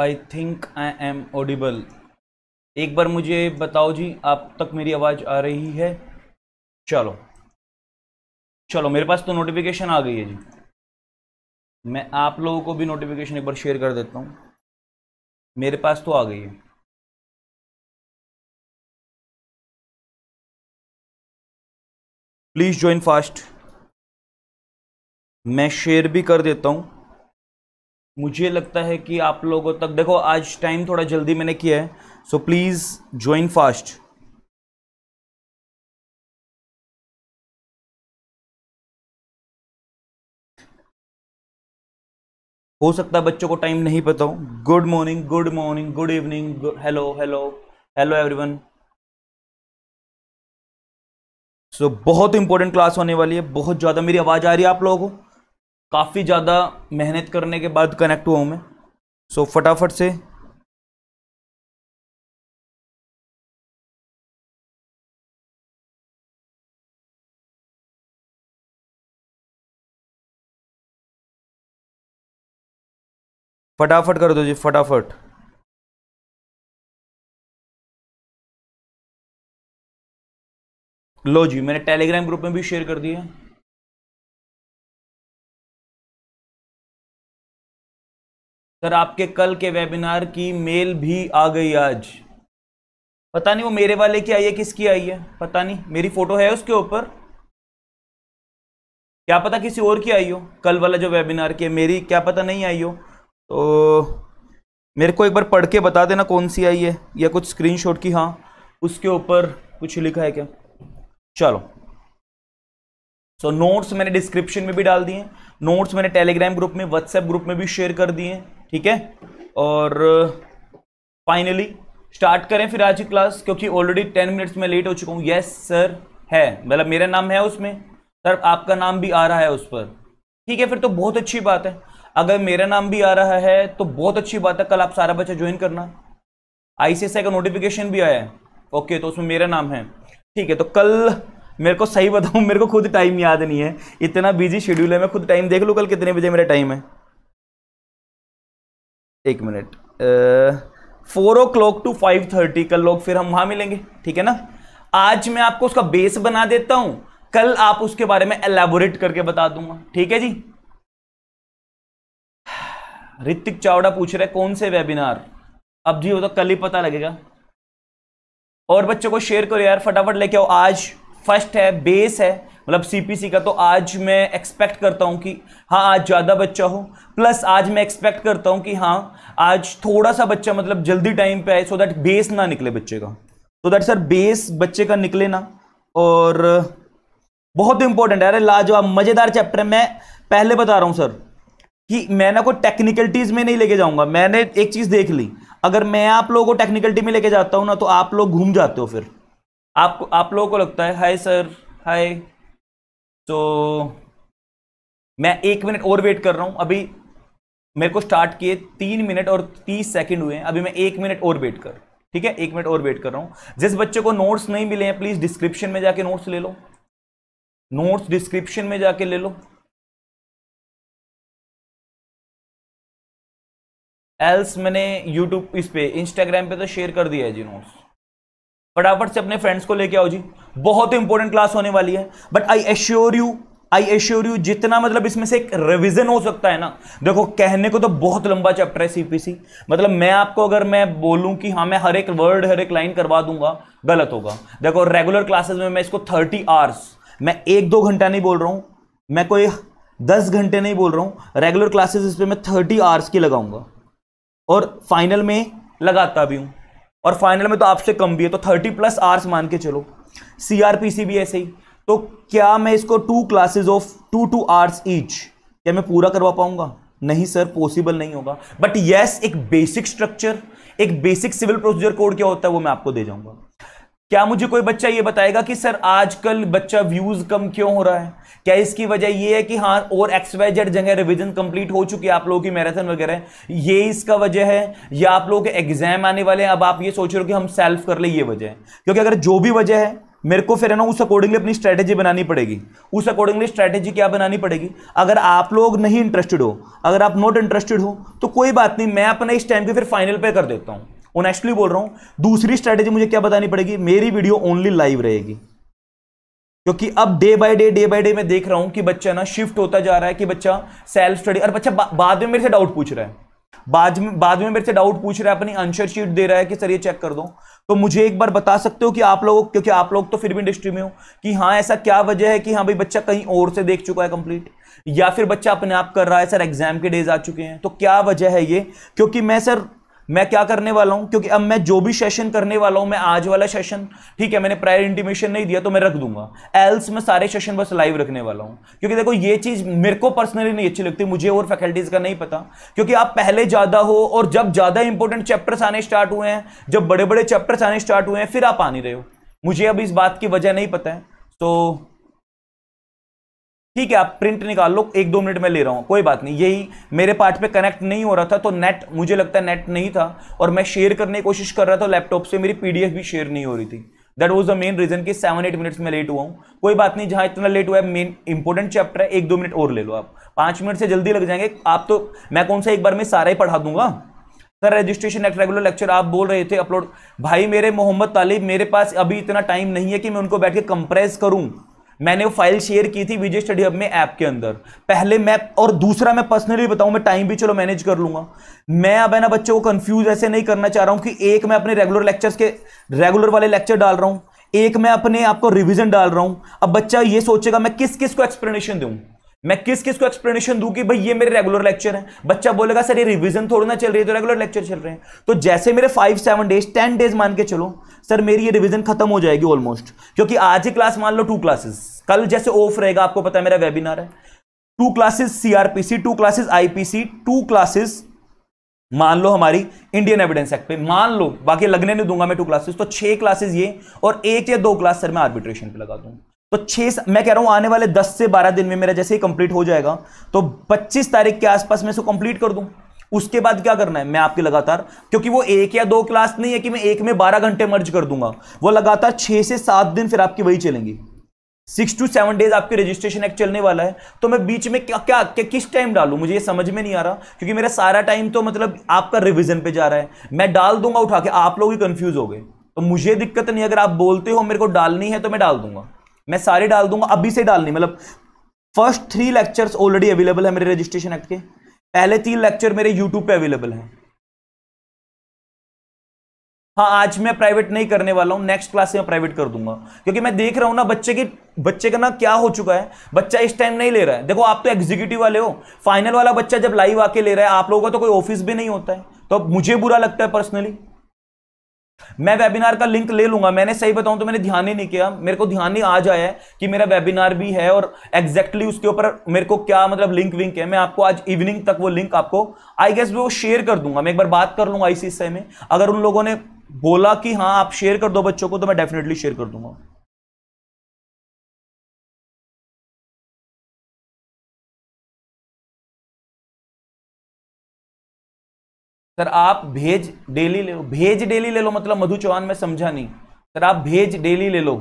I think I am audible एक बार मुझे बताओ जी आप तक मेरी आवाज़ आ रही है चलो चलो मेरे पास तो नोटिफिकेशन आ गई है जी मैं आप लोगों को भी नोटिफिकेशन एक बार शेयर कर देता हूँ मेरे पास तो आ गई है प्लीज़ ज्वाइन फास्ट मैं शेयर भी कर देता हूँ मुझे लगता है कि आप लोगों तक देखो आज टाइम थोड़ा जल्दी मैंने किया है सो प्लीज़ ज्वाइन फास्ट हो सकता है बच्चों को टाइम नहीं पता हो good morning good morning good evening hello hello hello everyone so बहुत इंपॉर्टेंट क्लास होने वाली है बहुत ज़्यादा मेरी आवाज़ आ रही है आप लोगों को काफ़ी ज़्यादा मेहनत करने के बाद कनेक्ट हुआ हूँ मैं सो so, फटाफट से फटाफट कर दो तो जी फटाफट लो जी मैंने टेलीग्राम ग्रुप में भी शेयर कर दिया सर आपके कल के वेबिनार की मेल भी आ गई आज पता नहीं वो मेरे वाले की आई है किसकी आई है पता नहीं मेरी फोटो है उसके ऊपर क्या पता किसी और की आई हो कल वाला जो वेबिनार की है मेरी क्या पता नहीं आई हो तो मेरे को एक बार पढ़ के बता देना कौन सी आई है या कुछ स्क्रीनशॉट की हाँ उसके ऊपर कुछ लिखा है क्या चलो सो so, नोट्स मैंने डिस्क्रिप्शन में भी डाल दिए नोट्स मैंने टेलीग्राम ग्रुप में व्हाट्सएप ग्रुप में भी शेयर कर दिए ठीक है और फाइनली स्टार्ट करें फिर आज की क्लास क्योंकि ऑलरेडी टेन मिनट्स में लेट हो चुका हूँ यस सर है मतलब मेरा नाम है उसमें सर आपका नाम भी आ रहा है उस पर ठीक है फिर तो बहुत अच्छी बात है अगर मेरा नाम भी आ रहा है तो बहुत अच्छी बात है कल आप सारा बच्चा ज्वाइन करना आईसीएसआई का नोटिफिकेशन भी आया है ओके तो उसमें मेरा नाम है ठीक है तो कल मेरे को सही बताऊँ मेरे को खुद टाइम याद नहीं है इतना बिजी शेड्यूल है मैं खुद टाइम देख लूँ कल कितने बजे मेरा टाइम है एक minute four o'clock to five thirty कल लोग फिर हम वहां मिलेंगे ठीक है ना आज मैं आपको उसका बेस बना देता हूं कल आप उसके बारे में एलेबोरेट करके बता दूंगा ठीक है जी ऋतिक चावड़ा पूछ रहे कौन से वेबिनार अब जी वो तो कल ही पता लगेगा और बच्चों को शेयर करो यार फटाफट लेके आओ आज फर्स्ट है बेस है मतलब सीपीसी का तो आज मैं एक्सपेक्ट करता हूँ कि हाँ आज ज़्यादा बच्चा हो प्लस आज मैं एक्सपेक्ट करता हूँ कि हाँ आज थोड़ा सा बच्चा मतलब जल्दी टाइम पे आए सो दैट बेस ना निकले बच्चे का सो दैट सर बेस बच्चे का निकले ना और बहुत इंपॉर्टेंट है अरे लाजवाब मज़ेदार चैप्टर मैं पहले बता रहा हूँ सर कि मैं ना कोई टेक्निकलिटीज़ में नहीं लेके जाऊंगा मैंने एक चीज़ देख ली अगर मैं आप लोगों को टेक्निकलिटी में लेके जाता हूँ ना तो आप लोग घूम जाते हो फिर आपको आप लोगों को लगता है हाय सर हाय तो मैं एक मिनट और वेट कर रहा हूं अभी मेरे को स्टार्ट किए तीन मिनट और तीस सेकंड हुए हैं अभी मैं एक मिनट और वेट कर ठीक है एक मिनट और वेट कर रहा हूं जिस बच्चे को नोट्स नहीं मिले हैं प्लीज़ डिस्क्रिप्शन में जाके नोट्स ले लो नोट्स डिस्क्रिप्शन में जाके ले लो एल्स मैंने यूट्यूब इस पे इंस्टाग्राम पे तो शेयर कर दिया है जी नोट्स फटाफट से अपने फ्रेंड्स को लेके आओ जी बहुत इंपॉर्टेंट क्लास होने वाली है but I assure you I assure you जितना मतलब इसमें से एक रिविजन हो सकता है ना देखो कहने को तो बहुत लंबा चैप्टर है सीपीसी मतलब मैं आपको अगर मैं बोलूं कि हाँ मैं हर एक वर्ड हर एक लाइन करवा दूंगा गलत होगा देखो रेगुलर क्लासेस में मैं इसको थर्टी आवर्स मैं एक दो घंटा नहीं बोल रहा हूँ मैं कोई दस घंटे नहीं बोल रहा हूँ रेगुलर क्लासेज इस पर मैं थर्टी आवर्स की लगाऊंगा और फाइनल में लगाता भी हूँ और फाइनल में तो आपसे कम भी है तो थर्टी प्लस आर्स मान के चलो सीआरपीसी भी ऐसे ही तो क्या मैं इसको two classes of two two hours each क्या मैं पूरा करवा पाऊंगा नहीं सर पॉसिबल नहीं होगा बट यस एक बेसिक स्ट्रक्चर एक बेसिक सिविल प्रोसीजर कोड क्या होता है वो मैं आपको दे जाऊंगा क्या मुझे कोई बच्चा ये बताएगा कि सर आजकल बच्चा व्यूज कम क्यों हो रहा है क्या इसकी वजह ये है कि हाँ और एक्स वाई जेड जगह रिविजन कंप्लीट हो चुकी है आप लोगों की मैराथन वगैरह ये इसका वजह है या आप लोगों के एग्जाम आने वाले हैं अब आप ये सोच रहे हो कि हम सेल्फ कर ले ये वजह है क्योंकि अगर जो भी वजह है मेरे को फिर है ना उस अकॉर्डिंगली अपनी स्ट्रैटेजी बनानी पड़ेगी उस अकॉर्डिंगली स्ट्रैटेजी क्या बनानी पड़ेगी अगर आप लोग नहीं इंटरेस्टेड हो अगर आप नॉट इंटरेस्टेड हो तो कोई बात नहीं मैं अपना इस टाइम की फिर फाइनल पे कर देता हूँ ऑनेस्टली बोल रहा हूं दूसरी स्ट्रेटेजी मुझे क्या बतानी पड़ेगी मेरी वीडियो ओनली लाइव रहेगी क्योंकि अब day by day day by day मैं देख रहा हूं कि बच्चा ना शिफ्ट होता जा रहा है कि बच्चा सेल्फ स्टडी और बच्चा बा, बाद में मेरे से डाउट पूछ रहा है बाद में बाद में मेरे से डाउट पूछ रहा है अपनी आंसर शीट दे रहा है कि सर ये चेक कर दो तो मुझे एक बार बता सकते हो कि आप लोग क्योंकि आप लोग तो फिर भी इंडस्ट्री में हो कि हाँ ऐसा क्या वजह है कि हाँ भाई बच्चा कहीं और से देख चुका है कंप्लीट या फिर बच्चा अपने आप कर रहा है सर एग्जाम के डेज आ चुके हैं तो क्या वजह है ये क्योंकि मैं सर मैं क्या करने वाला हूं क्योंकि अब मैं जो भी सेशन करने वाला हूं मैं आज वाला सेशन ठीक है मैंने प्रायर इंटीमेशन नहीं दिया तो मैं रख दूंगा एल्स मैं सारे सेशन बस लाइव रखने वाला हूं क्योंकि देखो ये चीज मेरे को पर्सनली नहीं अच्छी लगती मुझे और फैकल्टीज का नहीं पता क्योंकि आप पहले ज्यादा हो और जब ज्यादा इंपॉर्टेंट चैप्टर्स आने स्टार्ट हुए हैं जब बड़े बड़े चैप्टर्स आने स्टार्ट हुए हैं फिर आप आ नहीं रहे हो मुझे अब इस बात की वजह नहीं पता है तो ठीक है आप प्रिंट निकाल लो एक दो मिनट में ले रहा हूं कोई बात नहीं यही मेरे पार्ट पे कनेक्ट नहीं हो रहा था तो नेट मुझे लगता है नेट नहीं था और मैं शेयर करने की कोशिश कर रहा था लैपटॉप से मेरी पीडीएफ भी शेयर नहीं हो रही थी that was the main reason कि सेवन एट मिनट्स में लेट हुआ हूं कोई बात नहीं जहां इतना लेट हुआ है मेन इंपॉर्टेंट चैप्टर है एक दो मिनट और ले लो आप पांच मिनट से जल्दी लग जाएंगे आप तो मैं कौन सा एक बार में सारा ही पढ़ा दूंगा sir registration act regular lecture आप बोल रहे थे अपलोड भाई मेरे मोहम्मद तालिब मेरे पास अभी इतना टाइम नहीं है कि मैं उनको बैठ के कंप्रेस करूँ मैंने वो फाइल शेयर की थी विजय स्टडी हब में ऐप के अंदर पहले मैं और दूसरा मैं पर्सनली बताऊं मैं टाइम भी चलो मैनेज कर लूंगा मैं अब है ना बच्चों को कंफ्यूज ऐसे नहीं करना चाह रहा हूं कि एक मैं अपने रेगुलर लेक्चर्स के रेगुलर वाले लेक्चर डाल रहा हूं एक मैं अपने आपको रिविजन डाल रहा हूं अब बच्चा ये सोचेगा मैं किस किस को एक्सप्लेनेशन दूँ मैं किस किस को एक्सप्लेनेशन दूं कि भाई ये मेरे रेगुलर लेक्चर है बच्चा बोलेगा सर ये रिवीजन थोड़ा ना चल रही है तो रेगुलर लेक्चर चल रहे हैं तो जैसे मेरे five seven days ten days मान के चलो सर मेरी ये रिवीजन खत्म हो जाएगी ऑलमोस्ट क्योंकि आज ही क्लास मान लो टू क्लासेस कल जैसे ऑफ रहेगा आपको पता है मेरा वेबिनार है two classes CrPC two classes IPC two classes मान लो हमारी इंडियन एविडेंस एक्ट पे मान लो बाकी लगने नहीं दूंगा मैं टू क्लासेस तो छह क्लासेस ये और एक या दो क्लास सर मैं आर्बिट्रेशन पे लगा दूंगा तो छह मैं कह रहा हूं आने वाले दस से बारह दिन में मेरा जैसे ही कंप्लीट हो जाएगा तो पच्चीस तारीख के आसपास मैं इसको कंप्लीट कर दूं उसके बाद क्या करना है मैं आपके लगातार क्योंकि वो एक या दो क्लास नहीं है कि मैं एक में बारह घंटे मर्ज कर दूंगा वो लगातार छह से सात दिन फिर आपकी वही चलेंगी सिक्स टू सेवन डेज आपके रजिस्ट्रेशन एक्ट चलने वाला है तो मैं बीच में क्या क्या, क्या किस टाइम डालू मुझे ये समझ में नहीं आ रहा क्योंकि मेरा सारा टाइम तो मतलब आपका रिविजन पे जा रहा है मैं डाल दूंगा उठा के आप लोग ही कंफ्यूज हो गए तो मुझे दिक्कत नहीं अगर आप बोलते हो मेरे को डालनी है तो मैं डाल दूंगा मैं सारे डाल दूंगा अभी से डालनी मतलब first three lectures already available है मेरे रजिस्ट्रेशन एक्ट के पहले तीन लेक्चर मेरे यूट्यूब पे अवेलेबल है हाँ आज मैं प्राइवेट नहीं करने वाला हूँ नेक्स्ट क्लास में प्राइवेट कर दूंगा क्योंकि मैं देख रहा हूँ ना बच्चे की बच्चे का ना क्या हो चुका है बच्चा इस टाइम नहीं ले रहा है देखो आप तो एग्जीक्यूटिव वाले हो फाइनल वाला बच्चा जब लाइव आके ले रहा है आप लोगों का तो कोई ऑफिस भी नहीं होता है तो मुझे बुरा लगता है पर्सनली मैं वेबिनार का लिंक ले लूंगा मैंने सही बताऊं तो मैंने ध्यान ही नहीं किया मेरे को ध्यान ही आ जाए कि मेरा वेबिनार भी है और एग्जैक्टली exactly उसके ऊपर मेरे को क्या मतलब लिंक विंक है मैं आपको आज इवनिंग तक वो लिंक आपको आई गेस वो शेयर कर दूंगा मैं एक बार बात कर लूंगा इसी में अगर उन लोगों ने बोला कि हाँ आप शेयर कर दो बच्चों को तो मैं डेफिनेटली शेयर कर दूंगा सर आप भेज डेली ले लो भेज डेली ले लो मतलब मधु चौहान में समझा नहीं सर आप भेज डेली ले लो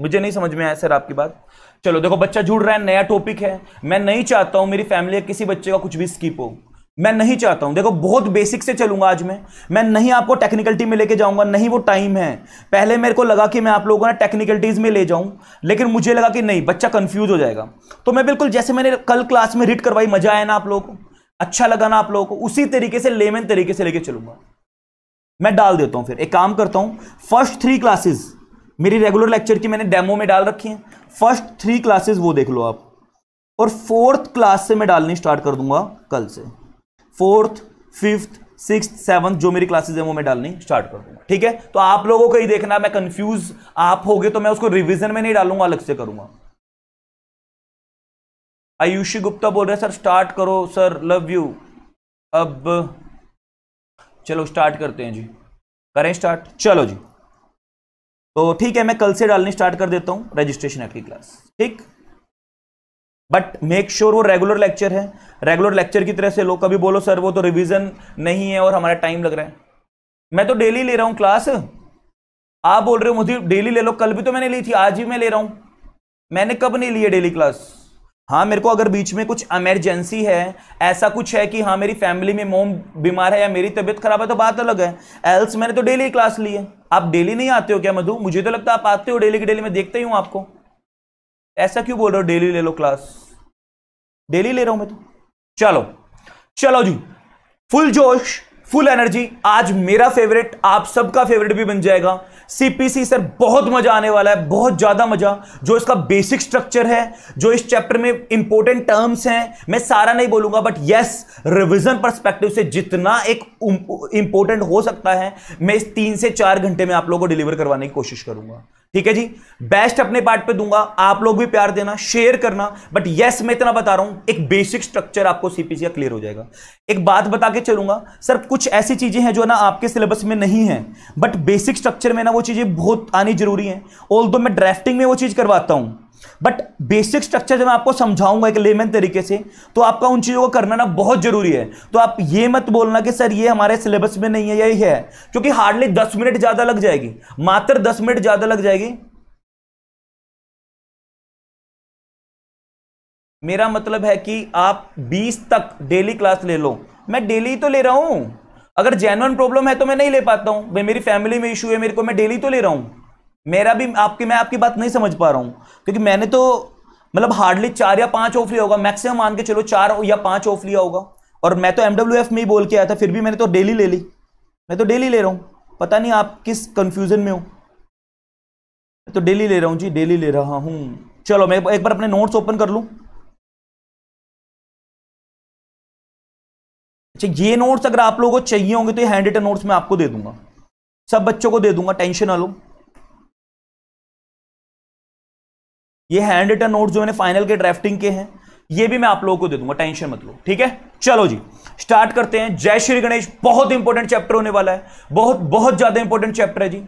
मुझे नहीं समझ में आया सर आपकी बात चलो देखो बच्चा जुड़ रहा है नया टॉपिक है मैं नहीं चाहता हूं मेरी फैमिली या किसी बच्चे का कुछ भी स्किप हो मैं नहीं चाहता हूं देखो बहुत बेसिक से चलूंगा आज मैं मैं नहीं आपको टेक्निकलिटी में लेके जाऊंगा नहीं वो टाइम है पहले मेरे को लगा कि मैं आप लोगों ने टेक्निकलिटीज में ले जाऊं लेकिन मुझे लगा कि नहीं बच्चा कंफ्यूज हो जाएगा तो मैं बिल्कुल जैसे मैंने कल क्लास में रीड करवाई मजा आया ना आप लोगों को अच्छा लगा ना आप लोगों को उसी तरीके से लेमन तरीके से लेके चलूंगा मैं डाल देता हूं फिर एक काम करता हूं फर्स्ट थ्री क्लासेस मेरी रेगुलर लेक्चर की मैंने डेमो में डाल रखी हैं फर्स्ट थ्री क्लासेस वो देख लो आप और फोर्थ क्लास से मैं डालनी स्टार्ट कर दूंगा कल से फोर्थ फिफ्थ सिक्स सेवन्थ जो मेरी क्लासेस है वो मैं डालनी स्टार्ट कर दूंगा ठीक है तो आप लोगों को ही देखना मैं कंफ्यूज आप गए तो मैं उसको रिविजन में नहीं डालूंगा अलग से करूंगा आयुषी गुप्ता बोल रहे हैं सर स्टार्ट करो सर लव यू अब चलो स्टार्ट करते हैं जी करें स्टार्ट चलो जी तो ठीक है मैं कल से डालनी स्टार्ट कर देता हूँ रजिस्ट्रेशन की क्लास ठीक बट मेक श्योर वो रेगुलर लेक्चर है रेगुलर लेक्चर की तरह से लोग कभी बोलो सर वो तो रिवीजन नहीं है और हमारा टाइम लग रहा है मैं तो डेली ले रहा हूँ क्लास आप बोल रहे हो मुझे डेली ले लो कल भी तो मैंने ली थी आज ही मैं ले रहा हूँ मैंने कब नहीं ली है डेली क्लास हाँ मेरे को अगर बीच में कुछ एमरजेंसी है ऐसा कुछ है कि हाँ मेरी फैमिली में मोम बीमार है या मेरी तबीयत खराब है तो बात अलग है एल्स मैंने तो डेली क्लास ली है आप डेली नहीं आते हो क्या मधु मुझे तो लगता है आप आते हो डेली की डेली मैं देखता ही हूँ आपको ऐसा क्यों बोल रहे हो डेली ले लो क्लास डेली ले रहा हूँ मैं तो चलो चलो जी फुल जोश फुल एनर्जी आज मेरा फेवरेट आप सबका फेवरेट भी बन जाएगा सीपीसी सर बहुत मजा आने वाला है बहुत ज्यादा मजा जो इसका बेसिक स्ट्रक्चर है जो इस चैप्टर में इंपॉर्टेंट टर्म्स हैं मैं सारा नहीं बोलूंगा बट यस रिविजन परस्पेक्टिव से जितना एक इंपॉर्टेंट um, हो सकता है मैं इस तीन से चार घंटे में आप लोगों को डिलीवर करवाने की कोशिश करूंगा ठीक है जी बेस्ट अपने पार्ट पे दूंगा आप लोग भी प्यार देना शेयर करना बट यस मैं इतना बता रहा हूं एक बेसिक स्ट्रक्चर आपको सीपीसी का क्लियर हो जाएगा एक बात बता के चलूंगा सर कुछ ऐसी चीजें हैं जो ना आपके सिलेबस में नहीं है बट बेसिक स्ट्रक्चर में ना वो चीजें बहुत आनी जरूरी है ऑल मैं ड्राफ्टिंग में वो चीज करवाता हूं बट बेसिक स्ट्रक्चर जब मैं आपको समझाऊंगा एक लेमन तरीके से तो आपका उन चीज़ों को करना ना बहुत जरूरी है तो आप ये मत बोलना कि सर ये हमारे सिलेबस में नहीं है यही है क्योंकि हार्डली दस मिनट ज़्यादा लग जाएगी मात्र दस मिनट ज़्यादा लग जाएगी मेरा मतलब है कि आप 20 तक डेली क्लास ले लो मैं डेली तो ले रहा हूं अगर जेनुअन प्रॉब्लम है तो मैं नहीं ले पाता हूं भाई मेरी फैमिली में इशू है मेरे को मैं डेली तो ले रहा हूं मेरा भी आपकी मैं आपकी बात नहीं समझ पा रहा हूँ क्योंकि मैंने तो मतलब हार्डली चार या पांच ऑफ लिया होगा मैक्सिमम मान के चलो चार या पांच ऑफ लिया होगा और मैं तो एमडब्ल्यू में ही बोल के आया था फिर भी मैंने तो डेली ले ली मैं तो डेली ले रहा हूँ पता नहीं आप किस कन्फ्यूजन में हो मैं तो डेली ले रहा हूँ जी डेली ले रहा हूँ चलो मैं एक बार अपने नोट्स ओपन कर लूँ अच्छा ये नोट्स अगर आप लोगों को चाहिए होंगे तो ये हैंड रिटन नोट्स मैं आपको दे दूंगा सब बच्चों को दे दूंगा टेंशन ना लो ये हैंड रिटर्न नोट जो मैंने फाइनल के ड्राफ्टिंग के हैं ये भी मैं आप लोगों को दे दूंगा टेंशन मत लो ठीक है चलो जी स्टार्ट करते हैं जय श्री गणेश बहुत इंपॉर्टेंट चैप्टर होने वाला है बहुत बहुत ज्यादा इंपॉर्टेंट चैप्टर है जी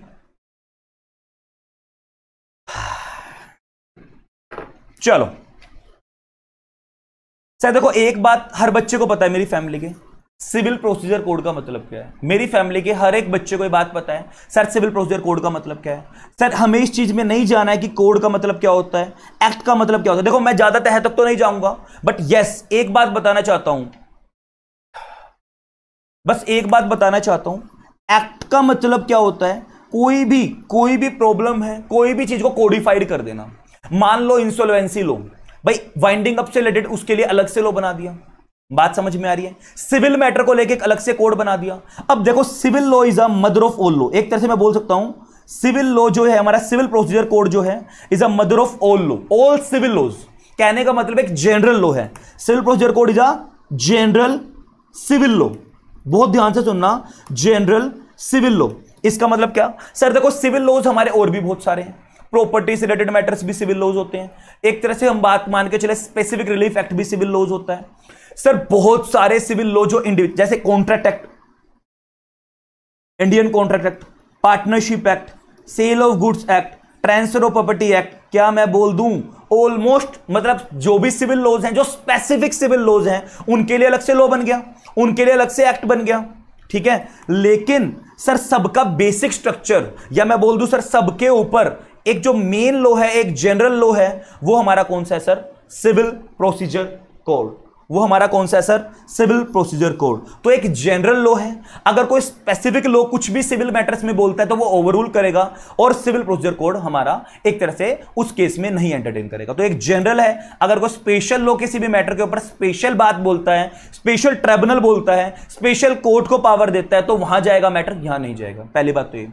चलो सर देखो एक बात हर बच्चे को पता है मेरी फैमिली के सिविल प्रोसीजर कोड का मतलब क्या है मेरी फैमिली के हर एक बच्चे को ये बात पता है सर सिविल प्रोसीजर कोड का मतलब क्या है सर हमें इस चीज़ में नहीं जाना है कि कोड का मतलब क्या होता है एक्ट का मतलब क्या होता है देखो मैं ज़्यादा तह तक तो नहीं जाऊंगा बट यस एक बात बताना चाहता हूं बस एक बात बताना चाहता हूं एक्ट का मतलब क्या होता है कोई भी कोई भी प्रॉब्लम है कोई भी चीज़ को कोडिफाइड कर देना मान लो इंसोलवेंसी लो भाई वाइंडिंग अप से रिलेटेड उसके लिए अलग से लो बना दिया बात समझ में आ रही है सिविल मैटर को लेकर अलग से कोड बना दिया अब देखो civil law is a mother of all law एक तरह से मैं बोल सकता हूं सिविल लॉ जो है हमारा सिविल प्रोसीजर कोड जो है is a mother of all law all civil laws कहने का मतलब एक जनरल लॉ है civil procedure code is a general civil law बहुत ध्यान से सुनना जनरल सिविल लॉ इसका मतलब क्या सर देखो सिविल लॉज हमारे और भी बहुत सारे हैं प्रॉपर्टी से रिलेटेड मैटर्स भी सिविल लॉज होते हैं एक तरह से हम बात मान के चले स्पेसिफिक रिलीफ एक्ट भी सिविल लॉज होता है सर बहुत सारे सिविल लॉ जो इंडिविजुअल जैसे contract act Indian contract act partnership act sale of goods act transfer of property act क्या मैं बोल दूं ऑलमोस्ट मतलब जो भी सिविल लॉज हैं जो स्पेसिफिक सिविल लॉज हैं उनके लिए अलग से लॉ बन गया उनके लिए अलग से एक्ट बन गया ठीक है लेकिन सर सबका बेसिक स्ट्रक्चर या मैं बोल दूं सर सबके ऊपर एक जो मेन लॉ है एक जनरल लॉ है वो हमारा कौन सा है सर सिविल प्रोसीजर कोड वो हमारा कौन सा है सर सिविल प्रोसीजर कोड तो एक जनरल लॉ है अगर कोई स्पेसिफिक लॉ कुछ भी सिविल मैटर्स में बोलता है तो वो ओवरूल करेगा और सिविल प्रोसीजर कोड हमारा एक तरह से उस केस में नहीं एंटरटेन करेगा तो एक जनरल है अगर कोई स्पेशल लॉ किसी भी मैटर के ऊपर स्पेशल बात बोलता है स्पेशल ट्राइब्यूनल बोलता है स्पेशल कोर्ट को पावर देता है तो वहां जाएगा मैटर यहां नहीं जाएगा पहली बात तो ये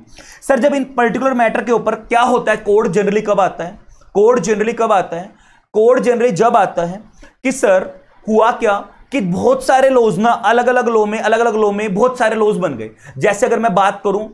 सर जब इन पर्टिकुलर मैटर के ऊपर क्या होता है कोर्ट जनरली कब आता है कोर्ट जनरली कब आता है कोर्ट जनरली जब आता है कि सर हुआ क्या कि बहुत सारे लॉज ना अलग अलग लो में अलग अलग लो में बहुत सारे लॉज बन गए जैसे अगर मैं बात करूं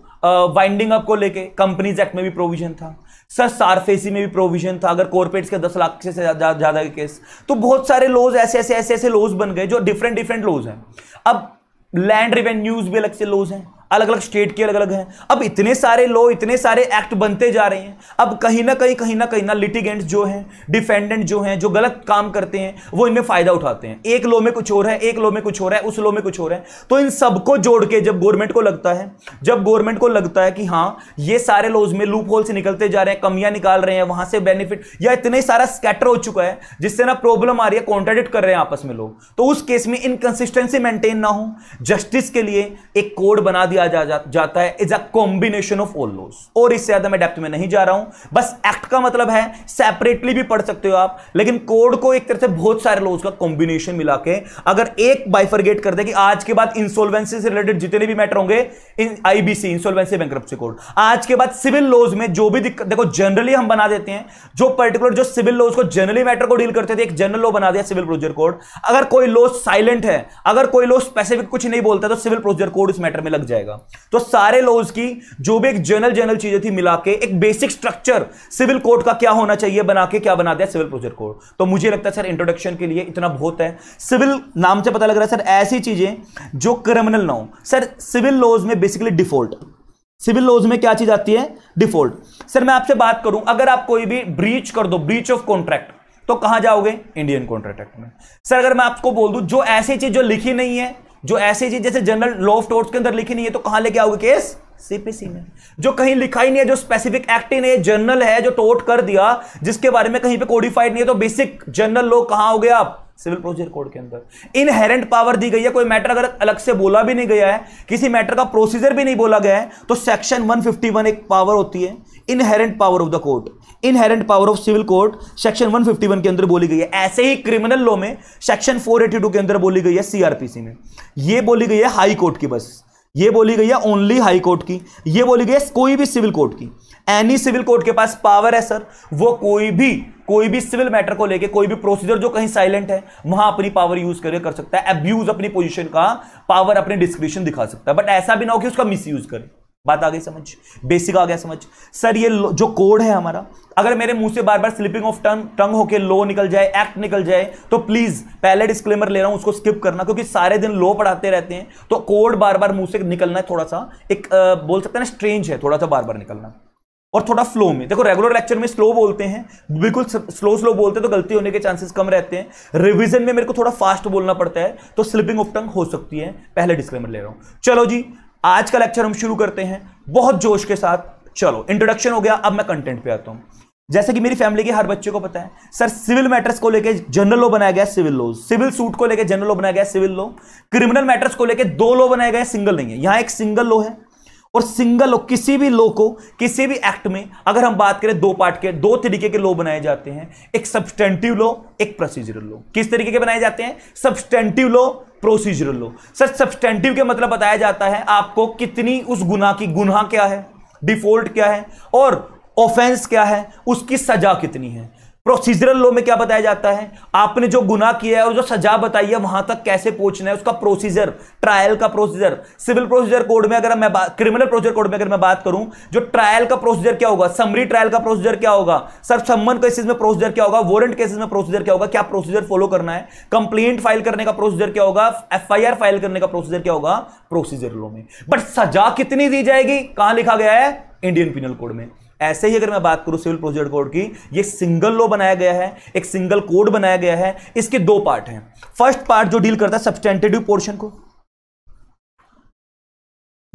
वाइंडिंग अप को लेके कंपनीज एक्ट में भी प्रोविजन था सर सारफेसी में भी प्रोविजन था अगर कॉर्पोरेट्स के दस लाख से ज्यादा जा, के केस तो बहुत सारे लोज ऐसे ऐसे ऐसे ऐसे लोज बन गए जो डिफरेंट डिफरेंट लोज हैं अब लैंड रिवेन्यूज भी अलग से लोज हैं अलग अलग स्टेट के अलग अलग हैं अब इतने सारे लॉ इतने सारे एक्ट बनते जा रहे हैं अब कहीं ना कहीं कहीं ना कहीं ना लिटिगेंट जो हैं डिफेंडेंट जो हैं जो गलत काम करते हैं वो इनमें फायदा उठाते हैं एक लॉ में कुछ और है एक लॉ में कुछ हो रहा है उस लॉ में कुछ हो रहा है तो इन सबको जोड़ के जब गवर्नमेंट को लगता है जब गवर्नमेंट को लगता है कि हाँ ये सारे लॉज में लूप होल से निकलते जा रहे हैं कमियां निकाल रहे हैं वहां से बेनिफिट या इतने सारा स्कैटर हो चुका है जिससे ना प्रॉब्लम आ रही है कॉन्ट्राडिक्ट कर रहे हैं आपस में लोग तो उस केस में इनकन्सिस्टेंसी मेंटेन ना हो जस्टिस के लिए एक कोड बना दिया किया जा, जा, जाता है is a combination of all laws और इससे ज्यादा मैं डेप्थ में नहीं जा रहा हूं बस एक्ट का मतलब है सेपरेटली भी पढ़ सकते हो आप लेकिन कोड को एक तरह से बहुत सारे लॉज का कॉम्बिनेशन मिला के अगर एक बाइफरगेट कर दे कि आज के बाद इंसोल्वेंसी से रिलेटेड जितने भी मैटर होंगे इन आईबीसी इंसोल्वेंसी बैंक कोड आज के बाद सिविल लॉज में जो भी दिक्कत देखो जनरली हम बना देते हैं जो पर्टिकुलर जो सिविल लॉज को जनरली मैटर को डील करते थे एक जनरल लॉ बना दिया सिविल प्रोसीजर कोड अगर कोई लॉ साइलेंट है अगर कोई लॉ स्पेसिफिक कुछ नहीं बोलता तो सिविल प्रोसीजर कोड इस मैटर में लग जाएगा जाएगा तो सारे लॉज की जो भी एक जनरल जनरल चीजें थी मिला के एक बेसिक स्ट्रक्चर सिविल कोर्ट का क्या होना चाहिए बना के क्या बना दिया सिविल प्रोसीजर कोड तो मुझे लगता है सर इंट्रोडक्शन के लिए इतना बहुत है सिविल नाम से पता लग रहा है सर ऐसी चीजें जो क्रिमिनल ना हो सर सिविल लॉज में बेसिकली डिफॉल्ट सिविल लॉज में क्या चीज आती है डिफॉल्ट सर मैं आपसे बात करूं अगर आप कोई भी ब्रीच कर दो ब्रीच ऑफ कॉन्ट्रैक्ट तो कहां जाओगे इंडियन कॉन्ट्रैक्ट एक्ट में सर अगर मैं आपको बोल दूं जो ऐसी चीज जो लिखी नहीं है जो ऐसी चीज जैसे जनरल लॉ ऑफ टोर्ट्स के अंदर लिखी नहीं है तो कहां लेके आओगे केस सीपीसी में जो कहीं लिखा ही नहीं है जो स्पेसिफिक एक्ट ही नहीं है जनरल है जो टोट कर दिया जिसके बारे में कहीं पे कोडिफाइड नहीं है तो बेसिक जनरल लॉ कहां हो गया आप सिविल प्रोसीजर कोड के अंदर इनहेरेंट पावर दी गई है कोई मैटर अगर अलग से बोला भी नहीं गया है किसी मैटर का प्रोसीजर भी नहीं बोला गया है तो सेक्शन 151 एक पावर होती है inherent power of the court inherent power of civil court section 151 के अंदर बोली गई है ऐसे ही क्रिमिनल लॉ में सेक्शन 482 के अंदर बोली गई है सीआरपीसी में यह बोली गई है हाई कोर्ट की बस ये बोली गई है ओनली हाई कोर्ट की ये बोली गई है कोई भी सिविल कोर्ट की एनी सिविल कोर्ट के पास पावर है सर वो कोई भी कोई भी सिविल मैटर को लेके कोई भी प्रोसीजर जो कहीं साइलेंट है वहां अपनी पावर यूज करके कर सकता है अब्यूज अपनी पोजीशन का पावर अपने डिस्क्रिप्शन दिखा सकता है बट ऐसा भी ना हो कि उसका मिस यूज करे बात आ गई समझ बेसिक आ गया समझ सर ये जो कोड है हमारा अगर मेरे मुंह से बार बार स्लिपिंग ऑफ टंग टंग होके लो निकल जाए एक्ट निकल जाए तो प्लीज पहले डिस्क्लेमर ले रहा हूं उसको स्किप करना क्योंकि सारे दिन लो पढ़ाते रहते हैं तो कोड बार बार मुंह से निकलना है थोड़ा सा एक आ, बोल सकते हैं ना स्ट्रेंज है थोड़ा सा बार बार निकलना और थोड़ा फ्लो में देखो रेगुलर लेक्चर में स्लो बोलते हैं बिल्कुल स्लो स्लो बोलते हैं तो गलती होने के चांसेस कम रहते हैं रिवीजन में मेरे को थोड़ा फास्ट बोलना पड़ता है तो स्लिपिंग ऑफ टंग हो सकती है पहले डिस्क्लेमर ले रहा हूं चलो जी आज का लेक्चर हम शुरू करते हैं बहुत जोश के साथ चलो इंट्रोडक्शन हो गया अब मैं कंटेंट पे आता हूं जैसे कि मेरी फैमिली के हर बच्चे को पता है सर सिविल मैटर्स को लेकर जनरल लॉ बनाया गया सिविल लॉ सिविल सूट को लेकर जनरल लॉ बनाया गया सिविल लॉ क्रिमिनल मैटर्स को लेकर दो लॉ बनाए गए सिंगल नहीं है यहां एक सिंगल लॉ है और सिंगल लो किसी भी लो को किसी भी एक्ट में अगर हम बात करें दो पार्ट के दो तरीके के लो बनाए जाते हैं एक सब्सटेंटिव लो एक प्रोसीजरल लो किस तरीके के बनाए जाते हैं substantive law procedural law sir substantive के मतलब बताया जाता है आपको कितनी उस गुना की गुना क्या है डिफॉल्ट क्या है और ऑफेंस क्या है उसकी सजा कितनी है प्रोसीजरल लॉ में क्या बताया जाता है आपने जो गुना किया है और जो सजा बताई है वहां तक कैसे पहुंचना है उसका प्रोसीजर ट्रायल का प्रोसीजर सिविल प्रोसीजर कोड में अगर मैं क्रिमिनल प्रोसीजर कोड में अगर मैं बात करूं जो ट्रायल का प्रोसीजर क्या होगा समरी ट्रायल का प्रोसीजर क्या होगा सम्मन केसेज में प्रोसीजर क्या होगा वॉरेंट केसेज में प्रोसीजर क्या होगा क्या प्रोसीजर फॉलो करना है कंप्लेंट फाइल करने का प्रोसीजर क्या होगा एफ फाइल करने का प्रोसीजर क्या होगा प्रोसीजर लॉ में बट सजा कितनी दी जाएगी कहां लिखा गया है इंडियन पिनल कोड में ऐसे ही अगर मैं बात करूं सिविल प्रोसीजर कोड की ये सिंगल लॉ बनाया गया है एक सिंगल कोड बनाया गया है इसके दो पार्ट हैं फर्स्ट पार्ट जो डील करता है सब्सटेंटेटिव पोर्शन को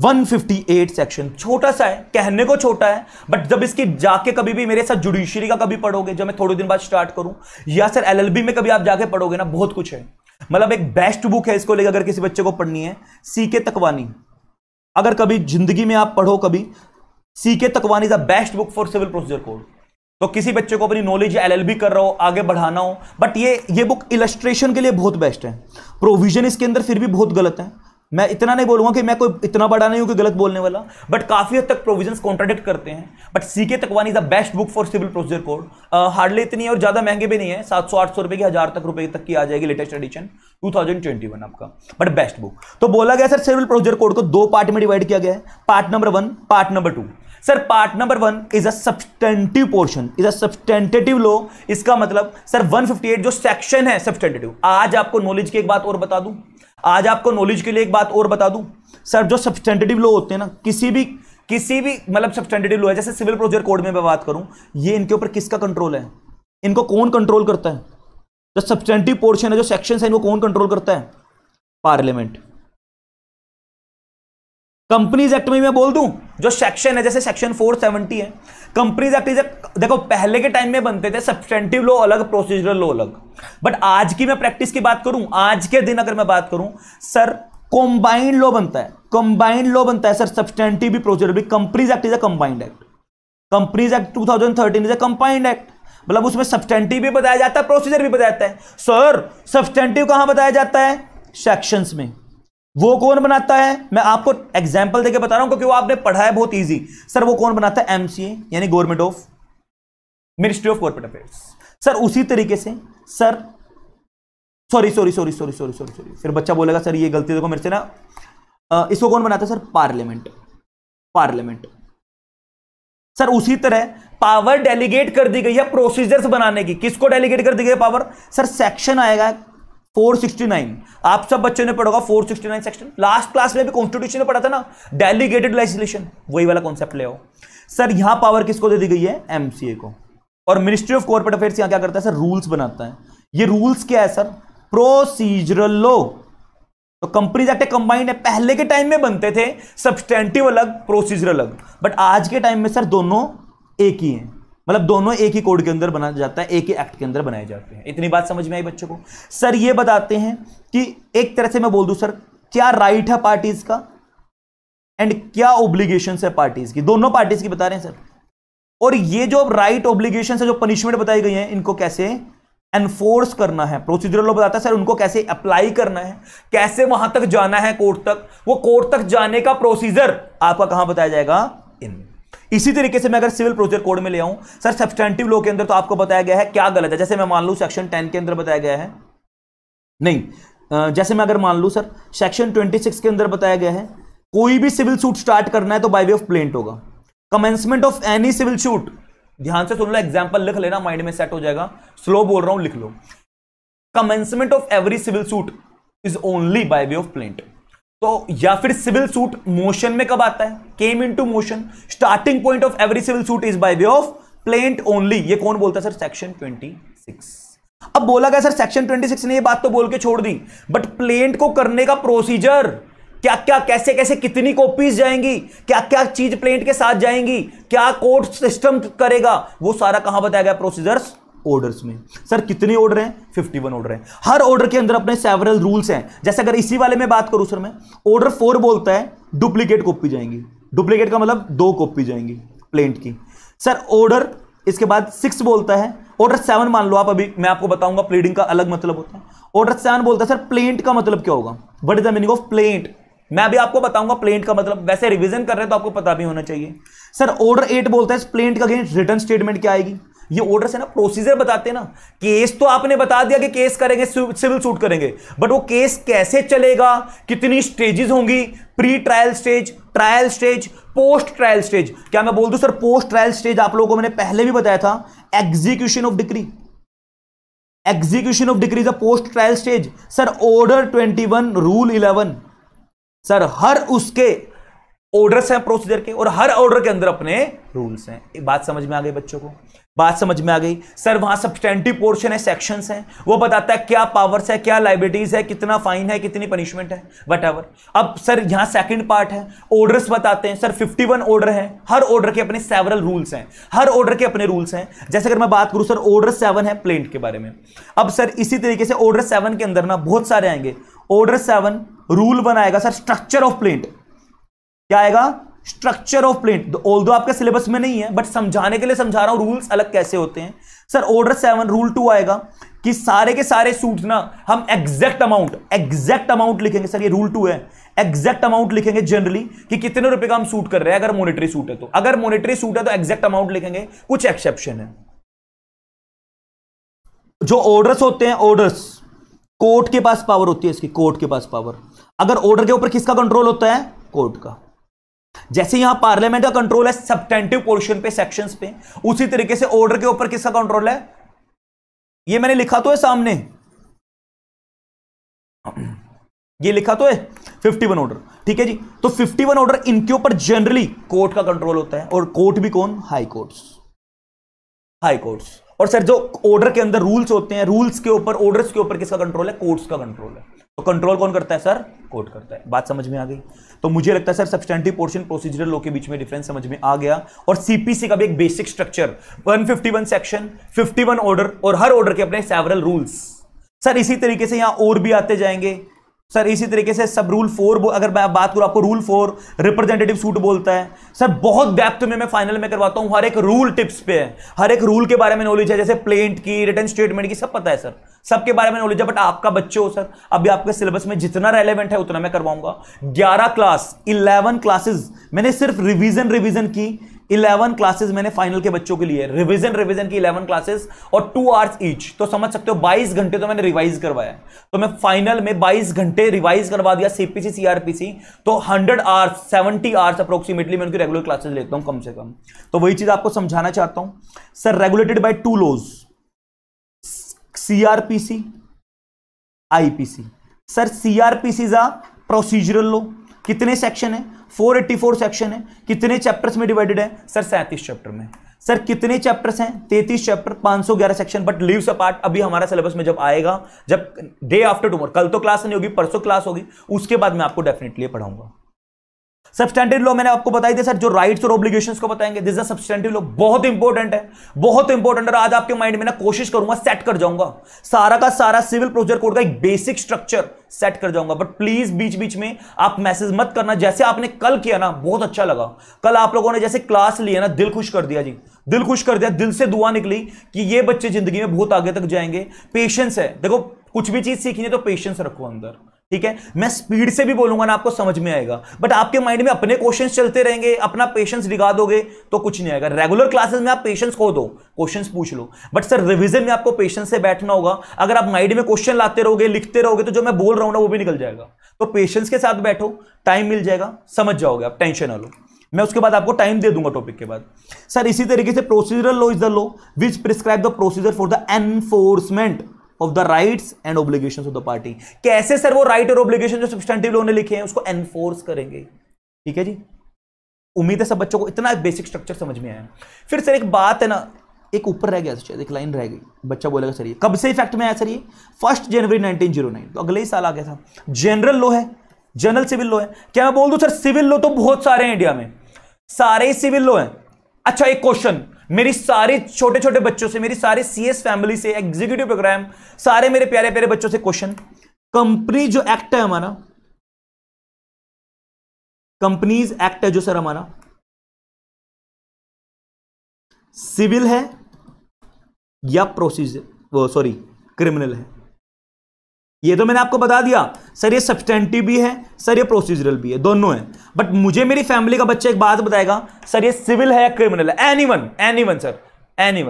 158 सेक्शन छोटा सा है कहने को छोटा है बट जब इसकी जाके कभी भी मेरे साथ जुडिशियरी का कभी पढ़ोगे जब मैं थोड़े दिन बाद स्टार्ट करूं या सर एलएलबी में कभी आप जाके पढ़ोगे ना बहुत कुछ है मतलब एक बेस्ट बुक है इसको लेकर अगर किसी बच्चे को पढ़नी है सी के तकवानी अगर कभी जिंदगी में आप पढ़ो कभी C K Takwani is the best book for civil procedure code तो किसी बच्चे को अपनी नॉलेज एल एलएलबी कर रहा हो आगे बढ़ाना हो बट ये ये बुक इलस्ट्रेशन के लिए बहुत बेस्ट है प्रोविजन इसके अंदर फिर भी बहुत गलत है मैं इतना नहीं बोलूंगा कि मैं कोई इतना बड़ा नहीं हूं कि गलत बोलने वाला बट काफी हद तक प्रोविजन कॉन्ट्राडिक्ट करते हैं but C K Takwani is the best book for civil procedure code hardly इतनी और ज्यादा महंगे भी नहीं है सात सौ आठ सौ रुपए की हजार तक रुपए तक की आ जाएगी लेटेस्ट एडिशन 2021 आपका बट बेस्ट बुक तो बोला गया सर सिविल प्रोसीजर कोड को दो पार्ट में डिवाइड किया गया है part number one part number two sir part number one is a substantive portion is a substantive law इसका मतलब सर 158 जो सेक्शन है सब्सटेंटेटिव आज आपको नॉलेज की एक बात और बता दूं आज आपको नॉलेज के लिए एक बात और बता दूं सर जो सब्सटेंटेटिव लो होते हैं ना किसी भी किसी भी मतलब सब्सटेंटेटिव लो है जैसे सिविल प्रोसीजर कोड में मैं बात करूं ये इनके ऊपर किसका कंट्रोल है इनको कौन कंट्रोल करता है जो सब्सटेंटिव पोर्शन है जो सेक्शन है इनको कौन कंट्रोल करता है पार्लियामेंट कंपनीज एक्ट में मैं बोल दूं जो सेक्शन है जैसे सेक्शन 470 है कंपनीज एक्ट इज देखो पहले के टाइम में बनते थे सब्सटेंटिव लॉ अलग प्रोसीजरल लॉ अलग बट आज की मैं प्रैक्टिस की बात करूं आज के दिन अगर मैं बात करूं सर कंबाइंड लॉ बनता है कंबाइंड लॉ बनता है सर सब्सटेंटिव भी प्रोसीजर भी companies act is a combined act companies act 2013 is a combined act मतलब उसमें सब्सटेंटिव भी बताया जाता है प्रोसीजर भी बताया जाता है सर सब्सटेंटिव कहां बताया जाता है सेक्शंस में वो कौन बनाता है मैं आपको एग्जाम्पल देकर बता रहा हूं क्योंकि वो आपने पढ़ा है बहुत ईजी सर वो कौन बनाता है एमसीए यानी government of ministry of corporate affairs sir उसी तरीके से sir sorry sorry sorry sorry sorry sorry sorry फिर बच्चा बोलेगा सर ये गलती देखो मेरे से ना इसको कौन बनाता है सर पार्लियामेंट पार्लियामेंट सर उसी तरह पावर डेलीगेट कर दी गई है प्रोसीजर्स बनाने की किसको डेलीगेट कर दी गई है पावर सर सेक्शन आएगा 469 आप सब बच्चों ने पढ़ोगा 469 सेक्शन लास्ट क्लास में भी कॉन्स्टिट्यूशन में पढ़ा था ना डेलीगेटेड लेजिस्लेशन वही वाला कॉन्सेप्ट ले आओ सर यहां पावर किसको दे दी गई है एमसीए को और मिनिस्ट्री ऑफ कॉर्पोरेट अफेयर्स यहां क्या करता है सर रूल्स बनाता है ये रूल्स क्या है सर प्रोसीजरल लॉ तो कंपनीज एक्ट कंबाइंड है पहले के टाइम में बनते थे सब्सटेंटिव अलग प्रोसीजर अलग बट आज के टाइम में सर दोनों एक ही हैं मतलब दोनों एक ही कोड के अंदर बना जाता है एक ही एक्ट के अंदर बनाए जाते हैं इतनी बात समझ में आई बच्चों को सर ये बताते हैं कि एक तरह से मैं बोल दू सर क्या राइट है पार्टीज का एंड क्या ओब्लिगेशन है पार्टीज की दोनों पार्टीज की बता रहे हैं सर और ये जो राइट ऑब्लिगेशन है जो पनिशमेंट बताई गई है इनको कैसे एनफोर्स करना है प्रोसीजर लोग बताता है सर उनको कैसे अप्लाई करना है कैसे वहां तक जाना है कोर्ट तक वो कोर्ट तक जाने का प्रोसीजर आपका कहां बताया जाएगा इनमें इसी तरीके से मैं अगर सिविल प्रोसीजर कोड में ले आऊं सर सब्सटेंटिव लॉ के अंदर तो आपको बताया गया है क्या गलत है जैसे मैं मान लू सेक्शन टेन के अंदर बताया गया है नहीं जैसे मैं अगर मान लू सर सेक्शन ट्वेंटी सिक्स के अंदर बताया गया है कोई भी सिविल सूट स्टार्ट करना है तो बाय वे ऑफ प्लेंट होगा commencement of any civil suit ध्यान से सुन लो एग्जाम्पल लिख लेना माइंड में सेट हो जाएगा स्लो बोल रहा हूं लिख लो commencement of every civil suit is only by way of plaint तो या फिर सिविल सूट मोशन में कब आता है came into motion starting point of every civil suit is by way of plaint only ये कौन बोलता है सर सेक्शन 26 अब बोला गया सर सेक्शन 26 ने ये बात तो बोल के छोड़ दी बट प्लेंट को करने का प्रोसीजर क्या क्या कैसे कैसे कितनी कॉपीज जाएंगी क्या क्या चीज प्लेंट के साथ जाएंगी क्या कोर्ट सिस्टम करेगा वो सारा कहां बताया गया प्रोसीजर्स ऑर्डर्स में सर कितने ऑर्डर हैं 51 ऑर्डर हैं हर ऑर्डर के अंदर अपने सेवरल रूल्स हैं जैसे अगर इसी वाले में बात करूं सर मैं ऑर्डर फोर बोलता है डुप्लीकेट कॉपी जाएंगी डुप्लीकेट का मतलब दो कॉपी जाएंगी प्लेंट की सर ऑर्डर इसके बाद सिक्स बोलता है ऑर्डर सेवन मान लो आप अभी मैं आपको बताऊंगा प्लेडिंग का अलग मतलब होता है ऑर्डर सेवन बोलता है सर प्लेंट का मतलब क्या होगा what is the meaning of plaint मैं अभी आपको बताऊंगा प्लेंट का मतलब वैसे रिवीजन कर रहे हैं तो आपको पता भी होना चाहिए सर ऑर्डर एट बोलता है प्लेंट का अगेंस्ट रिटर्न स्टेटमेंट क्या आएगी ये ऑर्डर है ना प्रोसीजर बताते ना केस तो आपने बता दिया कि केस करेंगे सिविल सूट करेंगे बट वो केस कैसे चलेगा कितनी स्टेजेस होंगी pre trial stage trial stage post trial stage क्या मैं बोल दू सर पोस्ट ट्रायल स्टेज आप लोगों को मैंने पहले भी बताया था execution of decree execution of decree the post trial stage sir order twenty rule eleven sir हर उसके ऑर्डर्स हैं प्रोसीजर के और हर ऑर्डर के अंदर अपने रूल्स हैं एक बात समझ में आ गई बच्चों को बात समझ में आ गई सर वहां सब्सटेंटिव पोर्शन है सेक्शंस हैं वो बताता है क्या पावर्स है क्या लाइब्रेटीज है कितना फाइन है कितनी पनिशमेंट है वट अब सर यहाँ सेकंड पार्ट है ऑर्डर्स बताते हैं सर 51 ऑर्डर है हर ऑर्डर के अपने सेवरल रूल्स हैं हर ऑर्डर के अपने रूल्स हैं जैसे अगर मैं बात करूँ सर ऑर्डर सेवन है प्लेंट के बारे में अब सर इसी तरीके से ऑर्डर सेवन के अंदर ना बहुत सारे आएंगे ऑर्डर सेवन रूल बनाएगा सर स्ट्रक्चर ऑफ प्लेंट क्या आएगा स्ट्रक्चर ऑफ प्लेन ऑल दो आपके सिलेबस में नहीं है बट समझाने के लिए समझा रहा हूं रूल्स अलग कैसे होते हैं sir order seven rule two आएगा कि सारे के सारे सूट ना हम एग्जैक्ट अमाउंट एग्जैक्ट अमाउंट लिखेंगे सर ये रूल टू है एग्जैक्ट अमाउंट लिखेंगे जनरली कि कितने रुपए का हम सूट कर रहे हैं अगर मोनिटरी सूट है तो अगर मोनिटरी सूट है तो एग्जैक्ट अमाउंट लिखेंगे कुछ एक्सेप्शन है जो ऑर्डर्स होते हैं ऑर्डर्स कोर्ट के पास पावर होती है इसकी कोर्ट के पास पावर अगर ऑर्डर के ऊपर किसका कंट्रोल होता है कोर्ट का जैसे यहां पार्लियामेंट का कंट्रोल है सब्टेंटिव पोर्शन पे सेक्शंस पे उसी तरीके से ऑर्डर के ऊपर किसका कंट्रोल है ये मैंने लिखा तो है सामने ये लिखा तो है वन ऑर्डर ठीक है जी तो वन ऑर्डर इनके ऊपर जनरली कोर्ट का कंट्रोल होता है और कोर्ट भी कौन हाई कोर्ट्स हाई कोर्ट्स और सर जो ऑर्डर के अंदर रूल्स होते हैं रूल्स के ऊपर ऑर्डर्स के ऊपर किसका कंट्रोल है कोर्ट्स का कंट्रोल है तो कंट्रोल कौन करता है सर कोर्ट करता है बात समझ में आ गई तो मुझे लगता है sir substantive portion procedural law के बीच में डिफरेंस समझ में आ गया और सीपीसी का भी एक बेसिक स्ट्रक्चर 151 सेक्शन 51 ऑर्डर और हर ऑर्डर के अपने सेवरल रूल्स सर इसी तरीके से यहां और भी आते जाएंगे सर इसी तरीके से सब रूल फोर अगर मैं बात करूं आपको रूल फोर रिप्रेजेंटेटिव सूट बोलता है सर बहुत व्याप्त में मैं फाइनल में करवाता हूं हर एक रूल टिप्स पे है हर एक रूल के बारे में नॉलेज है जैसे प्लेंट की रिटर्न स्टेटमेंट की सब पता है सर सबके बारे में नॉलेज है बट आपका बच्चे हो सर अभी आपके सिलेबस में जितना रेलिवेंट है उतना मैं करवाऊंगा ग्यारह क्लास इलेवन क्लासेज मैंने सिर्फ रिविजन रिविजन की इलेवन क्लासेस मैंने फाइनल के बच्चों के लिए रिवीजन रिवीजन की इलेवन क्लासेस और टू आवर्स ईच तो समझ सकते हो बाईस घंटे तो मैंने रिवाइज करवाया तो मैं फाइनल में बाईस घंटे रिवाइज करवा दिया सीपीसी सीआरपीसी तो hundred hours seventy hours approximately मैं उनकी रेगुलर क्लासेस लेता हूं कम से कम तो वही चीज आपको समझाना चाहता हूं sir regulated by two laws CrPC IPC sir CrPC procedural law कितने सेक्शन है 484 सेक्शन है कितने चैप्टर्स में डिवाइडेड है सर सैंतीस चैप्टर में सर कितने चैप्टर्स हैं 33 chapter 511 section but leaves a part अभी हमारा सिलेबस में जब आएगा जब डे आफ्टर टुमोर कल तो क्लास नहीं होगी परसों क्लास होगी उसके बाद मैं आपको डेफिनेटली पढ़ाऊंगा सब्सटेंटिव लॉ मैंने आपको बताई थी सर जो राइट्स और ऑब्लिगेशंस को बताएंगे दिस सब्सटेंटिव लॉ बहुत इंपॉर्टेंट है बहुत इंपॉर्टेंट है आज आपके माइंड में ना कोशिश करूंगा सेट कर जाऊंगा सारा का सारा सिविल प्रोसीजर कोड का एक बेसिक स्ट्रक्चर सेट कर जाऊंगा बट प्लीज बीच बीच में आप मैसेज मत करना जैसे आपने कल किया ना बहुत अच्छा लगा कल आप लोगों ने जैसे क्लास लिया ना दिल खुश कर दिया जी दिल खुश कर दिया दिल से दुआ निकली कि ये बच्चे जिंदगी में बहुत आगे तक जाएंगे पेशेंस है देखो कुछ भी चीज सीखनी है तो पेशेंस रखो अंदर ठीक है मैं स्पीड से भी बोलूंगा ना आपको समझ में आएगा बट आपके माइंड में अपने क्वेश्चन चलते रहेंगे अपना पेशेंस दिखा दोगे तो कुछ नहीं आएगा रेगुलर क्लासेस में आप पेशेंस खो दो क्वेश्चंस पूछ लो बट सर रिवीजन में आपको पेशेंस से बैठना होगा अगर आप माइंड में क्वेश्चन लाते रहोगे लिखते रहोगे तो जो मैं बोल रहा हूं ना वो भी निकल जाएगा तो पेशेंस के साथ बैठो टाइम मिल जाएगा समझ जाओगे आप टेंशन ना लो मैं उसके बाद आपको टाइम दे दूंगा टॉपिक के बाद सर इसी तरीके से procedural law is the law which prescribe the procedure for the enforcement of the rights and obligation of the party कैसे सर वो राइट और ऑब्लिगेशन जो सब्सटेंटिव लोगों ने लिखे हैं उसको एनफोर्स करेंगे ठीक है जी उम्मीद है सब बच्चों को इतना बेसिक स्ट्रक्चर समझ में आया फिर सर एक बात है ना एक ऊपर रह गया सर एक लाइन रह गई बच्चा बोलेगा सर ये कब से इफेक्ट में आया सर ये फर्स्ट जनवरी 1909 तो अगले ही साल आ गया था जनरल लॉ है जनरल सिविल लॉ है क्या मैं बोल दूं सर सिविल लॉ तो बहुत सारे हैं इंडिया में सारे ही सिविल लॉ हैं अच्छा एक क्वेश्चन मेरी सारी छोटे छोटे बच्चों से मेरी सारी सीएस फैमिली से एग्जीक्यूटिव प्रोग्राम सारे मेरे प्यारे प्यारे बच्चों से क्वेश्चन कंपनी जो एक्ट है हमारा कंपनीज एक्ट है जो सर हमारा सिविल है या प्रोसीजर सॉरी क्रिमिनल है ये तो मैंने आपको बता दिया सर ये सब्सटेंटिव भी है सर ये प्रोसीजरल भी है दोनों है बट मुझे मेरी फैमिली का बच्चा एक बात बताएगा सर ये सिविल है या क्रिमिनल है any one any one sir any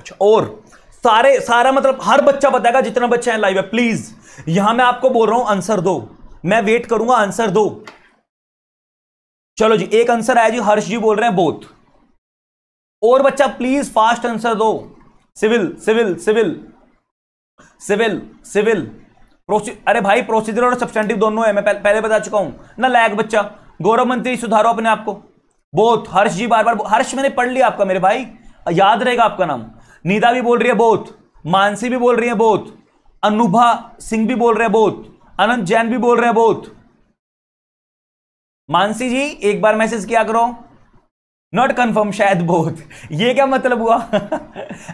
अच्छा और सारे सारा मतलब हर बच्चा बताएगा जितना बच्चा है लाइव है प्लीज यहां मैं आपको बोल रहा हूं आंसर दो मैं वेट करूंगा आंसर दो चलो जी एक आंसर आया जी हर्ष जी बोल रहे हैं बोथ और बच्चा प्लीज फास्ट आंसर दो civil civil civil civil civil अरे भाई प्रोसीजर और सब्सटेंटिव दोनों है मैं पहले बता चुका हूं ना लैग बच्चा गौरव मंत्री सुधारो अपने आपको बोथ हर्ष जी बार बार हर्ष मैंने पढ़ लिया आपका मेरे भाई याद रहेगा आपका नाम निदा भी बोल रही है बोथ मानसी भी बोल रही है बोथ अनुभा सिंह भी बोल रहे हैं बोथ अनंत जैन भी बोल रहे हैं बोथ मानसी जी एक बार मैसेज किया करो नॉट कंफर्म शायद बोथ ये क्या मतलब हुआ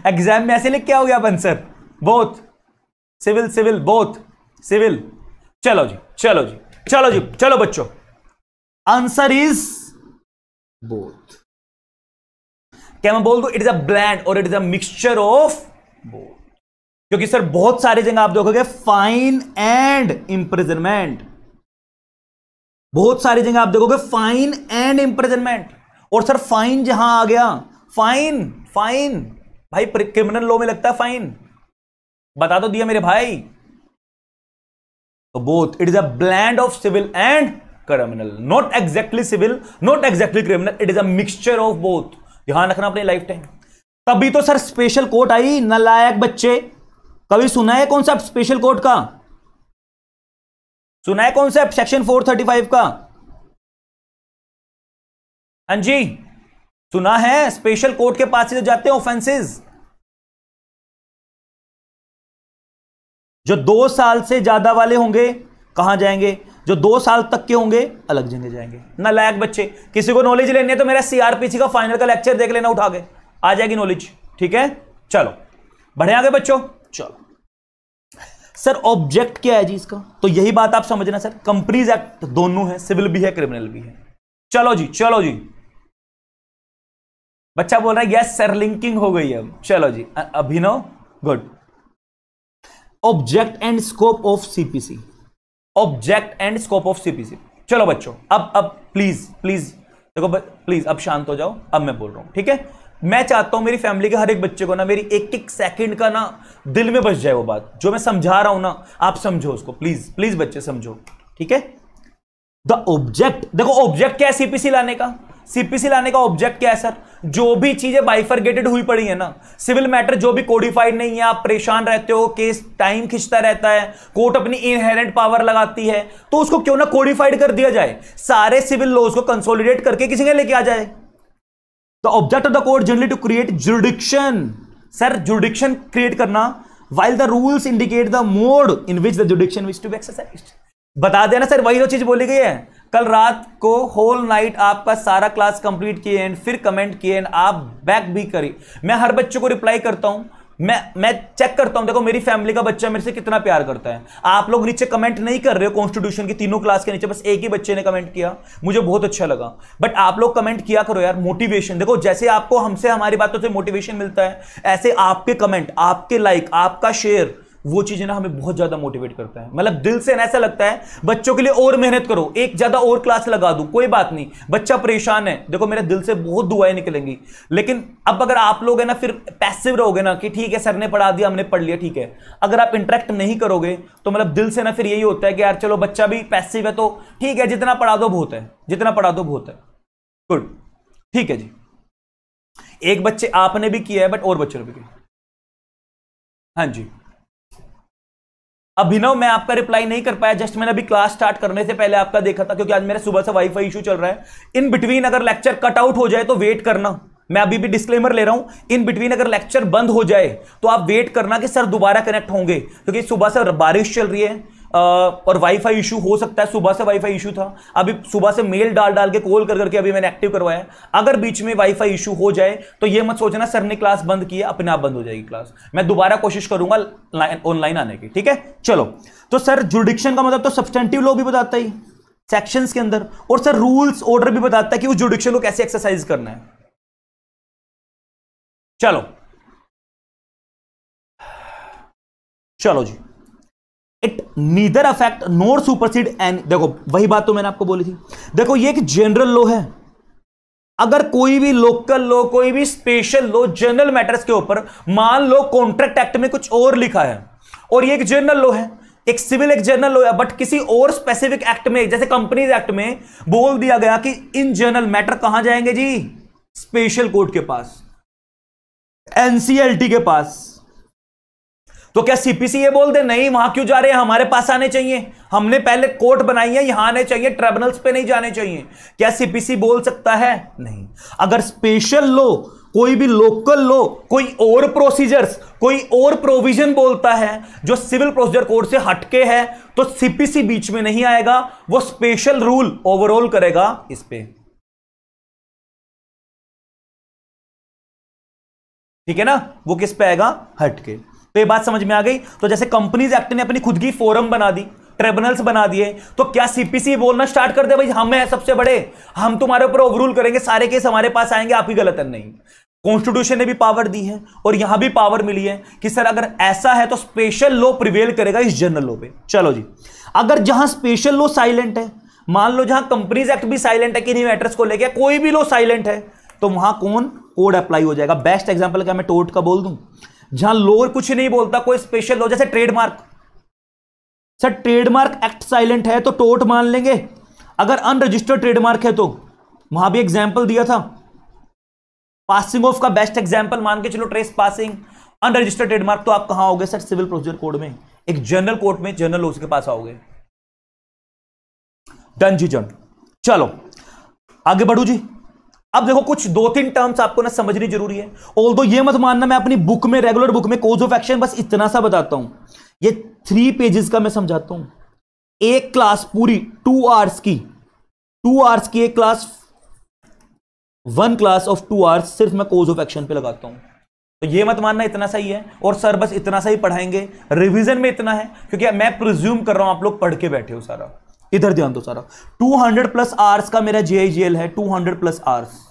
एग्जाम में ऐसे लिख क्या हो गया बंसर both civil civil both civil चलो जी चलो जी चलो जी चलो बच्चों आंसर इज बोथ क्या मैं बोल दू इट इज अ ब्लैंड और it is a mixture of both क्योंकि सर बहुत सारी जगह आप देखोगे फाइन एंड इंप्रिजनमेंट बहुत सारी जगह आप देखोगे फाइन एंड इंप्रिजनमेंट और सर फाइन जहां आ गया फाइन फाइन भाई क्रिमिनल लॉ में लगता है फाइन बता दो तो दिया मेरे भाई तो both it is a blend of civil and criminal not exactly civil not exactly criminal it is a mixture of both ध्यान रखना अपने लाइफ टाइम तभी तो सर स्पेशल कोर्ट आई नलायक बच्चे कभी सुना है कौन सा स्पेशल कोर्ट का सुना है कौन सा सेक्शन 435 का हाँ जी सुना है स्पेशल कोर्ट के पास से तो जाते हैं ऑफेंसेस जो दो साल से ज्यादा वाले होंगे कहां जाएंगे जो दो साल तक के होंगे अलग जगह जाएंगे ना लायक बच्चे किसी को नॉलेज लेनी है तो मेरा सीआरपीसी का फाइनल का लेक्चर देख लेना उठा के आ जाएगी नॉलेज ठीक है चलो बढ़े आगे बच्चों चलो सर ऑब्जेक्ट क्या है जी इसका तो यही बात आप समझना सर कंपनीज एक्ट दोनों है सिविल भी है क्रिमिनल भी है चलो जी चलो जी बच्चा बोल रहा है यस सर लिंकिंग हो गई है चलो जी Abhinav good object and scope of CPC object and scope of CPC चलो बच्चों अब अब प्लीज प्लीज देखो प्लीज अब शांत हो जाओ अब मैं बोल रहा हूं ठीक है मैं चाहता हूं मेरी फैमिली के हर एक बच्चे को ना मेरी एक एक सेकंड का ना दिल में बस जाए वो बात जो मैं समझा रहा हूं ना आप समझो उसको प्लीज प्लीज बच्चे समझो ठीक है द ऑब्जेक्ट देखो ऑब्जेक्ट क्या है सीपीसी लाने का सीपीसी लाने का ऑब्जेक्ट क्या है सर जो भी चीजें बाइफरगेटेड हुई पड़ी है ना सिविल मैटर जो भी कोडिफाइड नहीं है आप परेशान रहते हो केस टाइम खिंचता रहता है कोर्ट अपनी इनहेरेंट पावर लगाती है तो उसको क्यों ना कोडिफाइड कर दिया जाए सारे सिविल लॉज को कंसोलिडेट करके किसी ने लेके आ जाए the object of the court generally to create jurisdiction sir jurisdiction create करना while the rules indicate the mode in which the jurisdiction which to be exercise बता देना सर वही तो चीज बोली गई है कल रात को होल नाइट आपका सारा क्लास कंप्लीट किए एंड फिर कमेंट किए एंड आप बैक भी करी मैं हर बच्चे को रिप्लाई करता हूं मैं मैं चेक करता हूं देखो मेरी फैमिली का बच्चा मेरे से कितना प्यार करता है आप लोग नीचे कमेंट नहीं कर रहे हो कॉन्स्टिट्यूशन की तीनों क्लास के नीचे बस एक ही बच्चे ने कमेंट किया मुझे बहुत अच्छा लगा बट आप लोग कमेंट किया करो यार मोटिवेशन देखो जैसे आपको हमसे हमारी बातों से मोटिवेशन मिलता है ऐसे आपके कमेंट आपके लाइक आपका शेयर वो चीजें ना हमें बहुत ज़्यादा मोटिवेट करता है मतलब दिल से ऐसा लगता है बच्चों के लिए और मेहनत करो एक ज़्यादा और क्लास लगा दू कोई बात नहीं बच्चा परेशान है देखो मेरे दिल से बहुत दुआएं निकलेंगी लेकिन अब अगर आप लोग है ना फिर पैसिव रहोगे ना कि ठीक है सर ने पढ़ा दिया हमने पढ़ लिया ठीक है अगर आप इंटरेक्ट नहीं करोगे तो मतलब दिल से ना फिर यही होता है कि यार चलो बच्चा भी पैसिव है तो ठीक है जितना पढ़ा दो बहुत है जितना पढ़ा दो बहुत है गुड ठीक है जी एक बच्चे आपने भी किया है बट और बच्चों ने भी किया हाँ जी अभिनव मैं आपका रिप्लाई नहीं कर पाया जस्ट मैंने अभी क्लास स्टार्ट करने से पहले आपका देखा था क्योंकि आज मेरे सुबह से वाईफाई इशू चल रहा है इन बिटवीन अगर लेक्चर कट आउट हो जाए तो वेट करना मैं अभी भी डिस्क्लेमर ले रहा हूं इन बिटवीन अगर लेक्चर बंद हो जाए तो आप वेट करना कि सर दोबारा कनेक्ट होंगे क्योंकि सुबह से बारिश चल रही है और वाईफाई इशू हो सकता है सुबह से वाईफाई इशू था अभी सुबह से मेल डाल डाल के कॉल कर करके अभी मैंने एक्टिव करवाया अगर बीच में वाईफाई इशू हो जाए तो ये मत सोचना सर ने क्लास बंद की है अपने आप बंद हो जाएगी क्लास मैं दोबारा कोशिश करूंगा ऑनलाइन आने की ठीक है चलो तो सर जुडिक्शन का मतलब तो सब्सटेंटिव लॉ भी बताता ही सेक्शंस के अंदर और सर रूल्स ऑर्डर भी बताता है कि उस जुडिक्शन को कैसे एक्सरसाइज करना है चलो चलो जी it neither affect nor supersede an देखो वही बात तो मैंने आपको बोली थी देखो ये एक जनरल लॉ है अगर कोई भी लोकल लॉ कोई भी स्पेशल लॉ जनरल मैटर्स के ऊपर मान लो कॉन्ट्रैक्ट एक्ट में कुछ और लिखा है और ये एक जनरल लॉ है एक सिविल एक जनरल लॉ है बट किसी और स्पेसिफिक एक्ट में जैसे कंपनीज एक्ट में बोल दिया गया कि इन जनरल मैटर कहां जाएंगे जी स्पेशल कोर्ट के पास एनसीएलटी के पास तो क्या सीपीसी ये बोल दे नहीं वहां क्यों जा रहे हैं हमारे पास आने चाहिए हमने पहले कोर्ट बनाई है यहां आने चाहिए ट्रिब्यूनल्स पे नहीं जाने चाहिए क्या सीपीसी बोल सकता है नहीं अगर स्पेशल लो कोई भी लोकल लो कोई और प्रोसीजर्स कोई और प्रोविजन बोलता है जो सिविल प्रोसीजर कोर्ट से हटके है तो सीपीसी बीच में नहीं आएगा वो स्पेशल रूल ओवरऑल करेगा इस पर ठीक है ना वो किस पे आएगा हटके तो ये बात समझ में आ गई तो जैसे कंपनीज एक्ट ने अपनी खुद की फोरम बना दी ट्रिब्यूनल्स बना दिए तो क्या सीपीसी बोलना स्टार्ट कर दे भाई हम हैं सबसे बड़े हम तुम्हारे ऊपर ओवरूल करेंगे सारे केस हमारे पास आएंगे आपकी गलत नहीं कॉन्स्टिट्यूशन ने भी पावर दी है और यहां भी पावर मिली है कि सर अगर ऐसा है तो स्पेशल लॉ प्रिवेल करेगा इस जनरल लॉ पे चलो जी अगर जहां स्पेशल लॉ साइलेंट है मान लो जहां कंपनीज एक्ट भी साइलेंट है कि नहीं मैटर्स को लेकर कोई भी लॉ साइलेंट है तो वहां कौन कोड अप्लाई हो जाएगा बेस्ट एग्जाम्पल क्या मैं टोट का बोल दूं जहां लोअर कुछ नहीं बोलता कोई स्पेशल लॉ जैसे trademark sir trademark act silent है तो टोट मान लेंगे अगर अनरजिस्टर्ड ट्रेडमार्क है तो वहां भी एग्जाम्पल दिया था पासिंग ऑफ का बेस्ट एग्जाम्पल मान के चलो ट्रेस पासिंग अनरजिस्टर्ड ट्रेडमार्क तो आप कहां आओगे सर सिविल प्रोसीजर कोड में एक जनरल कोर्ट में जनरल लॉज के पास आओगे डन जी जन चलो आगे बढ़ू जी अब देखो कुछ दो तीन टर्म्स आपको ना समझनी जरूरी है ऑल दो ये मत मानना मैं अपनी बुक में रेगुलर बुक में कोज ऑफ एक्शन बस इतना सा बताता हूं ये थ्री पेजेस का मैं समझाता हूं एक क्लास पूरी टू आवर्स की टू आवर्स की एक class one class of two hours सिर्फ मैं कोज ऑफ एक्शन पे लगाता हूं तो ये मत मानना इतना सही है और सर बस इतना सा ही पढ़ाएंगे रिविजन में इतना है क्योंकि मैं प्रिज्यूम कर रहा हूं आप लोग पढ़ के बैठे हो सारा इधर ध्यान दो सारा 200 प्लस आर्स का मेरा जे है 200 प्लस आर्स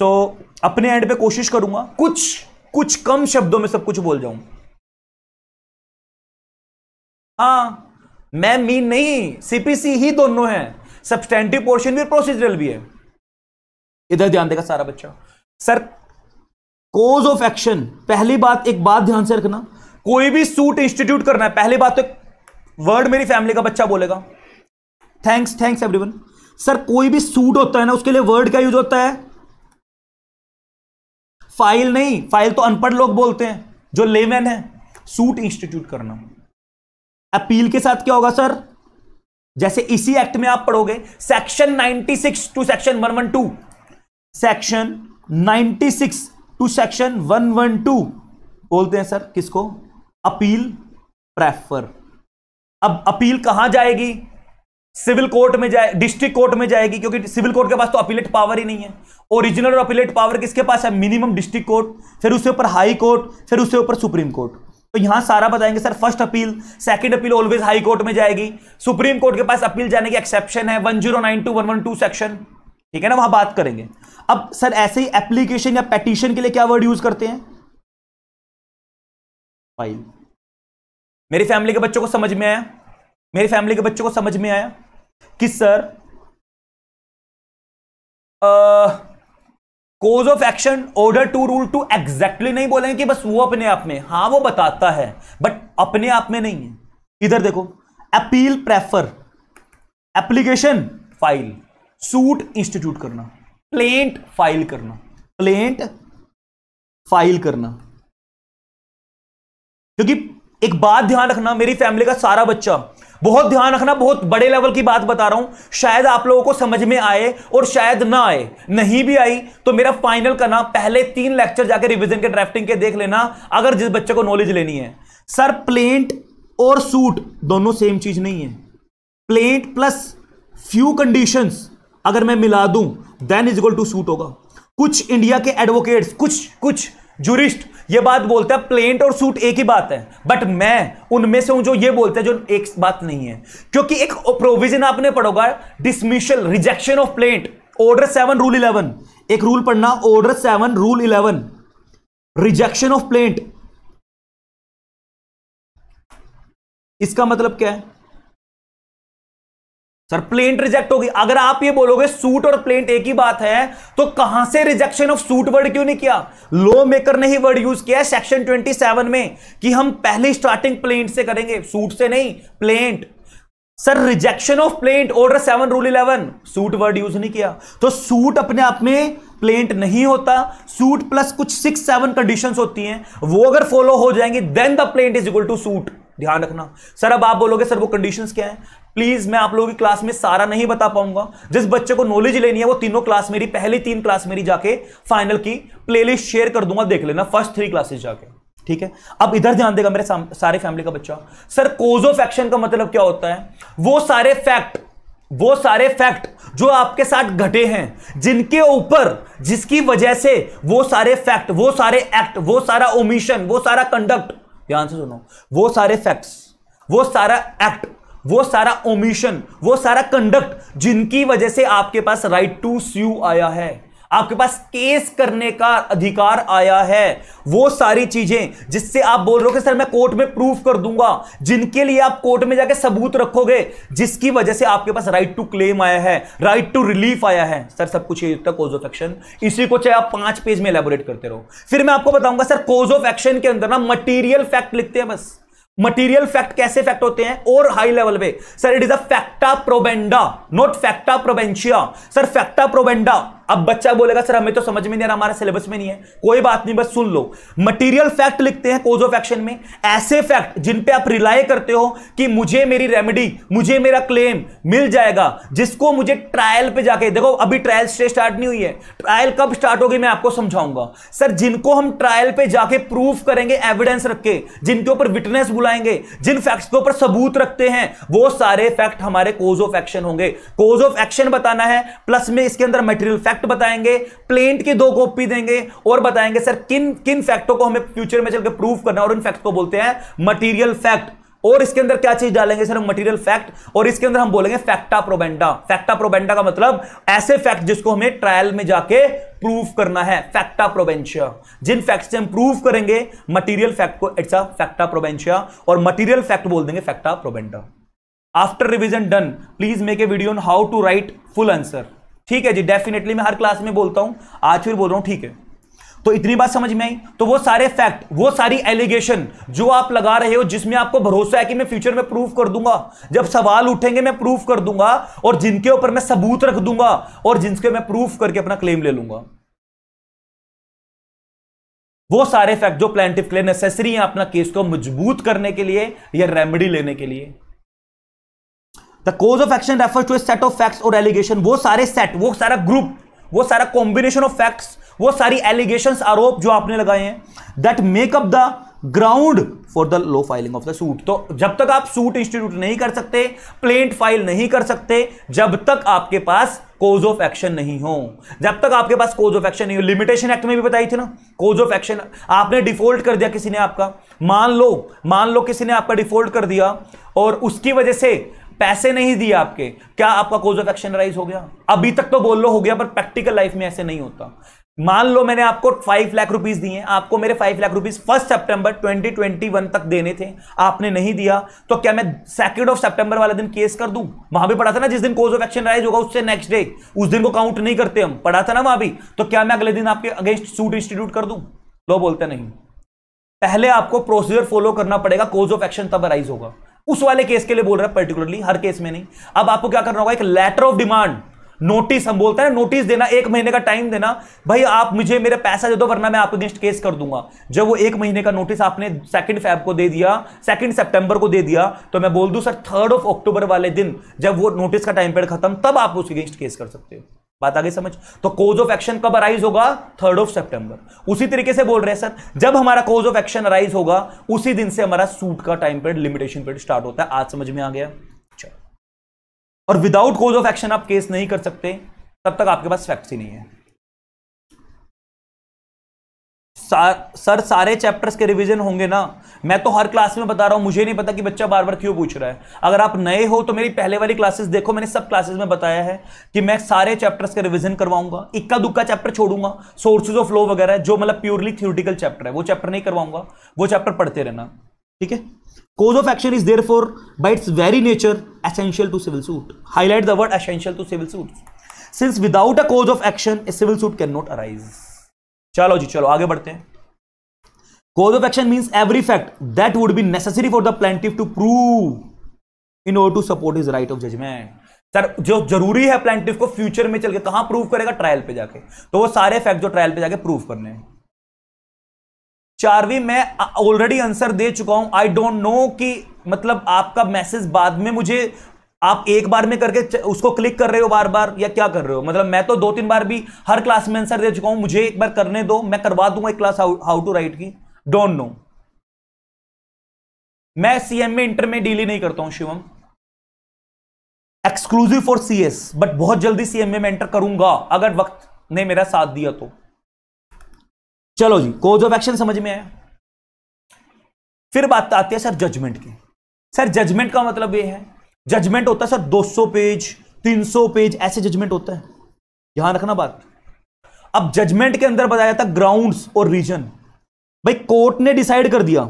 सो so, अपने एंड पे कोशिश करूंगा कुछ कुछ कम शब्दों में सब कुछ बोल जाऊं हाँ मैं मीन नहीं सीपीसी ही दोनों है सबस्टेंटिव पोर्शन भी प्रोसीजरल भी है इधर ध्यान देगा सारा बच्चा सर कोज ऑफ एक्शन पहली बात एक बात ध्यान से रखना कोई भी सूट इंस्टीट्यूट करना है पहली बात तो वर्ड मेरी फैमिली का बच्चा बोलेगा थैंक्स थैंक्स एवरीवन सर कोई भी सूट होता है ना उसके लिए वर्ड क्या यूज होता है फाइल नहीं फाइल तो अनपढ़ लोग बोलते हैं जो लेवन है सूट इंस्टीट्यूट करना अपील के साथ क्या होगा सर जैसे इसी एक्ट में आप पढ़ोगे section 96 to section 112 section 96 to section 112 बोलते हैं सर किसको अपील प्रेफर अब अपील कहां जाएगी सिविल कोर्ट में जाए डिस्ट्रिक्ट कोर्ट में जाएगी क्योंकि सिविल कोर्ट के पास तो अपीलेट पावर ही नहीं है ओरिजिनल और अपीलेट पावर किसके पास है मिनिमम डिस्ट्रिक्ट कोर्ट फिर उसके ऊपर हाई कोर्ट फिर उसके ऊपर सुप्रीम कोर्ट तो यहां सारा बताएंगे sir first appeal second appeal always high court में जाएगी सुप्रीम कोर्ट के पास अपील जाने की एक्सेप्शन है one zero nine two one one two section ठीक है ना वहां बात करेंगे अब सर ऐसे ही एप्लीकेशन या पेटिशन के लिए क्या वर्ड यूज करते हैं फाइल मेरी फैमिली के बच्चों को समझ में आया मेरी फैमिली के बच्चों को समझ में आया कि sir cause of action order two rule two exactly नहीं बोलेंगे कि बस वो अपने आप में हाँ वो बताता है बट अपने आप में नहीं है इधर देखो appeal prefer application file suit institute करना प्लेंट फाइल करना प्लेंट फाइल करना क्योंकि एक बात ध्यान रखना मेरी फैमिली का सारा बच्चा बहुत ध्यान रखना बहुत बड़े लेवल की बात बता रहा हूं शायद आप लोगों को समझ में आए और शायद ना आए नहीं भी आई तो मेरा फाइनल करना पहले तीन लेक्चर जाके रिवीजन के ड्राफ्टिंग के देख लेना अगर जिस बच्चे को नॉलेज लेनी है सर प्लेंट और सूट दोनों सेम चीज नहीं है प्लेंट प्लस फ्यू कंडीशन अगर मैं मिला दूं then is equal to suit होगा कुछ इंडिया के एडवोकेट्स कुछ कुछ जूरिस्ट ये बात बोलता है प्लेंट और सूट एक ही बात है बट मैं उनमें से हूं जो ये बोलते हैं जो एक बात नहीं है क्योंकि एक प्रोविजन आपने पढ़ोगा dismissal rejection of plaint order seven rule eleven एक रूल पढ़ना order seven rule eleven rejection of plaint इसका मतलब क्या है सर प्लेंट रिजेक्ट होगी अगर आप ये बोलोगे सूट और प्लेंट एक ही बात है तो कहां से रिजेक्शन ऑफ सूट वर्ड क्यों नहीं किया लॉ मेकर ने ही वर्ड यूज किया सेक्शन 27 में कि हम पहले स्टार्टिंग प्लेंट से करेंगे सूट से नहीं plaint sir rejection of plaint order seven rule eleven suit word use नहीं किया तो सूट अपने आप में प्लेंट नहीं होता सूट प्लस कुछ सिक्स सेवन कंडीशन होती हैं वो अगर फॉलो हो जाएंगे then the plaint is equal to suit ध्यान रखना सर अब आप बोलोगे सर वो कंडीशन क्या है प्लीज मैं आप लोगों की क्लास में सारा नहीं बता पाऊंगा जिस बच्चे को नॉलेज लेनी है वो तीनों क्लास मेरी पहली तीन क्लास मेरी जाके फाइनल की प्लेलिस्ट शेयर कर दूंगा देख लेना फर्स्ट थ्री क्लासेज जाके ठीक है अब इधर ध्यान देगा मेरे सारे फैमिली का बच्चा सर कोज ऑफ एक्शन का मतलब क्या होता है वो सारे फैक्ट वो सारे फैक्ट जो आपके साथ घटे हैं जिनके ऊपर जिसकी वजह से वो सारे फैक्ट वो सारे एक्ट वो सारा ओमिशन वो सारा कंडक्ट ध्यान से सुनो वो सारे फैक्ट्स वो सारा एक्ट वो सारा ओमिशन वो सारा कंडक्ट जिनकी वजह से आपके पास राइट टू स्यू आया है आपके पास केस करने का अधिकार आया है वो सारी चीजें जिससे आप बोल रहे हो कि सर मैं कोर्ट में प्रूफ कर दूंगा जिनके लिए आप कोर्ट में जाके सबूत रखोगे जिसकी वजह से आपके पास राइट टू क्लेम आया है राइट टू रिलीफ आया है सर सब कुछ कोज ऑफ एक्शन इसी को चाहे आप पांच पेज में एलेबोरेट करते रहो फिर मैं आपको बताऊंगा सर कोज ऑफ एक्शन के अंदर ना मटीरियल फैक्ट लिखते हैं बस मटेरियल फैक्ट कैसे फैक्ट होते हैं और हाई लेवल पे sir it is a facta probanda not facta probantia sir facta probanda अब बच्चा बोलेगा सर हमें तो समझ में नहीं आ हमारे सिलेबस में नहीं है कोई बात नहीं बस सुन लो मटेरियल फैक्ट लिखते हैं कोज ऑफ एक्शन में ऐसे फैक्ट जिन पे आप रिलाई करते हो कि मुझे मेरी रेमेडी मुझे मेरा क्लेम मिल जाएगा जिसको मुझे ट्रायल पे जाके देखो अभी ट्रायल स्टार्ट नहीं हुई है ट्रायल कब स्टार्ट होगी मैं आपको समझाऊंगा सर जिनको हम ट्रायल पे जाके प्रूफ करेंगे एविडेंस रख के जिनके ऊपर विटनेस बुलाएंगे जिन फैक्ट्स के ऊपर सबूत रखते हैं वो सारे फैक्ट हमारे कोज ऑफ एक्शन होंगे कोज ऑफ एक्शन बताना है प्लस में इसके अंदर मटेरियल फैक्ट फैक्ट बताएंगे प्लेंट की दो कॉपी देंगे और बताएंगे सर किन किन फैक्टों को हमें फ्यूचर में चलकर प्रूव करना और इन फैक्ट को बोलते हैं मटीरियल फैक्ट और इसके अंदर क्या चीज डालेंगे सर मटेरियल फैक्ट और इसके अंदर हम बोलेंगे फैक्टा प्रोबेंडा फैक्टा प्रोबेंडा का मतलब ऐसे फैक्ट जिसको हमें ट्रायल में जाके प्रूफ करना है फैक्टा प्रोबेंशिया जिन फैक्ट से हम प्रूफ करेंगे मटेरियल फैक्ट को इट्स अ फैक्टा प्रोबेंशिया और मटेरियल फैक्ट बोल देंगे facta probanda after revision done please make a video on how to write full answer ठीक है जी डेफिनेटली मैं हर क्लास में बोलता हूं आज फिर बोल रहा हूं ठीक है तो इतनी बात समझ में आई तो वो सारे फैक्ट वो सारी एलिगेशन जो आप लगा रहे हो जिसमें आपको भरोसा है कि मैं फ्यूचर में प्रूफ कर दूंगा जब सवाल उठेंगे मैं प्रूफ कर दूंगा और जिनके ऊपर मैं सबूत रख दूंगा और जिनके मैं प्रूफ करके अपना क्लेम ले लूंगा वो सारे फैक्ट जो प्लेंटिव के लिए नेसेसरी है अपना केस को मजबूत करने के लिए या रेमेडी लेने के लिए the cause of action refer to a set of facts और एलिगेशन वो सारे सेट वो सारा ग्रुप वो सारा कॉम्बिनेशन ऑफ फैक्ट्स वो सारी एलिगेशन आरोप जो आपने लगाए हैं that make up the ground for the law filing of the suit तो जब तक आप सूट इंस्टीट्यूट नहीं कर सकते प्लेंट फाइल नहीं कर सकते जब तक आपके पास कोज ऑफ एक्शन नहीं हो जब तक आपके पास कोज ऑफ एक्शन नहीं हो लिमिटेशन एक्ट में भी बताई थी ना कोज ऑफ एक्शन आपने डिफॉल्ट कर दिया किसी ने आपका मान लो मान लो किसी ने आपका डिफॉल्ट कर दिया और उसकी वजह से पैसे नहीं दिए आपके क्या आपका कोज ऑफ एक्शन राइज हो गया अभी तक तो बोल लो हो गया पर प्रैक्टिकल लाइफ में ऐसे नहीं होता मान लो मैंने आपको फाइव लाख रुपीज दिए आपको मेरे five lakh rupees first September twenty twenty one तक देने थे आपने नहीं दिया तो क्या मैं सेकेंड ऑफ सेप्टेंबर वाला दिन केस कर दूं वहां भी पढ़ा था ना जिस दिन कोज ऑफ एक्शन राइज होगा उससे नेक्स्ट डे उस दिन को काउंट नहीं करते हम पढ़ा था ना वहां भी तो क्या मैं अगले दिन आपके अगेंस्ट सूट इंस्टीट्यूट कर दू लो बोलते नहीं पहले आपको प्रोसीजर फॉलो करना पड़ेगा कोज ऑफ एक्शन तब राइज होगा उस वाले केस के लिए बोल रहा है पर्टिकुलरली हर केस में नहीं अब आपको क्या करना होगा एक लेटर ऑफ डिमांड नोटिस हम बोलते हैं नोटिस देना एक महीने का टाइम देना भाई आप मुझे मेरा पैसा दे दो वरना मैं आपको अगेंस्ट केस कर दूंगा जब वो एक महीने का नोटिस आपने सेकंड फैब को दे दिया सेकंड सितंबर को दे दिया तो मैं बोल दूं सर थर्ड ऑफ अक्टूबर वाले दिन जब वो नोटिस का टाइम पीरियड खत्म तब आप उसके अगेंस्ट केस कर सकते हो बात आगे समझ तो कोज ऑफ एक्शन कब अराइज होगा थर्ड ऑफ सेप्टेंबर उसी तरीके से बोल रहे हैं सर जब हमारा कोज ऑफ एक्शन अराइज होगा उसी दिन से हमारा सूट का time period limitation period start होता है आज समझ में आ गया और विदाउट कोज ऑफ एक्शन आप केस नहीं कर सकते तब तक आपके पास फैक्ट्स ही नहीं है सर सारे चैप्टर्स के रिवीजन होंगे ना मैं तो हर क्लास में बता रहा हूं मुझे नहीं पता कि बच्चा बार बार क्यों पूछ रहा है अगर आप नए हो तो मेरी पहले वाली क्लासेस देखो मैंने सब क्लासेस में बताया है कि मैं सारे चैप्टर्स का रिविजन करवाऊंगा इक्का दुक्का चैप्टर छोड़ूंगा सोर्सेज ऑफ लो वगैरह जो मतलब प्योरली थियोटिकल चैप्टर है वो चैप्टर नहीं करवाऊंगा वो चैप्टर पढ़ते रहना ठीक है cause of action is therefore by very nature essential to civil suit highlight the word essential to civil suit since without a cause of action a civil suit can not arise चलो जी चलो आगे बढ़ते हैं cause of action means every fact that would be necessary for the plaintiff to prove in order to support is right of judgment sir जो जरूरी है plaintiff को फ्यूचर में चल के कहां प्रूव करेगा ट्रायल पे जाके तो वो सारे फैक्ट जो ट्रायल पे जाके प्रूव करने चारवी मैं ऑलरेडी आंसर दे चुका हूं आई डोंट नो कि मतलब आपका मैसेज बाद में मुझे आप एक बार में करके उसको क्लिक कर रहे हो बार बार या क्या कर रहे हो मतलब मैं तो दो तीन बार भी हर क्लास में आंसर दे चुका हूं मुझे एक बार करने दो मैं करवा दूंगा एक क्लास हाउ टू राइट की डोंट नो मैं सीएम में इंटर में डील ही नहीं करता हूं Shivam exclusive for CS but बहुत जल्दी सीएम में मैं एंटर करूंगा अगर वक्त ने मेरा साथ दिया तो चलो जी कोज ऑफ एक्शन समझ में आया फिर बात आती है सर जजमेंट की सर जजमेंट का मतलब यह है जजमेंट होता है सर 200 पेज 300 पेज ऐसे जजमेंट होता है ध्यान रखना बात अब जजमेंट के अंदर बताया जाता ग्राउंड्स और रीजन भाई कोर्ट ने डिसाइड कर दिया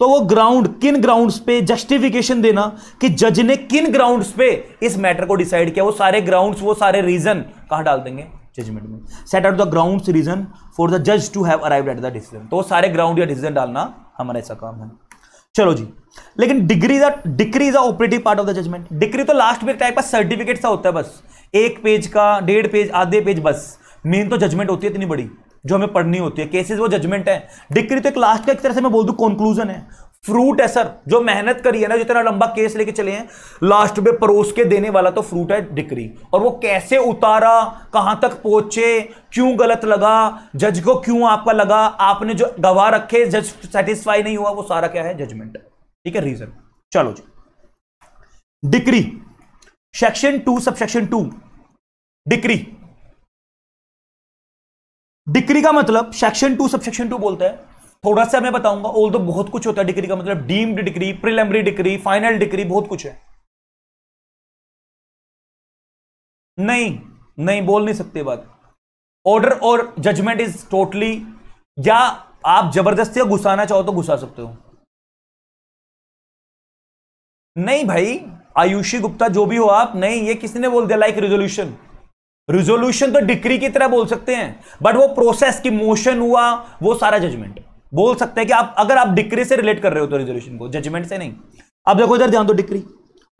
तो वो ग्राउंड किन ग्राउंड्स पे जस्टिफिकेशन देना कि जज ने किन ग्राउंड्स पे इस मैटर को डिसाइड किया वो सारे ग्राउंड्स वो सारे रीजन कहां डाल देंगे जजमेंट में set out the ground reason for the जज to have arrived at the decision तो वो सारे ग्राउंड या डिसीजन डालना हमारा ऐसा काम है चलो जी लेकिन decree decree is operative part of the judgment decree तो लास्ट में टाइप का सर्टिफिकेट सा होता है बस एक पेज का डेढ़ पेज आधे पेज बस मेन तो जजमेंट होती है इतनी बड़ी जो हमें पढ़नी होती है केसेस वो जजमेंट है डिग्री तो एक लास्ट का एक तरह से मैं बोल दूं कंक्लूजन है फ्रूट है सर जो मेहनत करी है ना जितना लंबा केस लेके चले हैं लास्ट में परोस के देने वाला तो फ्रूट है डिक्री और वो कैसे उतारा कहां तक पहुंचे क्यों गलत लगा जज को क्यों आपका लगा आपने जो गवाह रखे जज सेटिस्फाई नहीं हुआ वो सारा क्या है जजमेंट है ठीक है रीजन चलो जी decree section two sub section two decree decree का मतलब section two sub section two बोलता है थोड़ा सा मैं बताऊंगा ऑल तो बहुत कुछ होता है डिग्री का मतलब deemed decree preliminary decree final decree बहुत कुछ है नहीं नहीं बोल नहीं सकते बात ऑर्डर और जजमेंट इज टोटली या आप जबरदस्ती घुसाना चाहो तो घुसा सकते हो नहीं भाई आयुषी गुप्ता जो भी हो आप नहीं ये किसने बोल दिया लाइक रिजोल्यूशन रिजोल्यूशन तो डिक्री की तरह बोल सकते हैं बट वो प्रोसेस की मोशन हुआ वो सारा जजमेंट बोल सकते हैं कि आप अगर आप डिक्री से रिलेट कर रहे हो तो रिजोल्यूशन को जजमेंट से नहीं अब देखो इधर ध्यान दो डिक्री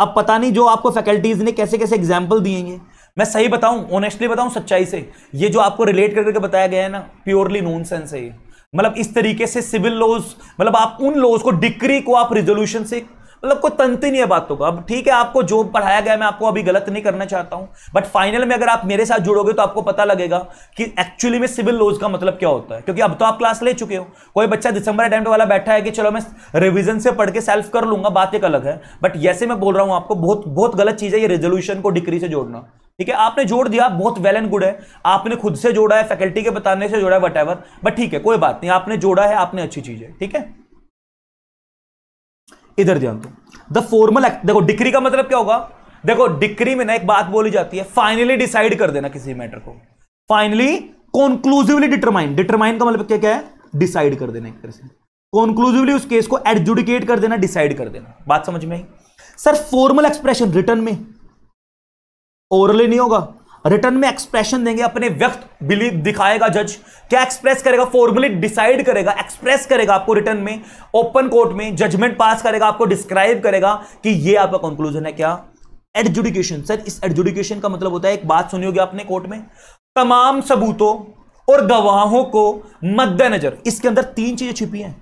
अब पता नहीं जो आपको फैकल्टीज ने कैसे कैसे एग्जाम्पल दिएंगे मैं सही बताऊं ऑनेस्टली बताऊं सच्चाई से ये जो आपको रिलेट करके बताया गया है ना प्योरली नॉन सेंस है मतलब इस तरीके से सिविल लॉज मतलब आप उन लॉज को डिक्री को आप रिजोल्यूशन से मतलब कोई तंती नहीं है बातों का अब ठीक है आपको जो पढ़ाया गया मैं आपको अभी गलत नहीं करना चाहता हूं बट फाइनल में अगर आप मेरे साथ जुड़ोगे तो आपको पता लगेगा कि एक्चुअली में सिविल लॉज का मतलब क्या होता है क्योंकि अब तो आप क्लास ले चुके हो कोई बच्चा दिसंबर अटैम्प्ट वाला बैठा है कि चलो मैं रिविजन से पढ़ के सेल्फ कर लूंगा बात एक अलग है बट जैसे मैं बोल रहा हूं आपको बहुत बहुत गलत चीज है ये रेजोल्यूशन को डिग्री से जोड़ना ठीक है आपने जोड़ दिया बहुत वेल एंड गुड है आपने खुद से जोड़ा है फैकल्टी के बताने से जोड़ा है वट बट ठीक है कोई बात नहीं आपने जोड़ा है आपने अच्छी चीज है ठीक है इधर ध्यान दो द फॉर्मल एक्ट देखो डिक्री का मतलब क्या होगा देखो डिक्री में ना एक बात बोली जाती है फाइनली डिसाइड कर देना किसी मैटर को फाइनली कॉन्क्लूसिवली डिटरमाइन डिटरमाइन का मतलब क्या क्या है डिसाइड कर देना एक तरह से कॉन्क्लूसिवली उस केस को एडजुडिकेट कर देना डिसाइड कर देना बात समझ में आई सर फॉर्मल एक्सप्रेशन रिटर्न में ओरली नहीं होगा रिटर्न में एक्सप्रेशन देंगे अपने व्यक्त बिलीव दिखाएगा जज क्या एक्सप्रेस करेगा फॉर्मली डिसाइड करेगा एक्सप्रेस करेगा आपको रिटर्न में ओपन कोर्ट में जजमेंट पास करेगा आपको डिस्क्राइब करेगा कि ये आपका कंक्लूजन है क्या एडजुडिकेशन सर इस एडजुडिकेशन का मतलब होता है एक बात सुनी होगी आपने कोर्ट में तमाम सबूतों और गवाहों को मद्देनजर इसके अंदर तीन चीजें छिपी हैं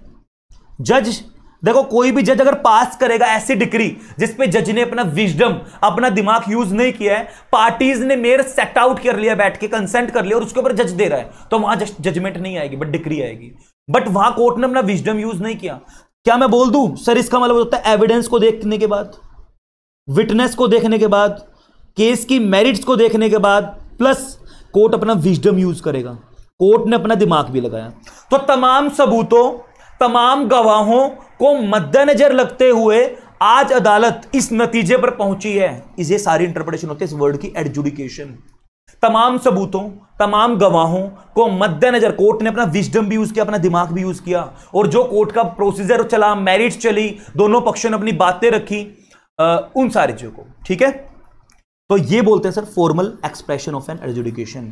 जज देखो कोई भी जज अगर पास करेगा ऐसी डिक्री जिसपे जज ने अपना विजडम अपना दिमाग यूज नहीं किया है पार्टीज ने मेयर सेट आउट कर लिया बैठ के कंसेंट कर लिया और उसके ऊपर जज दे रहा है तो वहां जजमेंट नहीं आएगी बट डिक्री आएगी बट वहां कोर्ट ने अपना विजडम यूज नहीं किया क्या मैं बोल दू सर इसका मतलब होता है एविडेंस को देखने के बाद विटनेस को देखने के बाद केस की मेरिट्स को देखने के बाद प्लस कोर्ट अपना विजडम यूज करेगा कोर्ट ने अपना दिमाग भी लगाया तो तमाम सबूतों तमाम गवाहों को मद्देनजर लगते हुए आज अदालत इस नतीजे पर पहुंची है इसे सारी इंटरप्रिटेशन होती है इस वर्ड की एडजुडिकेशन तमाम सबूतों तमाम गवाहों को मद्देनजर कोर्ट ने अपना विजडम भी यूज किया अपना दिमाग भी यूज किया और जो कोर्ट का प्रोसीजर चला मैरिट चली दोनों पक्षों ने अपनी बातें रखी आ, उन सारी चीजों को ठीक है तो ये बोलते हैं sir formal expression of an adjudication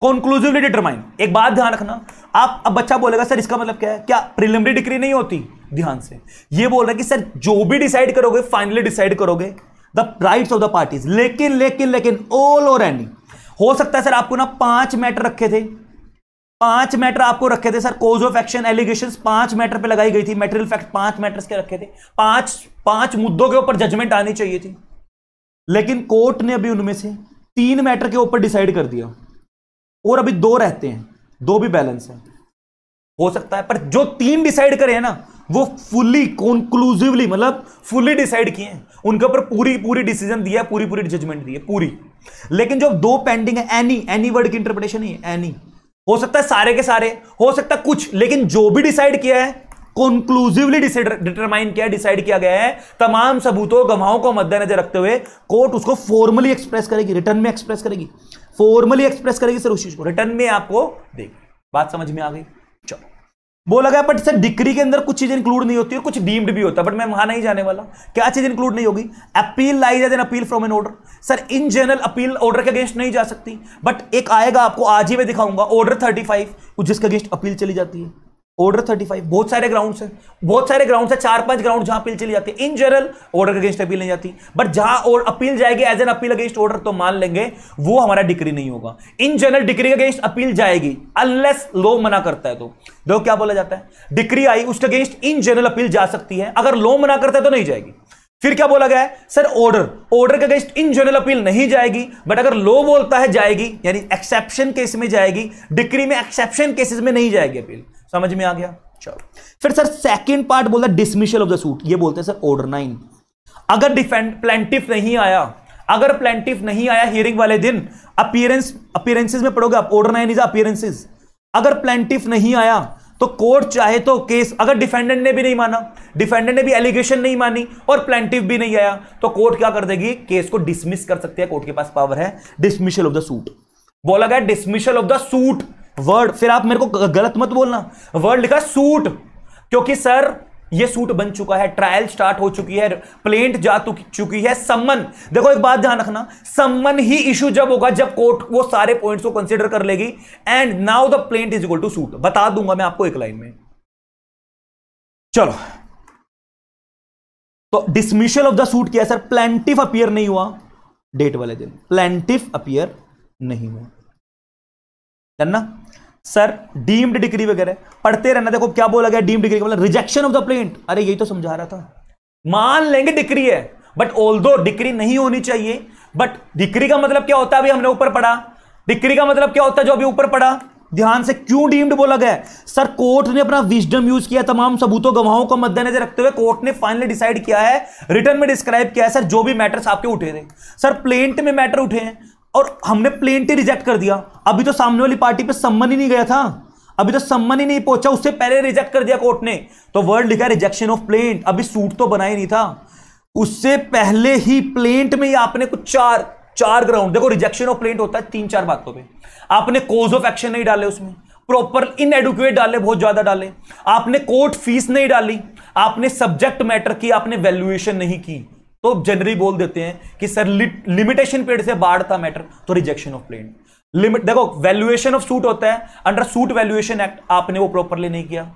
conclusively determine एक बात ध्यान रखना आप अब बच्चा बोलेगा सर इसका मतलब क्या है क्या प्रिलिमिनरी डिग्री नहीं होती ध्यान से ये बोल रहा है कि सर जो भी डिसाइड करोगे फाइनली डिसाइड करोगे the rights of the parties लेकिन लेकिन लेकिन ऑल और एनी हो सकता है सर आपको ना पांच मैटर रखे थे पांच मैटर आपको रखे थे sir cause of action allegation पांच मैटर पर लगाई गई थी मेटेरियल फैक्ट पांच मैटर्स के रखे थे पांच पांच मुद्दों के ऊपर जजमेंट आनी चाहिए थी लेकिन कोर्ट ने अभी उनमें से तीन मैटर के ऊपर डिसाइड कर दिया और अभी दो रहते हैं दो भी बैलेंस है हो सकता है पर जो तीन डिसाइड करे हैं ना वो फुली कंक्लूसिवली मतलब फुली डिसाइड किए हैं उनके ऊपर पूरी पूरी डिसीजन दिया पूरी पूरी जजमेंट दी है पूरी लेकिन जो दो पेंडिंग है एनी एनी वर्ड की इंटरप्रिटेशन ही है एनी हो सकता है सारे के सारे हो सकता है कुछ लेकिन जो भी डिसाइड किया है कंक्लूसिवली डिटरमाइन किया डिसाइड किया गया है तमाम सबूतों गवाहों को मद्देनजर रखते हुए कोर्ट उसको फॉर्मली एक्सप्रेस करेगी रिटर्न में एक्सप्रेस करेगी फॉर्मली एक्सप्रेस करेगी सर उस चीज को रिटर्न में आपको देगी बात समझ में आ गई बोला गया बट सर डिक्री के अंदर कुछ चीजें इंक्लूड नहीं होती और कुछ डीम्ड भी होता है बट मैं वहां नहीं जाने वाला क्या चीज इंक्लूड नहीं होगी अपील लाई जाए appeal from an order sir in general appeal order के अगेंस्ट नहीं जा सकती बट एक आएगा आपको आज ही मैं दिखाऊंगा ऑर्डर थर्टी फाइव जिसके अगेंस्ट अपील चली जाती है ऑर्डर 35 बहुत सारे ग्राउंड्स हैं बहुत सारे ग्राउंड्स हैं चार पांच ग्राउंड जहां अपील चली जाती है in general order against appeal नहीं जाती बट जहां और अपील जाएगी as an appeal against order तो मान लेंगे वो हमारा डिक्री नहीं होगा in general decree against appeal जाएगी अनलेस लो मना करता है तो देखो क्या बोला जाता है डिक्री आई उसके अगेंस्ट इन जनरल अपील जा सकती है अगर लो मना करता है तो नहीं जाएगी फिर क्या बोला गया है सर ऑर्डर ऑर्डर के अगेंस्ट इन जनरल अपील नहीं जाएगी बट अगर लो बोलता है जाएगी यानी एक्सेप्शन केस में जाएगी डिक्री में एक्सेप्शन केसेस में नहीं जाएगी अपील समझ में आ गया चलो फिर सर सेकेंड पार्ट बोला डिसमिशल ऑफ द सूट ये बोलते हैं सर ऑर्डर नाइन अगर डिफेंड प्लेंटिफ नहीं आया अगर प्लेंटिफ नहीं आया हियरिंग वाले दिन अपीयरेंस अपीयरेंसेज में पढ़ोगे आप ऑर्डर नाइन इज अपीयरेंसेज अगर प्लेंटिफ नहीं आया तो कोर्ट चाहे तो केस अगर डिफेंडेंट ने भी नहीं माना डिफेंडेंट ने भी एलिगेशन नहीं मानी और प्लेंटिव भी नहीं आया तो कोर्ट क्या कर देगी केस को डिसमिस कर सकती है कोर्ट के पास पावर है डिसमिशल ऑफ द सूट बोला गया dismissal of the suit word फिर आप मेरे को गलत मत बोलना वर्ड लिखा सूट क्योंकि सर ये सूट बन चुका है ट्रायल स्टार्ट हो चुकी है प्लेंट जा चुकी है सम्मन देखो एक बात ध्यान रखना सम्मन ही इशू जब होगा जब कोर्ट वो सारे पॉइंट्स को कंसिडर कर लेगी and now the plaint is equal to suit बता दूंगा मैं आपको एक लाइन में चलो तो डिसमिशल ऑफ द सूट किया सर प्लेंटिफ अपियर नहीं हुआ डेट वाले दिन प्लेंटिफ अपियर नहीं हुआ ना सर डीम्ड डिग्री वगैरह पढ़ते रहना देखो क्या बोला गया डीम्ड डिग्री मतलब रिजेक्शन ऑफ द प्लेंट अरे यही तो समझा रहा था मान लेंगे डिग्री है बट ऑल दो डिग्री नहीं होनी चाहिए बट डिग्री का मतलब क्या होता है अभी हमने ऊपर पढ़ा डिग्री का मतलब क्या होता है जो अभी ऊपर पढ़ा ध्यान से क्यों डीम्ड बोला गया सर कोर्ट ने अपना विजडम यूज किया तमाम सबूतों गवाहों को मद्देनजर रखते हुए कोर्ट ने फाइनली डिसाइड किया है रिटर्न में डिस्क्राइब किया है सर जो भी मैटर्स आपके उठे थे सर प्लेंट में मैटर उठे हैं और हमने प्लेन टी रिजेक्ट कर दिया अभी तो सामने वाली पार्टी पे सम्मन ही नहीं गया था अभी तो सम्मन ही नहीं पहुंचा उससे पहले रिजेक्ट कर दिया कोर्ट ने तो वर्ड लिखा रिजेक्शन ऑफ प्लेंट अभी सूट तो बना ही नहीं था उससे पहले ही प्लेंट में ही आपने कुछ चार चार ग्राउंड देखो रिजेक्शन ऑफ प्लेंट होता है तीन चार बातों पर आपने कोज ऑफ एक्शन नहीं डाले उसमें प्रॉपर इनएडुकेट डाले बहुत ज्यादा डाले आपने कोर्ट फीस नहीं डाली आपने सब्जेक्ट मैटर की आपने वैल्यूएशन नहीं की तो जनरली बोल देते हैं कि सर लिमिटेशन पीरियड से बाढ़ था मैटर तो रिजेक्शन ऑफ प्लेन लिमिट देखो वैल्यूएशन ऑफ सूट होता है अंडर सूट वैल्यूएशन एक्ट आपने वो प्रॉपरली नहीं किया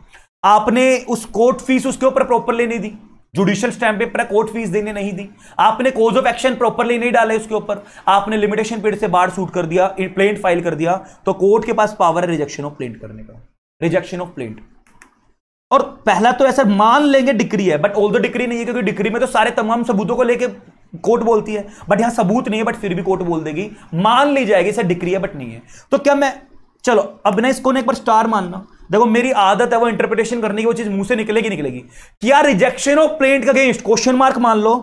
आपने उस कोर्ट फीस उसके ऊपर प्रॉपरली नहीं दी judicial stamp paper court fees देने नहीं दी आपने कोज ऑफ एक्शन प्रॉपरली नहीं डाले उसके ऊपर आपने लिमिटेशन पीरियड से बाढ़ सूट कर दिया प्लेंट फाइल कर दिया तो कोर्ट के पास पावर है रिजेक्शन ऑफ प्लेंट करने का रिजेक्शन ऑफ प्लेंट और पहला तो ऐसा मान लेंगे डिक्री है बट ऑल डिक्री नहीं है क्योंकि डिक्री में तो सारे तमाम सबूतों को लेके कोर्ट बोलती है बट यहां सबूत नहीं है बट फिर भी कोर्ट बोल देगी मान ली जाएगी सर डिक्री है बट नहीं है तो क्या मैं चलो अब ना इसको एक बार स्टार मानना देखो मेरी आदत है वो इंटरप्रिटेशन करने की वो चीज मुंह से निकलेगी निकलेगी क्या rejection of plaint against question mark मान लो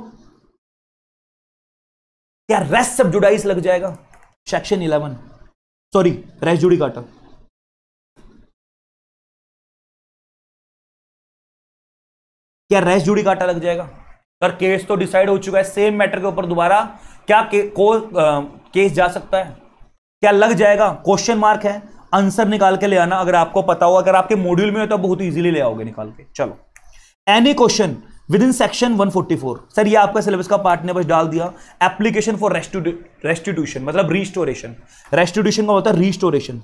क्या रेस्ट सब जुडाइस लग जाएगा सेक्शन इलेवन सॉरी रेस्ट जुड़ी काटा क्या रेस जुड़ी काटा लग जाएगा सर केस तो डिसाइड हो चुका है सेम मैटर के ऊपर दोबारा क्या के, को आ, केस जा सकता है क्या लग जाएगा क्वेश्चन मार्क है आंसर निकाल के ले आना अगर आपको पता हो अगर आपके मॉड्यूल में हो तो बहुत इजीली ले आओगे निकाल के चलो any question within section 144 sir ये आपका सिलेबस का पार्ट ने बस डाल दिया एप्लीकेशन फॉर रेस्टिट्यूशन मतलब रिस्टोरेशन रेस्टिट्यूशन का होता है रिस्टोरेशन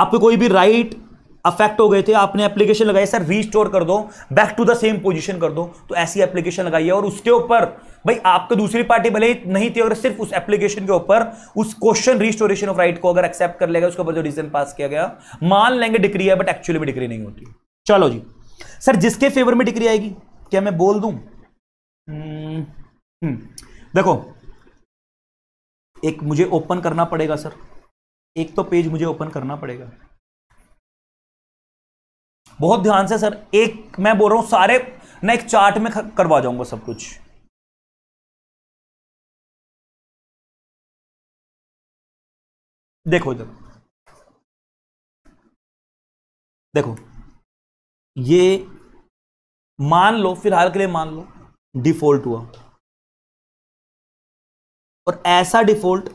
आपको कोई भी राइट right, अफेक्ट हो गए थे आपने एप्लीकेशन लगाई सर रीस्टोर कर दो back to the same position कर दो तो ऐसी एप्लीकेशन लगाइए और उसके ऊपर भाई आपके दूसरी पार्टी भले ही नहीं थी अगर सिर्फ उस एप्लीकेशन के ऊपर उस क्वेश्चन रिस्टोरेशन ऑफ राइट को अगर एक्सेप्ट कर लेगा उसके ऊपर जो रीजन पास किया गया मान लेंगे डिग्री है बट एक्चुअली भी डिग्री नहीं होती चलो जी सर जिसके फेवर में डिग्री आएगी क्या मैं बोल दू हम्म, हम्म। देखो एक मुझे ओपन करना पड़ेगा सर एक तो पेज मुझे ओपन करना पड़ेगा बहुत ध्यान से सर एक मैं बोल रहा हूं सारे ना एक चार्ट में करवा जाऊंगा सब कुछ देखो इधर देखो ये मान लो फिलहाल के लिए मान लो डिफॉल्ट हुआ और ऐसा डिफॉल्ट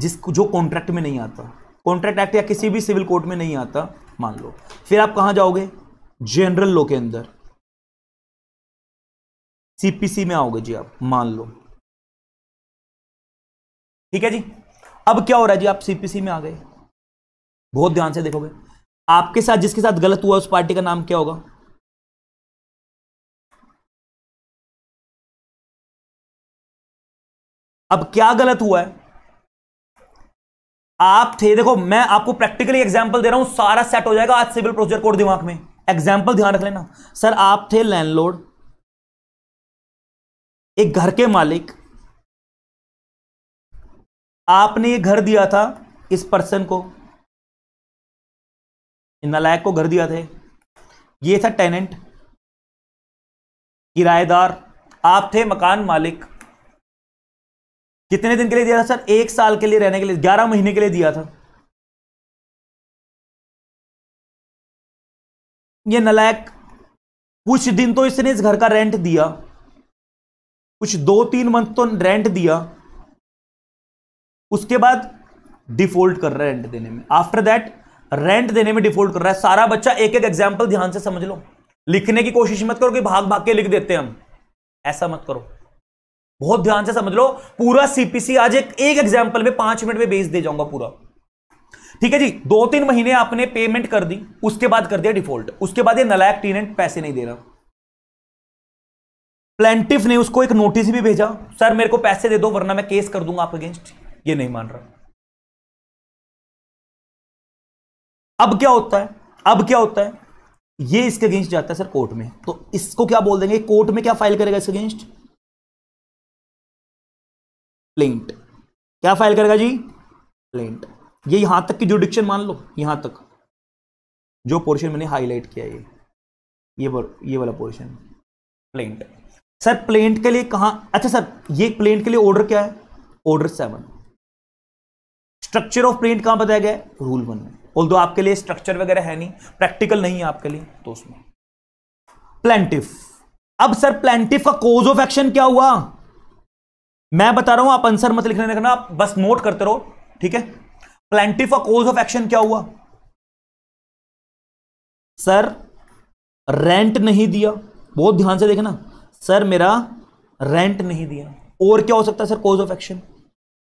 जिसको जो कॉन्ट्रैक्ट में नहीं आता कॉन्ट्रैक्ट एक्ट या किसी भी सिविल कोर्ट में नहीं आता मान लो फिर आप कहां जाओगे जनरल लो के अंदर सीपीसी में आओगे जी आप मान लो ठीक है जी अब क्या हो रहा है जी आप सीपीसी में आ गए बहुत ध्यान से देखोगे आपके साथ जिसके साथ गलत हुआ उस पार्टी का नाम क्या होगा अब क्या गलत हुआ है आप थे देखो मैं आपको प्रैक्टिकली एग्जाम्पल दे रहा हूं सारा सेट हो जाएगा आज सिविल प्रोसीजर कोड दिमाग में एग्जाम्पल ध्यान रख लेना सर आप थे लैंडलोड एक घर के मालिक आपने ये घर दिया था इस पर्सन को नलायक को घर दिया थे ये था टेनेंट किराएदार आप थे मकान मालिक कितने दिन के लिए दिया था सर एक साल के लिए रहने के लिए ग्यारह महीने के लिए दिया था ये नलायक कुछ दिन तो इसने इस घर का रेंट दिया कुछ दो तीन मंथ तो रेंट दिया उसके बाद डिफॉल्ट कर रहा है रेंट देने में आफ्टर दैट रेंट देने में डिफॉल्ट कर रहा है सारा बच्चा एक एक एग्जाम्पल ध्यान से समझ लो लिखने की कोशिश मत करो कि भाग भाग के लिख देते हैं हम ऐसा मत करो बहुत ध्यान से समझ लो पूरा सीपीसी आज एक एक एग्जाम्पल में पांच मिनट में बेच दे जाऊंगा पूरा ठीक है जी दो तीन महीने आपने पेमेंट कर दी उसके बाद कर दिया डिफॉल्ट उसके बाद ये नलायक टीनेंट पैसे नहीं दे रहा प्लेंटिफ ने उसको एक नोटिस भी भेजा सर मेरे को पैसे दे दो वरना मैं केस कर दूंगा आप अगेंस्ट ये नहीं मान रहा अब क्या होता है अब क्या होता है ये इसके अगेंस्ट जाता है सर कोर्ट में तो इसको क्या बोल देंगे कोर्ट में क्या फाइल करेगा इसके अगेंस्ट प्लेंट क्या फाइल करेगा जी प्लेंट ये यहां तक की जो डिक्शन मान लो यहां तक जो पोर्शन मैंने हाईलाइट किया ये ये बर, ये वाला पोर्शन प्लेंट सर प्लेंट के लिए कहा अच्छा सर ये प्लेंट के लिए ऑर्डर क्या है order seven structure of plaint कहां बताया गया है रूल वन में और दो आपके लिए स्ट्रक्चर वगैरह है नहीं प्रैक्टिकल नहीं है आपके लिए तो उसमें प्लेंटिफ अब सर प्लेंटिफ का कोज ऑफ एक्शन क्या हुआ मैं बता रहा हूं आप आंसर मत लिखने रखना आप बस नोट करते रहो ठीक है प्लेंटिफ का कोज ऑफ एक्शन क्या हुआ सर रेंट नहीं दिया बहुत ध्यान से देखना सर मेरा रेंट नहीं दिया और क्या हो सकता है sir cause of action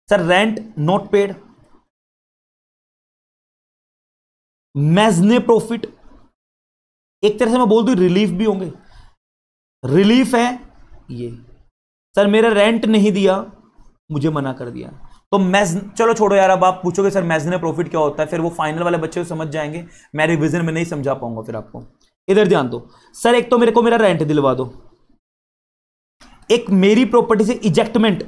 sir rent not paid ने प्रॉफिट एक तरह से मैं बोल दू रिलीफ भी होंगे रिलीफ है ये सर मेरा रेंट नहीं दिया मुझे मना कर दिया तो मैज चलो छोड़ो यार अब आप पूछोगे सर मैजने प्रॉफिट क्या होता है फिर वो फाइनल वाले बच्चे को समझ जाएंगे मैं रिविजन में नहीं समझा पाऊंगा फिर आपको इधर ध्यान दो सर एक तो मेरे को मेरा रेंट दिलवा दो एक मेरी प्रॉपर्टी से इजेक्टमेंट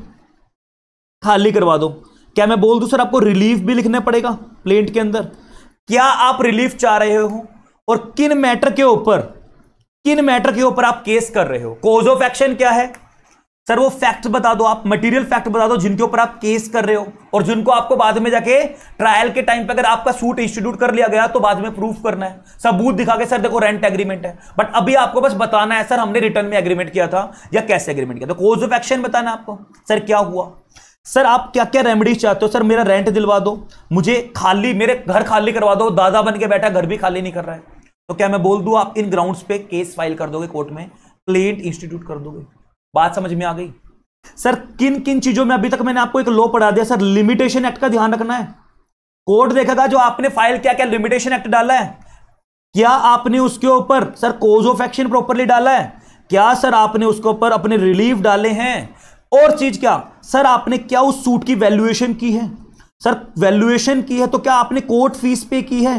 खाली करवा दो क्या मैं बोल दूं सर आपको रिलीफ भी लिखना पड़ेगा प्लेंट के अंदर क्या आप रिलीफ चाह रहे हो और किन मैटर के ऊपर किन मैटर के ऊपर आप केस कर रहे हो कोज ऑफ एक्शन क्या है सर वो फैक्ट बता दो आप मटेरियल फैक्ट बता दो जिनके ऊपर आप केस कर रहे हो और जिनको आपको बाद में जाके ट्रायल के टाइम पे अगर आपका सूट इंस्टीट्यूट कर लिया गया तो बाद में प्रूफ करना है सबूत दिखा के सर देखो रेंट एग्रीमेंट है बट अभी आपको बस बताना है सर हमने रिटर्न में एग्रीमेंट किया था या कैसे एग्रीमेंट किया था कोर्स ऑफ एक्शन बताना आपको सर क्या हुआ सर आप क्या क्या रेमेडीज चाहते हो सर मेरा रेंट दिलवा दो मुझे खाली मेरे घर खाली करवा दो दादा बन के बैठा घर भी खाली नहीं कर रहा है तो क्या मैं बोल दू आप इन ग्राउंड पे केस फाइल कर दोगे कोर्ट में प्लेट इंस्टीट्यूट कर दोगे बात समझ में आ गई सर किन किन चीजों में अभी तक मैंने आपको एक लॉ पढ़ा दिया सर लिमिटेशन एक्ट का ध्यान रखना है कोर्ट देखेगा जो आपने फाइल क्या क्या लिमिटेशन एक्ट डाला है क्या आपने उसके ऊपर sir cause of action properly डाला है क्या सर आपने उसके ऊपर अपने रिलीफ डाले हैं और चीज क्या सर आपने क्या उस सूट की वैल्यूएशन की है सर वैल्यूएशन की है तो क्या आपने कोर्ट फीस पे की है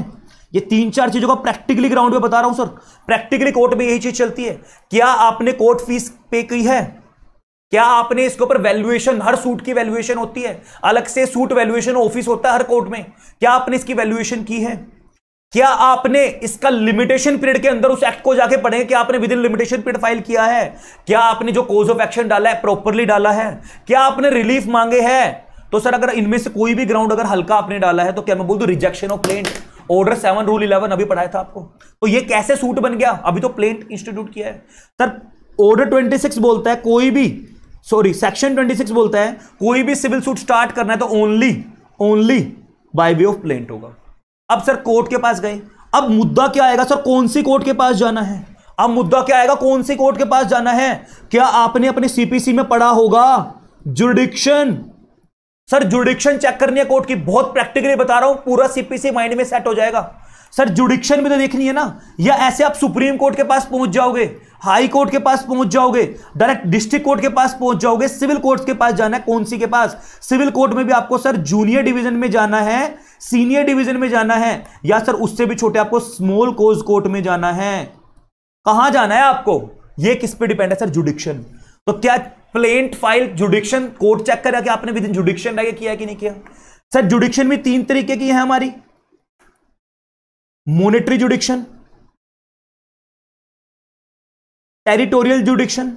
ये तीन चार चीजों का प्रैक्टिकली ग्राउंड में बता रहा हूं सर प्रैक्टिकली कोर्ट में यही चीज चलती है क्या आपने कोर्ट फीस पे की है क्या आपने इसके ऊपर वैल्यूएशन हर सूट की वैल्यूएशन होती है अलग से सूट वैल्यूएशन ऑफिस होता है हर कोर्ट में क्या आपने इसकी वैल्यूएशन की है क्या आपने इसका लिमिटेशन पीरियड के अंदर उस एक्ट को जाके पढ़े कि आपने within limitation period file किया है क्या आपने जो कोज ऑफ एक्शन डाला है प्रॉपरली डाला है क्या आपने रिलीफ मांगे है तो सर अगर इनमें से कोई भी ग्राउंड अगर हल्का आपने डाला है तो क्या मैं बोल दू rejection of plaint order seven rule eleven अभी पढ़ाया था आपको तो ये कैसे सूट बन गया अभी तो प्लेन इंस्टीट्यूट किया है सर ऑर्डर ट्वेंटी सिक्स बोलता है कोई भी सॉरी सेक्शन ट्वेंटी सिक्स बोलता है कोई भी सिविल सूट स्टार्ट करना है तो only only by way of plaint होगा अब सर कोर्ट के पास गए अब मुद्दा क्या आएगा सर कौन सी कोर्ट के पास जाना है अब मुद्दा क्या आएगा कौन सी कोर्ट के पास जाना है क्या आपने अपने सीपीसी में पढ़ा होगा जुडिक्शन सर जुडिक्शन चेक करनी है कोर्ट की बहुत प्रैक्टिकली बता रहा हूं पूरा सीपीसी माइंड में सेट हो जाएगा सर जुडिक्शन भी तो देखनी है ना या ऐसे आप सुप्रीम कोर्ट के पास पहुंच जाओगे हाई कोर्ट के पास पहुंच जाओगे डायरेक्ट डिस्ट्रिक्ट कोर्ट के पास पहुंच जाओगे सिविल कोर्ट के पास जाना है कौन सी के पास सिविल कोर्ट में भी आपको सर जूनियर डिवीजन में जाना है सीनियर डिवीजन में जाना है या सर उससे भी छोटे आपको स्मॉल कोर्स कोर्ट में जाना है कहां जाना है आपको यह किस पे डिपेंड है सर जुडिक्शन तो क्या plaint file jurisdiction court check करा कि आपने विदिन जुडिक्शन रह किया कि नहीं किया सर जुडिक्शन भी तीन तरीके की है हमारी मोनिटरी जुडिक्शन टेरिटोरियल जुडिक्शन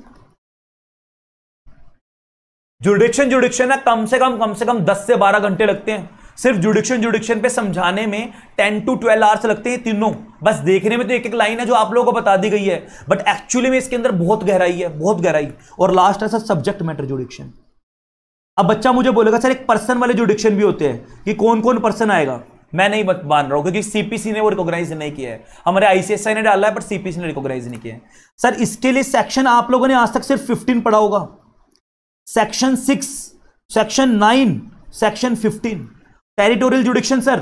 जुडिक्शन जुडिक्शन है कम से कम कम से कम 10 से 12 घंटे लगते हैं सिर्फ जुडिक्शन जुडिक्शन पे समझाने में टेन टू ट्वेल्व आवर्स लगते हैं तीनों बस देखने में तो एक एक लाइन है जो आप लोगों को बता दी गई है बट एक्चुअली में इसके अंदर बहुत गहराई है बहुत गहराई और लास्ट है सर सब्जेक्ट मैटर जुडिक्शन अब बच्चा मुझे बोलेगा सर एक पर्सन वाले जुडिक्शन भी होते हैं कि कौन कौन पर्सन आएगा मैं नहीं मान रहा हूँ क्योंकि सीपीसी ने वो रिकॉग्नाइज नहीं किया है हमारे आईसीएसआई ने डाला है बट सीपीसी ने रिकॉग्नाइज नहीं किया है सर इसके लिए सेक्शन आप लोगों ने आज तक सिर्फ फिफ्टीन पढ़ा होगा section six section nine section fifteen territorial jurisdiction sir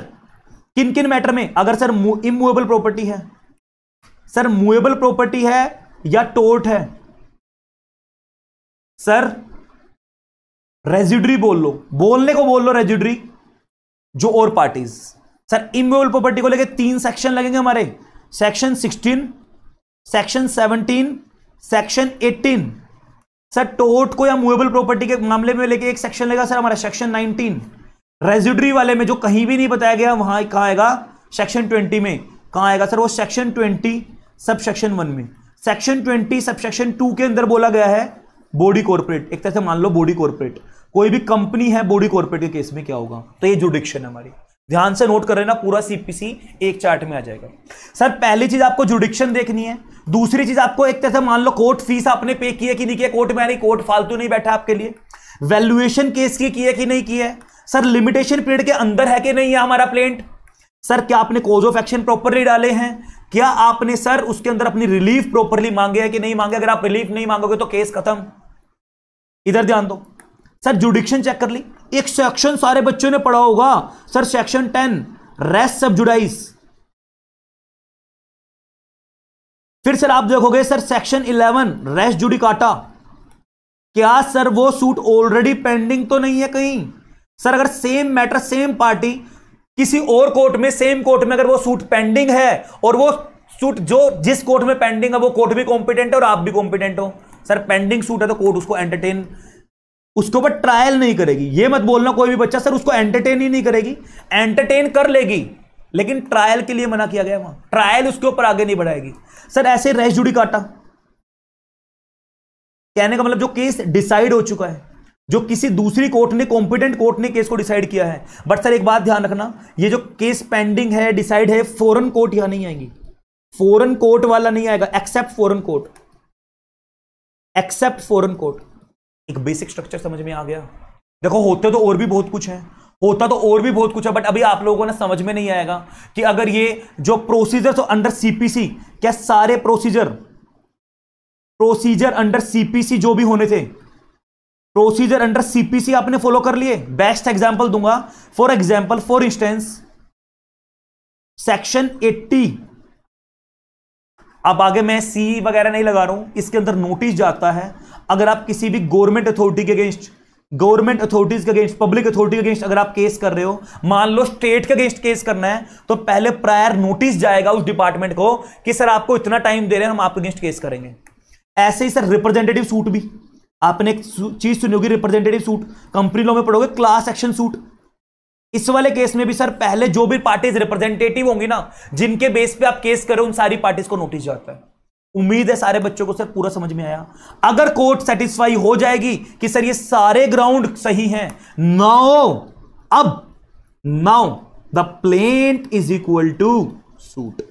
किन किन मैटर में अगर सर इमूवेबल प्रॉपर्टी है सर मूवेबल प्रॉपर्टी है या टोर्ट है सर रेजिड्री बोल लो बोलने को बोल लो रेजिड्री जो और पार्टीज सर इमूवेबल प्रॉपर्टी को लेके तीन सेक्शन लगेंगे हमारे section 16 section 17 section 18 sir tort को या मूवेबल प्रॉपर्टी के मामले में लेके एक सेक्शन लेगा सर हमारा सेक्शन नाइनटीन रेजिडरी वाले में जो कहीं भी नहीं बताया गया वहां कहा आएगा सेक्शन ट्वेंटी में कहा आएगा सर वो section twenty sub section one में section twenty sub section two के अंदर बोला गया है बॉडी कॉर्पोरेट एक तरह से मान लो बॉडी कॉर्पोरेट कोई भी कंपनी है बॉडी कॉर्पोरेट के केस में क्या होगा तो ये जुडिक्शन हमारी ध्यान से नोट कर ना पूरा सीपीसी एक चार्ट में आ जाएगा सर पहली चीज आपको जुडिक्शन देखनी है दूसरी चीज आपको एक तरह से मान लो कोर्ट फीस आपने पे की है कि नहीं किया कोर्ट में आ रही कोर्ट फालतू नहीं बैठा आपके लिए वैल्यूएशन केस की है कि नहीं किया सर लिमिटेशन पीरियड के अंदर है कि नहीं है हमारा प्लेंट सर क्या आपने कोज ऑफ एक्शन प्रॉपरली डाले हैं क्या आपने सर उसके अंदर अपनी रिलीफ प्रॉपरली मांगे है कि नहीं मांगे अगर आप रिलीफ नहीं मांगोगे तो केस खत्म इधर ध्यान दो सर जुडिक्शन चेक कर ली एक सेक्शन सारे बच्चों ने पढ़ा होगा सर सेक्शन टेन रेस सब जुडाइस फिर सर आप देखोगे sir section eleven res judicata क्या सर वो सूट ऑलरेडी पेंडिंग तो नहीं है कहीं सर अगर सेम मैटर सेम पार्टी किसी और कोर्ट में सेम कोर्ट में अगर वो सूट पेंडिंग है और वो सूट जो जिस कोर्ट में पेंडिंग है वो कोर्ट भी कॉम्पिटेंट है और आप भी कॉम्पिटेंट हो सर पेंडिंग सूट है तो कोर्ट उसको एंटरटेन उसके ऊपर ट्रायल नहीं करेगी ये मत बोलना कोई भी बच्चा सर उसको एंटरटेन ही नहीं करेगी एंटरटेन कर लेगी लेकिन ट्रायल के लिए मना किया गया वहां ट्रायल उसके ऊपर आगे नहीं बढ़ाएगी सर ऐसे रेस जुड़ी काटा कहने का मतलब जो केस डिसाइड हो चुका है जो किसी दूसरी कोर्ट ने कॉम्पिटेंट कोर्ट ने केस को डिसाइड किया है बट सर एक बात ध्यान रखना ये जो केस पेंडिंग है डिसाइड है फॉरन कोर्ट यहां नहीं आएगी फॉरन कोर्ट वाला नहीं आएगा except foreign court except foreign court एक बेसिक स्ट्रक्चर समझ में आ गया देखो होते तो और भी बहुत कुछ है होता तो और भी बहुत कुछ है बट अभी आप लोगों को समझ में नहीं आएगा कि अगर ये जो प्रोसीजर तो अंडर सीपीसी क्या सारे प्रोसीजर प्रोसीजर अंडर सीपीसी जो भी होने थे प्रोसीजर अंडर सीपीसी आपने फॉलो कर लिए बेस्ट एग्जाम्पल दूंगा for example for instance section 80 अब आगे मैं सी वगैरह नहीं लगा रहा हूं इसके अंदर नोटिस जाता है अगर आप किसी भी गवर्नमेंट अथॉरिटी के अगेंस्ट गवर्नमेंट अथॉरिटीज के अगेंस्ट पब्लिक अथॉरिटी के अगेंस्ट अगर आप केस कर रहे हो मान लो स्टेट के अगेंस्ट केस करना है तो पहले प्रायर नोटिस जाएगा उस डिपार्टमेंट को कि सर आपको इतना टाइम दे रहे हैं हम आपके अगेंस्ट केस करेंगे ऐसे ही सर रिप्रेजेंटेटिव सूट भी आपने एक चीज सुनी होगी रिप्रेजेंटेटिव सूट कंपनी लॉ में पढ़ोगे क्लास एक्शन सूट इस वाले केस में भी सर पहले जो भी पार्टीज रिप्रेजेंटेटिव होंगी ना जिनके बेस पे आप केस करो उन सारी पार्टीज को नोटिस जाता है उम्मीद है सारे बच्चों को सर पूरा समझ में आया अगर कोर्ट सेटिस्फाई हो जाएगी कि सर ये सारे ग्राउंड सही हैं नाउ अब now the plaint is equal to suit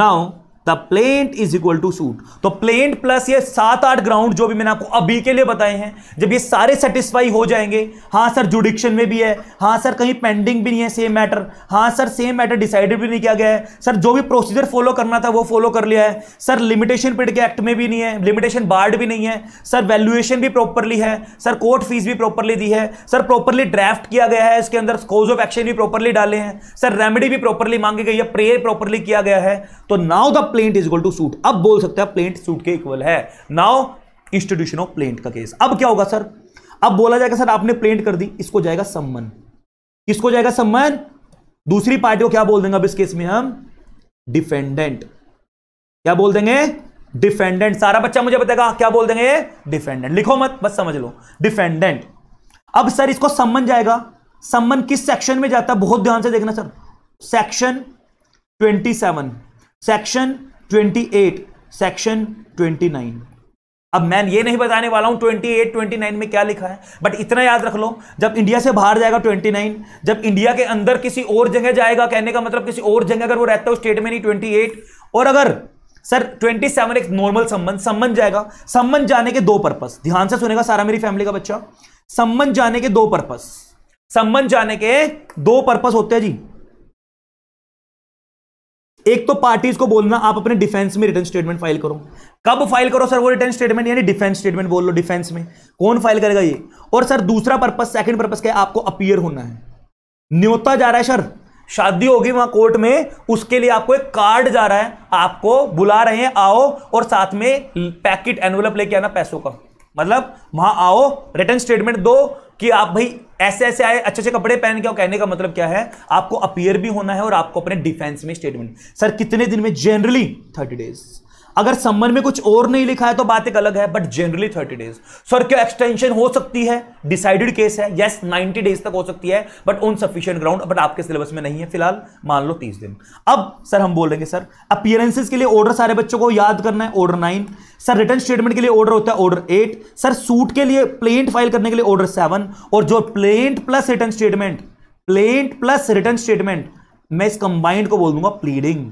now the plaint is equal to suit तो प्लेट प्लस ये सात आठ ग्राउंड जो भी मैंने आपको अभी के लिए बताए हैं जब ये सारे सेटिस्फाई हो जाएंगे हाँ सर जुडिक्शन में भी है हाँ सर कहीं पेंडिंग भी नहीं है सेम मैटर हाँ सर सेम मैटर डिसाइडेड भी नहीं किया गया है सर जो भी प्रोसीजर फॉलो करना था वो फॉलो कर लिया है सर लिमिटेशन पीड के एक्ट में भी नहीं है लिमिटेशन बार्ड भी नहीं है सर वैल्यूएशन भी प्रॉपरली है सर कोर्ट फीस भी प्रॉपरली दी है सर प्रॉपरली ड्राफ्ट किया गया है इसके अंदर कोज ऑफ एक्शन भी प्रॉपरली डाले हैं सर रेमेडी भी प्रॉपरली मांगी गई है प्रेयर प्रॉपरली किया गया है तो now the plaint is equal to suit अब बोल सकते हैं प्लेंट सूट के इक्वल है नाउ इंस्टीट्यूशन ऑफ प्लेंट का केस अब क्या होगा सर अब बोला जाएगा सर आपने प्लेंट कर दी इसको जाएगा सम्मन किसको जाएगा सम्मन दूसरी पार्टी को क्या बोल देंगे अब इस केस में हम डिफेंडेंट क्या बोल देंगे डिफेंडेंट सारा बच्चा मुझे बताएगा क्या बोल देंगे डिफेंडेंट लिखो मत बस समझ लो डिफेंडेंट अब सर इसको सम्मन जाएगा सम्मन किस सेक्शन में जाता है बहुत ध्यान से देखना सर सेक्शन 27 सेक्शन 28 सेक्शन 29 अब मैं ये नहीं बताने वाला हूं 28, 29 में क्या लिखा है बट इतना याद रख लो जब इंडिया से बाहर जाएगा 29, जब इंडिया के अंदर किसी और जगह जाएगा कहने का मतलब किसी और जगह अगर वो रहता है स्टेट में नहीं एट और अगर सर 27 एक नॉर्मल संबंध संबंध जाएगा सम्मन जाने के दो पर्पस ध्यान से सुनेगा सारा मेरी फैमिली का बच्चा संबंध जाने के दो पर्पस सम्मन जाने के दो पर्पस होते हैं जी एक तो पार्टीज को बोलना आप अपने डिफेंस में रिटर्न स्टेटमेंट फाइल करो कब फाइल करो सर वो रिटर्न स्टेटमेंट यानी डिफेंस स्टेटमेंट बोल लो डिफेंस में कौन फाइल करेगा ये और सर दूसरा पर्पज सेकेंड पर्पज क्या है आपको अपियर होना है न्योता जा रहा है सर शादी होगी वहां कोर्ट में उसके लिए आपको एक कार्ड जा रहा है आपको बुला रहे हैं आओ और साथ में पैकेट एनवलप लेके आना पैसों का मतलब वहां आओ रिटर्न स्टेटमेंट दो कि आप भाई ऐसे ऐसे आए अच्छे अच्छे कपड़े पहन के और कहने का मतलब क्या है आपको अपियर भी होना है और आपको अपने डिफेंस में स्टेटमेंट सर कितने दिन में जनरली थर्टी डेज अगर सम्मन में कुछ और नहीं लिखा है तो बात एक अलग है but generally thirty days sir क्या एक्सटेंशन हो सकती है डिसाइडेड केस है यस नाइनटी डेज तक हो सकती है but on sufficient ground but आपके सिलेबस में नहीं है फिलहाल मान लो तीस दिन अब सर हम बोल रहे सर अपियरेंसेज के लिए ऑर्डर सारे बच्चों को याद करना है order nine sir written statement के लिए ऑर्डर होता है ऑर्डर एट सर सूट के लिए प्लेंट फाइल करने के लिए ऑर्डर सेवन और जो plaint plus written statement plaint plus written statement मैं इस कंबाइंड को बोल दूंगा pleading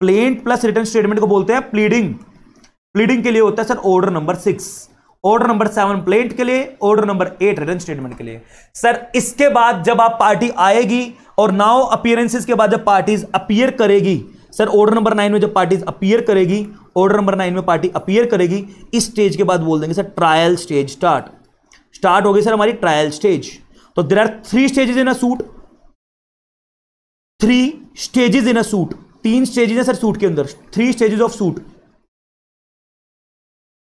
plaint plus written statement को बोलते हैं प्लीडिंग प्लीडिंग के लिए होता है sir order number six order number seven plaint के लिए order number eight written statement के लिए सर इसके बाद जब आप पार्टी आएगी और नाउ अपियरेंसेस के बाद जब पार्टीज अपियर करेगी सर ऑर्डर नंबर नाइन में जब पार्टीज अपियर करेगी ऑर्डर नंबर नाइन में पार्टी अपियर करेगी इस स्टेज के बाद बोल देंगे sir trial stage start start होगी सर हमारी ट्रायल स्टेज तो there are three stages in a suit three stages in a suit तीन स्टेजेस हैं सर सूट के अंदर थ्री स्टेजेस ऑफ सूट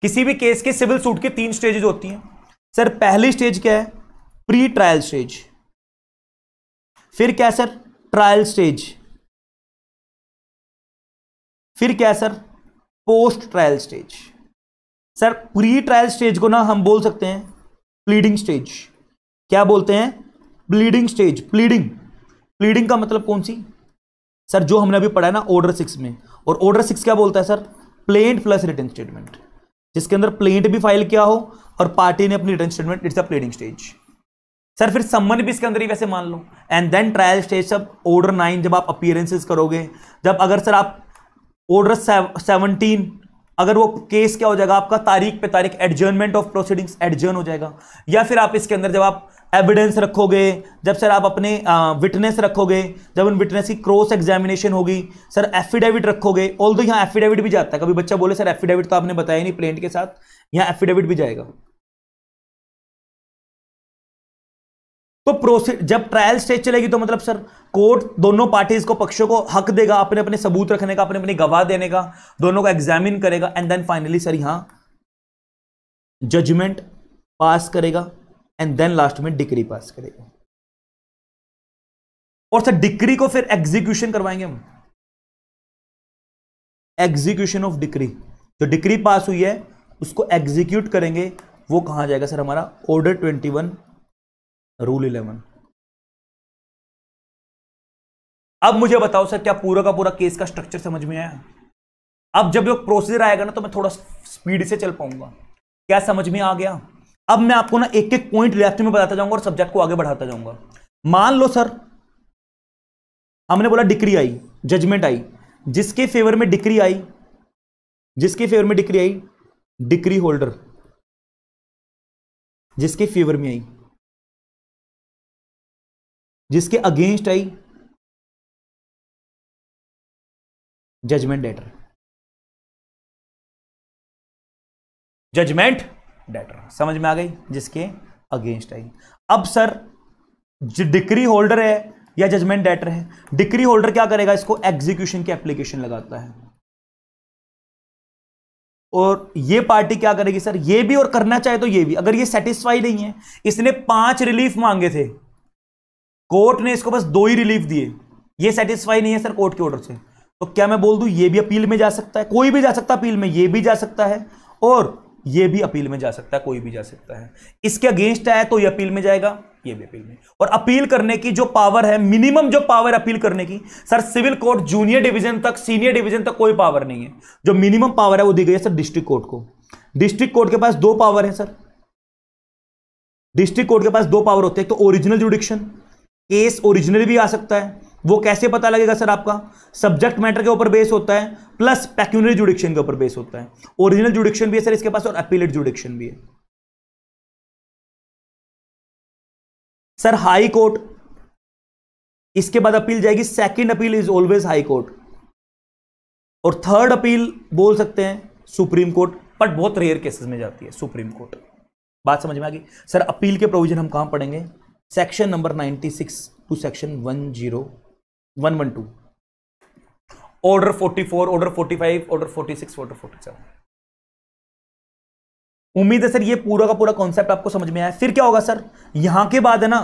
किसी भी केस के सिविल सूट के तीन स्टेजेस होती हैं सर पहली स्टेज क्या है प्री ट्रायल स्टेज फिर क्या सर ट्रायल स्टेज फिर क्या sir post trial stage sir pre trial stage को ना हम बोल सकते हैं प्लीडिंग स्टेज क्या बोलते हैं ब्लीडिंग स्टेज प्लीडिंग प्लीडिंग का मतलब कौन सी सर जो हमने अभी पढ़ा है ना ऑर्डर सिक्स में और ऑर्डर सिक्स क्या बोलता है sir plaint plus written statement जिसके अंदर प्लेंट भी फाइल किया हो और पार्टी ने अपनी written statement it's a pleading stage sir फिर सम्मन भी इसके अंदर ही वैसे मान लो एंड देन ट्रायल स्टेज सब ऑर्डर नाइन जब आप अपियरेंसेज करोगे जब अगर सर आप ऑर्डर सेवनटीन अगर वो केस क्या हो जाएगा आपका तारीख पे तारीख एडजर्नमेंट ऑफ प्रोसीडिंग्स एडजर्न हो जाएगा या फिर आप इसके अंदर जब आप एविडेंस रखोगे जब सर आप अपने विटनेस रखोगे जब उन विटनेस की क्रॉस एग्जामिनेशन होगी सर एफिडेविट रखोगे ऑल दो यहाँ एफिडेविट भी जाता है कभी बच्चा बोले सर एफिडेविट तो आपने बताया नहीं प्लेंट के साथ यहाँ एफिडेविट भी जाएगा तो प्रोसेस जब ट्रायल स्टेज चलेगी तो मतलब सर कोर्ट दोनों पार्टीज को पक्षों को हक देगा अपने अपने सबूत रखने का अपने अपने गवाह देने का दोनों को एग्जामिन करेगा एंड देन फाइनली सर यहां जजमेंट पास करेगा एंड देन लास्ट में डिक्री पास करेगा और सर डिक्री को फिर एग्जीक्यूशन करवाएंगे हम एग्जीक्यूशन ऑफ डिक्री जो डिक्री पास हुई है उसको एग्जीक्यूट करेंगे वो कहा जाएगा सर हमारा order twenty one rule eleven अब मुझे बताओ सर क्या पूरा का पूरा केस का स्ट्रक्चर समझ में आया अब जब लोग प्रोसीजर आएगा ना तो मैं थोड़ा स्पीड से चल पाऊंगा क्या समझ में आ गया अब मैं आपको ना एक एक पॉइंट लेफ्ट में बताता जाऊंगा और सब्जेक्ट को आगे बढ़ाता जाऊंगा मान लो सर हमने बोला डिक्री आई जजमेंट आई जिसके फेवर में डिक्री आई जिसके फेवर में डिक्री आई डिक्री होल्डर जिसके फेवर में आई जिसके अगेंस्ट आई जजमेंट लेटर जजमेंट डेटर समझ में आ गई जिसके अगेंस्ट आई अब सर जो डिक्री होल्डर है या जजमेंट डेटर है डिक्री होल्डर क्या करेगा इसको एग्जीक्यूशन की एप्लीकेशन लगाता है और ये पार्टी क्या करेगी सर ये भी और करना चाहे तो ये भी अगर ये सेटिस्फाई नहीं है इसने पांच रिलीफ मांगे थे कोर्ट ने इसको बस दो ही रिलीफ दिए ये सेटिस्फाई नहीं है सर कोर्ट के ऑर्डर से तो क्या मैं बोल दू ये भी अपील में जा सकता है कोई भी जा सकता अपील में ये भी जा सकता है और ये भी अपील में जा सकता है कोई भी जा सकता है इसके अगेंस्ट आया तो ये अपील में जाएगा ये भी अपील में और अपील करने की जो पावर है मिनिमम जो पावर अपील करने की sir civil court junior division तक सीनियर डिवीजन तक कोई पावर नहीं है जो मिनिमम पावर है वो दी गई है सर डिस्ट्रिक्ट कोर्ट को डिस्ट्रिक्ट कोर्ट के पास दो पावर है सर डिस्ट्रिक्ट कोर्ट के पास दो पावर होते हैं तो ओरिजिनल जुडिक्शन केस ओरिजिनल भी आ सकता है वो कैसे पता लगेगा सर आपका सब्जेक्ट मैटर के ऊपर बेस होता है प्लस पैक्यूनरी जुडिक्शन के ऊपर बेस होता है ओरिजिनल जुडिक्शन भी है सर इसके पास और अपीलेट जुडिक्शन भी है सर हाई कोर्ट इसके बाद अपील जाएगी second appeal is always high court और थर्ड अपील बोल सकते हैं सुप्रीम कोर्ट बट बहुत रेयर केसेस में जाती है सुप्रीम कोर्ट बात समझ में आ गई सर अपील के प्रोविजन हम कहां पढ़ेंगे section number 96 to section zero one one two order forty four order forty five order forty six order forty seven उम्मीद है सर ये पूरा का पूरा कॉन्सेप्ट आपको समझ में आया फिर क्या होगा सर यहां के बाद है ना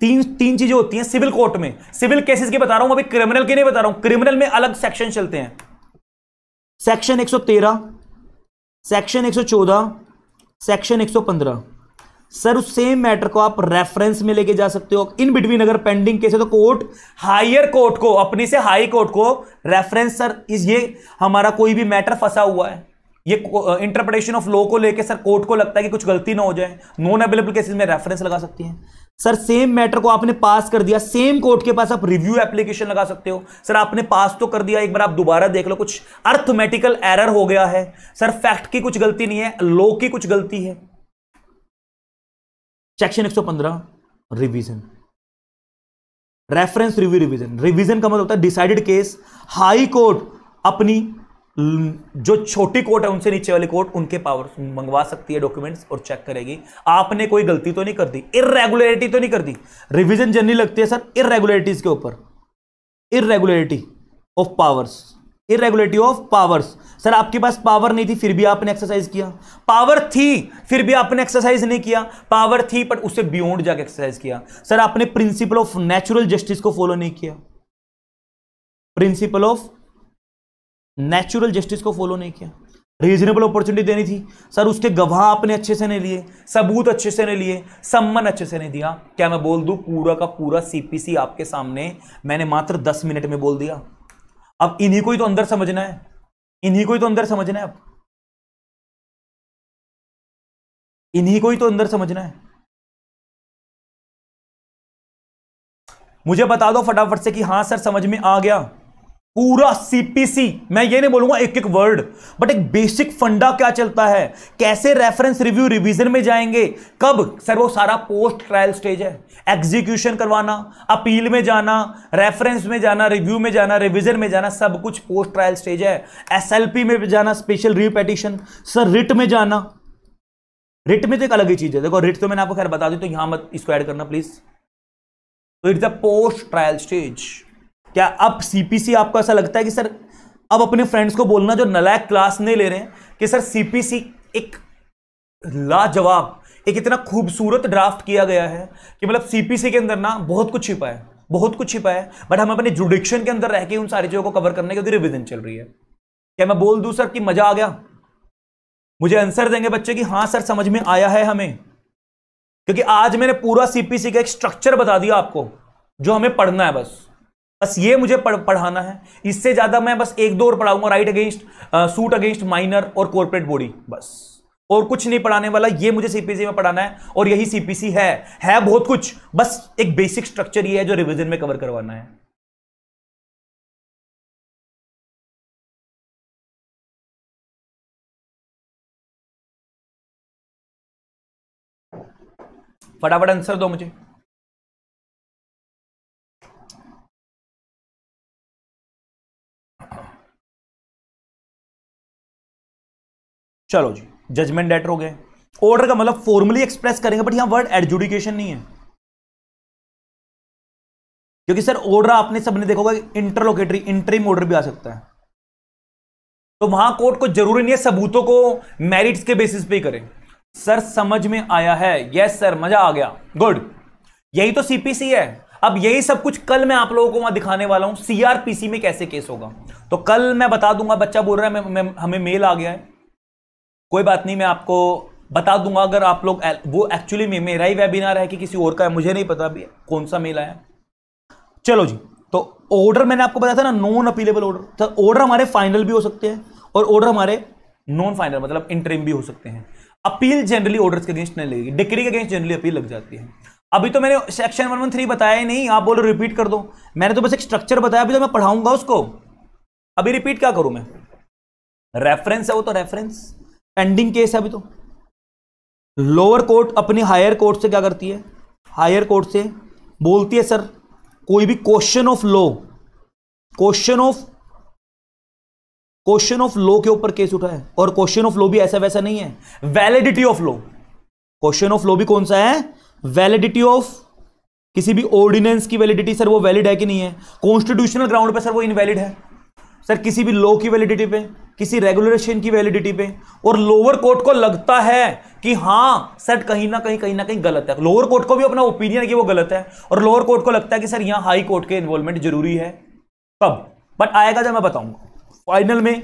तीन तीन चीजें होती हैं सिविल कोर्ट में सिविल केसेस के बता रहा हूं अभी क्रिमिनल के नहीं बता रहा हूं क्रिमिनल में अलग सेक्शन चलते हैं सेक्शन 113 सेक्शन 114 सेक्शन 115 सर उस सेम मैटर को आप रेफरेंस में लेके जा सकते हो इन बिटवीन अगर पेंडिंग केस है तो कोर्ट हायर कोर्ट को अपनी से हाई कोर्ट को रेफरेंस सर इस ये हमारा कोई भी मैटर फंसा हुआ है ये इंटरप्रिटेशन ऑफ लॉ को लेके सर कोर्ट को लगता है कि कुछ गलती ना हो जाए नॉन अवेलेबल केसेस में रेफरेंस लगा सकती हैं सर सेम मैटर को आपने पास कर दिया सेम कोर्ट के पास आप रिव्यू एप्लीकेशन लगा सकते हो सर आपने पास तो कर दिया एक बार आप दोबारा देख लो कुछ अर्थमेटिकल एरर हो गया है सर फैक्ट की कुछ गलती नहीं है लॉ की कुछ गलती है section 115 revision reference review revision revision का मतलब होता है डिसाइडेड केस हाई कोर्ट अपनी जो छोटी कोर्ट है उनसे नीचे वाली कोर्ट उनके पावर मंगवा सकती है डॉक्यूमेंट्स और चेक करेगी आपने कोई गलती तो नहीं कर दी इरेगुलरिटी तो नहीं कर दी रिवीजन जर्नी लगती है सर इरेगुलरिटीज के ऊपर irregularity of powers irregularity of powers sir आपके पास पावर नहीं थी फिर भी आपने एक्सरसाइज किया पावर थी फिर भी आपने एक्सरसाइज नहीं किया पावर थी पर उसे बियॉन्ड जाकर एक्सरसाइज किया सर आपने प्रिंसिपल ऑफ नेचुरल जस्टिस को फॉलो नहीं किया प्रिंसिपल ऑफ नेचुरल जस्टिस को फॉलो नहीं किया रीजनेबल अपॉर्चुनिटी देनी थी सर उसके गवाह आपने अच्छे से नहीं लिए सबूत अच्छे से नहीं लिए सम्मान अच्छे से नहीं दिया क्या मैं बोल दू पूरा का पूरा सीपीसी आपके सामने मैंने मात्र दस मिनट में बोल दिया अब इन्हीं को ही तो अंदर समझना है इन्हीं को ही तो अंदर समझना है अब इन्हीं को ही तो अंदर समझना है मुझे बता दो फटाफट से कि हां सर समझ में आ गया पूरा सीपीसी मैं ये नहीं बोलूंगा एक एक वर्ड बट एक बेसिक फंडा क्या चलता है कैसे रेफरेंस रिव्यू रिवीजन में जाएंगे कब सर वो सारा पोस्ट ट्रायल स्टेज है एग्जीक्यूशन करवाना अपील में जाना रेफरेंस में जाना रिव्यू में जाना रिवीजन में जाना सब कुछ पोस्ट ट्रायल स्टेज है एसएलपी में जाना स्पेशल रिपेटिशन सर रिट में जाना रिट में तो एक अलग ही चीज है देखो रिट तो मैंने आपको खैर बता दी तो यहां मत इसको ऐड करना प्लीज तो it's the post trial stage क्या अब सीपीसी आपको ऐसा लगता है कि सर अब अपने फ्रेंड्स को बोलना जो नलायक क्लास नहीं ले रहे हैं कि सर सीपीसी एक लाजवाब एक इतना खूबसूरत ड्राफ्ट किया गया है कि मतलब सीपीसी के अंदर ना बहुत कुछ छिपा है बहुत कुछ छिपा है बट हम अपने जुडिक्शन के अंदर रह के उन सारी चीज़ों को कवर करने की रिविजन चल रही है क्या मैं बोल दूँ सर कि मज़ा आ गया मुझे आंसर देंगे बच्चे कि हाँ सर समझ में आया है हमें क्योंकि आज मैंने पूरा सीपीसी का एक स्ट्रक्चर बता दिया आपको जो हमें पढ़ना है बस बस ये मुझे पढ़, पढ़ाना है इससे ज्यादा मैं बस एक दो और पढ़ाऊंगा right against suit against minor और कॉर्पोरेट बॉडी बस और कुछ नहीं पढ़ाने वाला ये मुझे सीपीसी में पढ़ाना है और यही सीपीसी है है बहुत कुछ बस एक बेसिक स्ट्रक्चर ये है जो रिवीजन में कवर करवाना है फटाफट आंसर दो मुझे चलो जी जजमेंट डेटर हो गए ऑर्डर का मतलब फॉर्मली एक्सप्रेस करेंगे बट यहां वर्ड एडजुडिकेशन नहीं है क्योंकि सर ऑर्डर आपने सबने देखा होगा इंटरलोकेटरी इंटरिम ऑर्डर भी आ सकता है तो वहां कोर्ट को जरूरी नहीं है सबूतों को मेरिट्स के बेसिस पे ही करें सर समझ में आया है यस सर मजा आ गया गुड यही तो सीपीसी है अब यही सब कुछ कल मैं आप लोगों को वहां दिखाने वाला हूं सीआरपीसी में कैसे केस होगा तो कल मैं बता दूंगा बच्चा बोल रहा है मैं, मैं, हमें मेल आ गया है कोई बात नहीं मैं आपको बता दूंगा अगर आप लोग वो एक्चुअली में मेरा ही वेबिनार है कि किसी और का है मुझे नहीं पता अभी कौन सा मेल आया चलो जी तो ऑर्डर मैंने आपको बताया था ना नॉन अपीलेबल ऑर्डर तो ऑर्डर हमारे फाइनल भी हो सकते हैं और ऑर्डर हमारे नॉन फाइनल मतलब इंटरिम भी हो सकते हैं अपील जनरली ऑर्डर्स के अगेंस्ट नहीं लगेगी डिक्री के अगेंस्ट जनरली अपील लग जाती है अभी तो मैंने सेक्शन वन वन थ्री बताया ही नहीं आप बोल रहे रिपीट कर दो मैंने तो बस एक स्ट्रक्चर बताया अभी तो मैं पढ़ाऊंगा उसको अभी रिपीट क्या करूं मैं रेफरेंस है वो तो रेफरेंस पेंडिंग केस है अभी तो लोअर कोर्ट अपनी हायर कोर्ट से क्या करती है हायर कोर्ट से बोलती है सर कोई भी question of law question of question of law के ऊपर केस उठा है और क्वेश्चन ऑफ लॉ भी ऐसा वैसा नहीं है validity of law question of law भी कौन सा है वैलिडिटी ऑफ किसी भी ऑर्डिनेंस की वैलिडिटी सर वो वैलिड है कि नहीं है कॉन्स्टिट्यूशनल ग्राउंड पर सर वो इनवैलिड है सर किसी भी लो की वैलिडिटी पे किसी रेगुलेशन की वैलिडिटी पे और लोअर कोर्ट को लगता है कि हाँ सर कहीं ना कहीं कहीं ना कहीं गलत है लोअर कोर्ट को भी अपना ओपिनियन है कि वो गलत है और लोअर कोर्ट को लगता है कि सर यहाँ हाई कोर्ट के इन्वॉल्वमेंट जरूरी है कब बट आएगा जब मैं बताऊंगा फाइनल में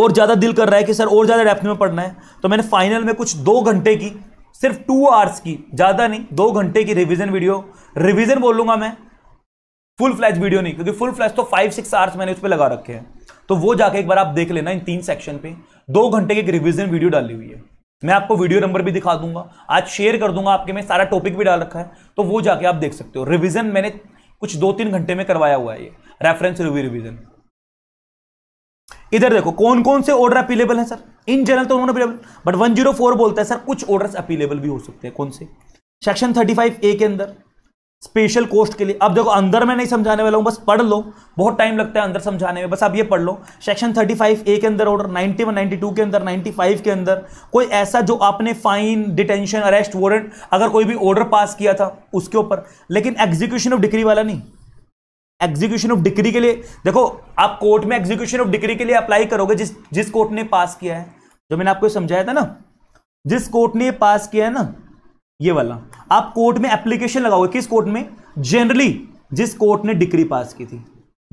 और ज़्यादा दिल कर रहा है कि सर और ज़्यादा डेप्थ में पढ़ना है तो मैंने फाइनल में कुछ दो घंटे की सिर्फ टू आवर्स की ज़्यादा नहीं दो घंटे की रिविज़न वीडियो रिविज़न बोलूंगा मैं फुल फ्लैश वीडियो नहीं क्योंकि फुल फ्लैश तो फाइव सिक्स आवर्स मैंने उस पर लगा रखे हैं तो वो जाके एक बार आप देख लेना इन तीन सेक्शन पे दो घंटे की एक रिविजन वीडियो डाली हुई है मैं आपको वीडियो नंबर भी दिखा दूंगा आज शेयर कर दूंगा आपके में सारा टॉपिक भी डाल रखा है तो वो जाके आप देख सकते हो रिविजन मैंने कुछ दो तीन घंटे में करवाया हुआ है ये रेफरेंस रिव्यू रिविजन इधर देखो कौन कौन से ऑर्डर अपीलेबल हैं सर इन जनरल तो उन्होंने अपीलेबल बट 104 बोलता है सर कुछ ऑर्डर्स अपीलेबल भी हो सकते हैं कौन से सेक्शन 35 ए के अंदर स्पेशल कोस्ट के लिए अब देखो अंदर मैं नहीं समझाने वाला हूँ बस पढ़ लो बहुत टाइम लगता है अंदर समझाने में बस आप ये पढ़ लो सेक्शन 35 ए के अंदर ऑर्डर 91 92 के अंदर 95 के अंदर कोई ऐसा जो आपने फाइन डिटेंशन अरेस्ट वारंट अगर कोई भी ऑर्डर पास किया था उसके ऊपर लेकिन एग्जीक्यूशन ऑफ डिग्री वाला नहीं एग्जीक्यूशन ऑफ डिग्री के लिए देखो आप कोर्ट में एग्जीक्यूशन ऑफ डिग्री के लिए अप्लाई करोगे जिस जिस कोर्ट ने पास किया है जो मैंने आपको समझाया था ना जिस कोर्ट ने पास किया है ना ये वाला आप कोर्ट में एप्लीकेशन लगाओगे किस कोर्ट में जनरली जिस कोर्ट ने डिग्री पास की थी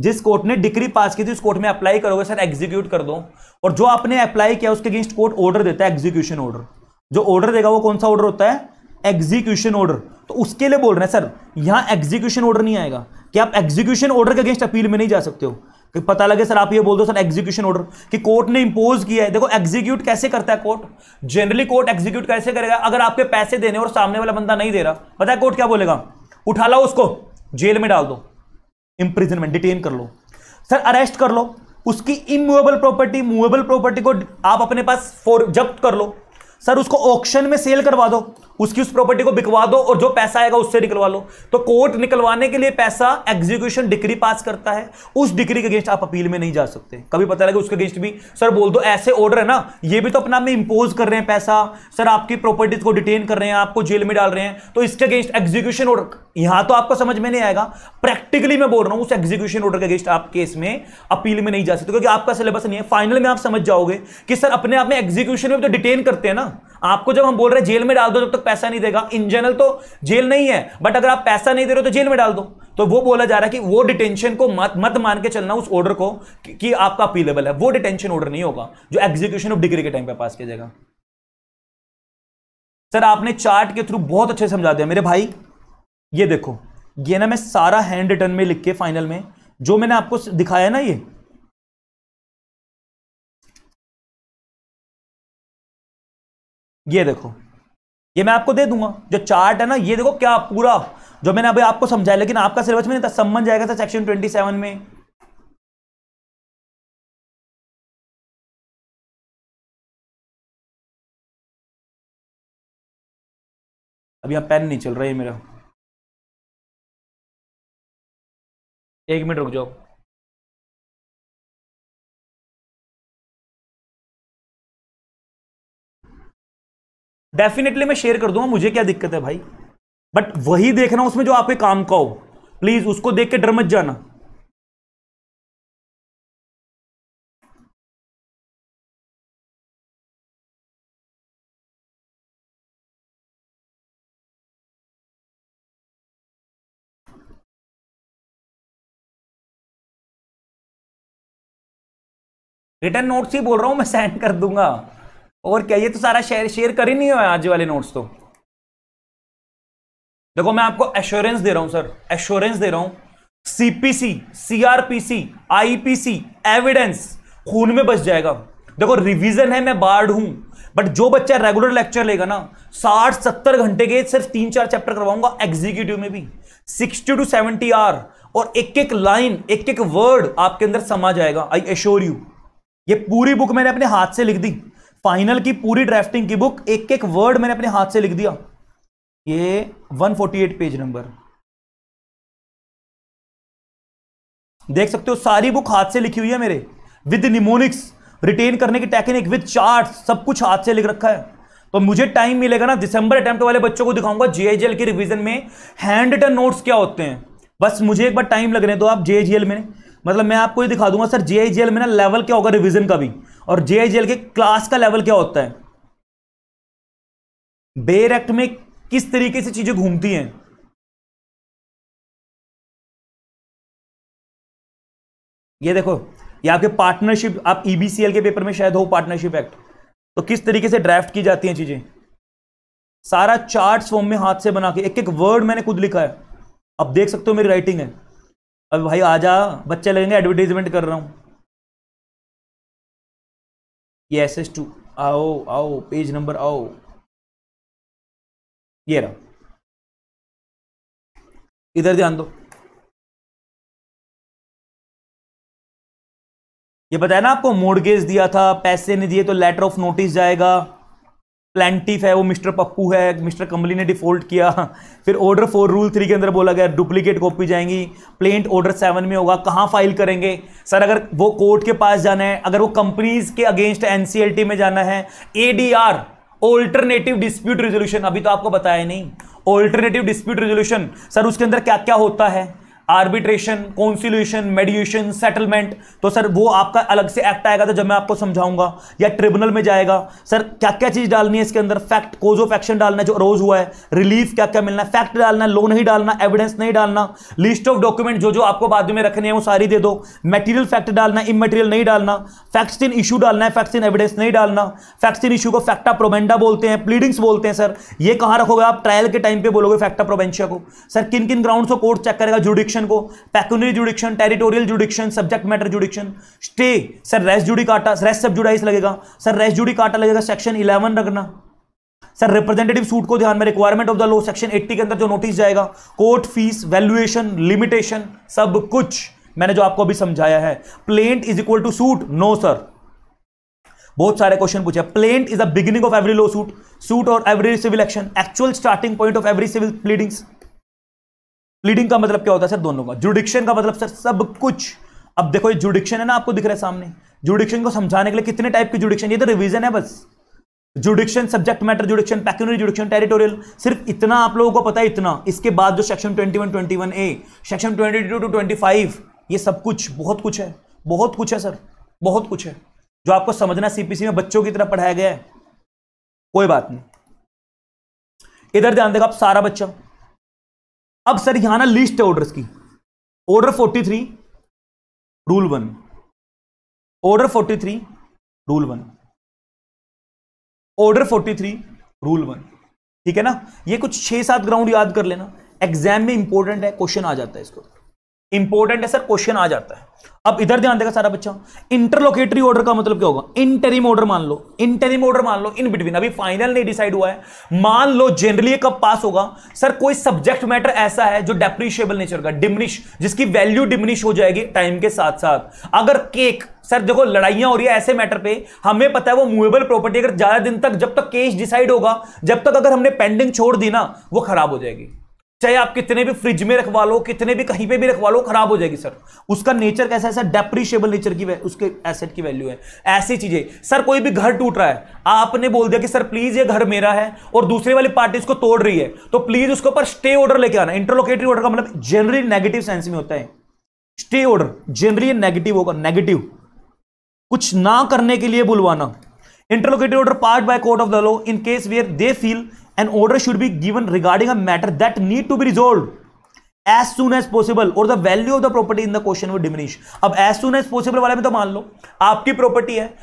जिस कोर्ट ने डिग्री पास की थी उस कोर्ट में अप्लाई करोगे सर एग्जीक्यूट कर दो और जो आपने अप्लाई किया उसके अगेंस्ट कोर्ट ऑर्डर देता है एग्जीक्यूशन ऑर्डर जो ऑर्डर देगा वो कौन सा ऑर्डर होता है एग्जीक्यूशन ऑर्डर तो उसके लिए बोल रहे हैं सर यहां एग्जीक्यूशन ऑर्डर नहीं आएगा कि आप एग्जीक्यूशन ऑर्डर के अगेंस्ट अपील में नहीं जा सकते हो तो पता लगे सर आप ये बोल दो सर एग्जीक्यूशन ऑर्डर कि कोर्ट ने इंपोज किया है देखो एग्जीक्यूट कैसे करता है कोर्ट जनरली कोर्ट एग्जीक्यूट कैसे करेगा अगर आपके पैसे देने और सामने वाला बंदा नहीं दे रहा पता है कोर्ट क्या बोलेगा उठा लो उसको जेल में डाल दो इंप्रिजनमेंट डिटेन कर लो सर अरेस्ट कर लो उसकी इमूवेबल प्रॉपर्टी मूवेबल प्रॉपर्टी को आप अपने पास फॉर जब्त कर लो सर उसको ऑक्शन में सेल करवा दो उसकी उस प्रॉपर्टी को बिकवा दो और जो पैसा आएगा उससे निकलवा लो तो कोर्ट निकलवाने के लिए पैसा एग्जीक्यूशन डिग्री पास करता है उस डिग्री के अगेंस्ट आप अपील में नहीं जा सकते कभी पता लगे उसके अगेंस्ट भी सर बोल दो ऐसे ऑर्डर है ना ये भी तो अपना में इंपोज कर रहे हैं पैसा सर आपकी प्रॉपर्टीज को डिटेन कर रहे हैं आपको जेल में डाल रहे हैं तो इसके अगेंस्ट एग्जीक्यूशन ऑर्डर यहां तो आपको समझ में नहीं आएगा प्रैक्टिकली मैं बोल रहा हूं उस एग्जीक्यूशन ऑर्डर के अगेंस्ट आप केस में अपील में नहीं जा सकते क्योंकि आपका सिलेबस नहीं है फाइनल में आप समझ जाओगे कि सर अपने आप में एग्जीक्यूशन में तो डिटेन करते हैं ना आपको जब हम बोल रहे हैं जेल में डाल दो जब तक पैसा नहीं देगा इन जनरल तो जेल नहीं है बट अगर आप पैसा नहीं दे रहे हो तो जेल में डाल दो तो वो बोला जा रहा है कि वो डिटेंशन को मत मत मान के चलना उस ऑर्डर को कि, कि आपका अपीलेबल है वो डिटेंशन ऑर्डर नहीं होगा जो एग्जीक्यूशन ऑफ डिग्री के टाइम पे पास किया जाएगा सर आपने चार्ट के थ्रू बहुत अच्छे समझा दिया मेरे भाई ये देखो ये ना मैं सारा हैंड रिटर्न में लिख के फाइनल में जो मैंने आपको दिखाया ना ये ये देखो ये मैं आपको दे दूंगा जो चार्ट है ना ये देखो क्या पूरा जो मैंने अभी आपको समझाया लेकिन आपका सिलेबस में नहीं जाएगा था सेक्शन ट्वेंटी सेवन में अभी आप पेन नहीं चल रहा है मेरा एक मिनट रुक जाओ डेफिनेटली मैं शेयर कर दूंगा मुझे क्या दिक्कत है भाई बट वही देखना उसमें जो आपके काम का हो प्लीज उसको देख के डर मत जाना रिटर्न नोट्स ही बोल रहा हूं मैं सेंड कर दूंगा और क्या ये तो सारा शेयर शेयर कर ही नहीं हुआ आज वाले नोट्स तो देखो मैं आपको एश्योरेंस दे रहा हूं सर एश्योरेंस दे रहा हूं सीपीसी सीआरपीसी आईपीसी एविडेंस खून में बच जाएगा देखो रिवीजन है मैं बार्ड हूं बट जो बच्चा रेगुलर लेक्चर लेगा ना साठ सत्तर घंटे के सिर्फ तीन चार चैप्टर करवाऊंगा एग्जीक्यूटिव में भी सिक्सटी टू सेवेंटी आर और एक एक लाइन एक एक वर्ड आपके अंदर समा जाएगा आई एश्योर यू ये पूरी बुक मैंने अपने हाथ से लिख दी फाइनल की पूरी ड्राफ्टिंग की बुक एक एक वर्ड मैंने अपने हाथ से लिख दिया ये 148 पेज नंबर देख सकते हो सारी बुक हाथ से लिखी हुई है मेरे विद निमोनिक्स रिटेन करने की टेक्निक विद चार्ट सब कुछ हाथ से लिख रखा है तो मुझे टाइम मिलेगा ना दिसंबर अटैम्प्ट वाले बच्चों को दिखाऊंगा जेएजीएल के रिवीजन में हैंड रिटन नोट्स क्या होते हैं बस मुझे एक बार टाइम लग रहे हैं तो आप जेएजीएल में मतलब मैं आपको ये दिखा दूंगा सर जेएजीएल में ना लेवल क्या होगा रिवीजन का भी और जेआईजीएल के क्लास का लेवल क्या होता है बेर एक्ट में किस तरीके से चीजें घूमती हैं ये देखो ये आपके पार्टनरशिप आप ईबीसीएल e के पेपर में शायद हो पार्टनरशिप एक्ट तो किस तरीके से ड्राफ्ट की जाती हैं चीजें सारा चार्ट फॉर्म में हाथ से बना के एक एक वर्ड मैंने खुद लिखा है अब देख सकते हो मेरी राइटिंग है अब भाई आजा बच्चे लगेंगे एडवर्टीजमेंट कर रहा हूं ये एस एस टू आओ आओ पेज नंबर आओ ये रहा इधर ध्यान दो ये बताया ना आपको मोडगेज दिया था पैसे नहीं दिए तो लेटर ऑफ नोटिस जाएगा प्लेंटिफ है वो मिस्टर पप्पू है मिस्टर कंबली ने डिफॉल्ट किया फिर ऑर्डर फोर रूल थ्री के अंदर बोला गया डुप्लीकेट कॉपी जाएंगी प्लेंट ऑर्डर सेवन में होगा कहाँ फाइल करेंगे सर अगर वो कोर्ट के पास जाना है अगर वो कंपनीज के अगेंस्ट एनसीएलटी में जाना है आर ऑल्टरनेटिव डिस्प्यूट रेजोल्यूशन अभी तो आपको बताया नहीं ऑल्टरनेटिव डिस्प्यूट रेजोल्यूशन सर उसके अंदर क्या क्या होता है आर्बिट्रेशन कॉन्सिल्यूशन मेडिएशन सेटलमेंट तो सर वो आपका अलग से एक्ट आएगा तो जब मैं आपको समझाऊंगा या ट्रिब्यूनल में जाएगा सर क्या क्या चीज डालनी है इसके अंदर फैक्ट कोज ऑफ एक्शन डालना है जो रोज हुआ है रिलीफ क्या क्या मिलना है फैक्ट डालना है लो नहीं डालना एविडेंस नहीं डालना लिस्ट ऑफ डॉक्यूमेंट जो जो आपको बाद में रखने हैं वो सारी दे दो मेटीरियल फैक्ट डालना है इमेटीरियल नहीं डालना फैक्ट्स इन इशू डालना है फैक्ट्स इन एविडेंस नहीं डालना फैक्ट्स इन इशू को फैक्टा प्रोबेंडा बोलते हैं प्लीडिंग्स बोलते हैं सर ये कहां रखोगे आप ट्रायल के टाइम पे बोलोगे फैक्टा प्रोबेंशिया को सर किन किन ग्राउंड को कोर्ट चेक करेगा जुडिक्स जुडिक्शन को pecuniary jurisdiction territorial jurisdiction subject matter jurisdiction stay sir res judicata race सब जुडाइस लगेगा सर रेस जुडी काटा लगेगा सेक्शन इलेवन रखना सर रिप्रेजेंटेटिव सूट को ध्यान में requirement of the law section 80 के अंदर जो नोटिस जाएगा कोर्ट फीस वैल्यूएशन लिमिटेशन सब कुछ मैंने जो आपको अभी समझाया है plaint is equal to suit no sir बहुत सारे क्वेश्चन पूछे plaint is the beginning of every lawsuit suit और every civil action actual starting point of every civil pleadings pleading का मतलब क्या होता है सर दोनों का जुडिक्शन का मतलब सर सब कुछ अब देखो ये जुडिक्शन है ना आपको दिख रहा है सामने जुडिक्शन को समझाने के लिए कितने टाइप के जुडिक्शन ये तो रिवीजन है बस jurisdiction subject matter jurisdiction pecuniary jurisdiction territorial सिर्फ इतना आप लोगों को पता है इतना इसके बाद जो section twenty one twenty one A section twenty two two twenty five ये सब कुछ बहुत कुछ है बहुत कुछ है सर बहुत कुछ है जो आपको समझना सीपीसी में बच्चों की तरह पढ़ाया गया है कोई बात नहीं इधर ध्यान देगा आप सारा बच्चा अब सर यहां ना लिस्ट है ऑर्डर्स की order 43 rule one order 43 rule one order 43 rule one ठीक है ना ये कुछ छह सात ग्राउंड याद कर लेना एग्जाम में इंपॉर्टेंट है क्वेश्चन आ जाता है इसको इंपॉर्टेंट है सर क्वेश्चन आ जाता है अब इधर ध्यान देगा सारा बच्चा इंटरलोकेटरी ऑर्डर का मतलब क्या होगा इंटरिम ऑर्डर मान लो इंटरिम ऑर्डर मान लो इन बिटवीन अभी फाइनल नहीं डिसाइड हुआ है मान लो जनरली कब पास होगा सर कोई सब्जेक्ट मैटर ऐसा है जो डेप्रिशिएबल नेचर का डिमिनिश जिसकी वैल्यू डिमिनिश हो जाएगी टाइम के साथ साथ अगर केक सर देखो लड़ाइयां हो रही है ऐसे मैटर पे हमें पता है वो मूवेबल प्रॉपर्टी अगर ज्यादा दिन तक जब तक केस डिसाइड होगा जब तक अगर हमने पेंडिंग छोड़ दी ना वो खराब हो जाएगी चाहे आप कितने भी फ्रिज में रखवा लो कितने भी कहीं पे भी रखवा लो खराब हो जाएगी सर उसका नेचर कैसा है सर डेप्रिशिएबल नेचर की उसके एसेट की वैल्यू है ऐसी चीजें सर कोई भी घर टूट रहा है आपने बोल दिया कि सर प्लीज ये घर मेरा है और दूसरे वाली पार्टी इसको तोड़ रही है तो प्लीज उसके ऊपर स्टे ऑर्डर लेके आना इंटरलोकेटरी ऑर्डर का मतलब जनरली नेगेटिव सेंस में होता है स्टे ऑर्डर जनरली नेगेटिव होगा नेगेटिव कुछ ना करने के लिए बुलवाना interlocutory order part by court of the law in case where they feel an order should be given regarding a matter that need to be resolve as soon as possible और the value of the property in the question diminish अब as soon as possible वाले में तो मान लो आपकी property है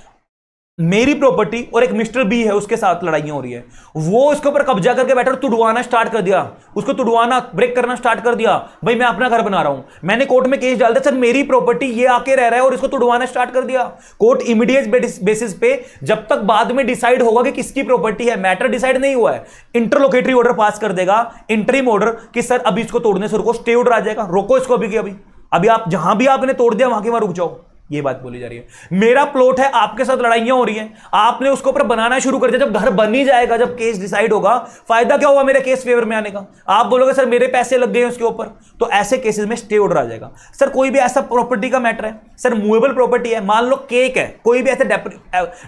मेरी property और एक मिस्टर बी है उसके साथ लड़ाइयां हो रही है वो उसके ऊपर कब्जा करके बैठा तुड़वाना स्टार्ट कर दिया उसको तुड़वाना ब्रेक करना स्टार्ट कर दिया भाई मैं अपना घर बना रहा हूं मैंने कोर्ट में केस डाल दिया सर मेरी प्रॉपर्टी ये आके रह रहा है और इसको तुड़वाना स्टार्ट कर दिया कोर्ट इमीडिएट बेसिस पे जब तक बाद में डिसाइड होगा कि किसकी प्रॉपर्टी है मैटर डिसाइड नहीं हुआ है इंटरलोकेटरी ऑर्डर पास कर देगा इंटरिम ऑर्डर कि सर अभी इसको तोड़ने से रुको स्टे ऑर्डर आ जाएगा रोको इसको अभी अभी अभी आप जहां भी आपने तोड़ दिया वहां के वहां रुक जाओ ये बात बोली जा रही है मेरा प्लॉट है आपके साथ लड़ाइयां हो रही हैं आपने उसके ऊपर बनाना शुरू कर दिया जब घर बन ही जाएगा जब केस डिसाइड होगा फायदा क्या होगा मेरे केस फेवर में आने का आप बोलोगे सर मेरे पैसे लग गए हैं उसके ऊपर तो ऐसे केसेस में स्टे ऑर्डर आ जाएगा सर कोई भी ऐसा प्रॉपर्टी का मैटर है सर मूवेबल प्रॉपर्टी है मान लो केक है कोई भी ऐसे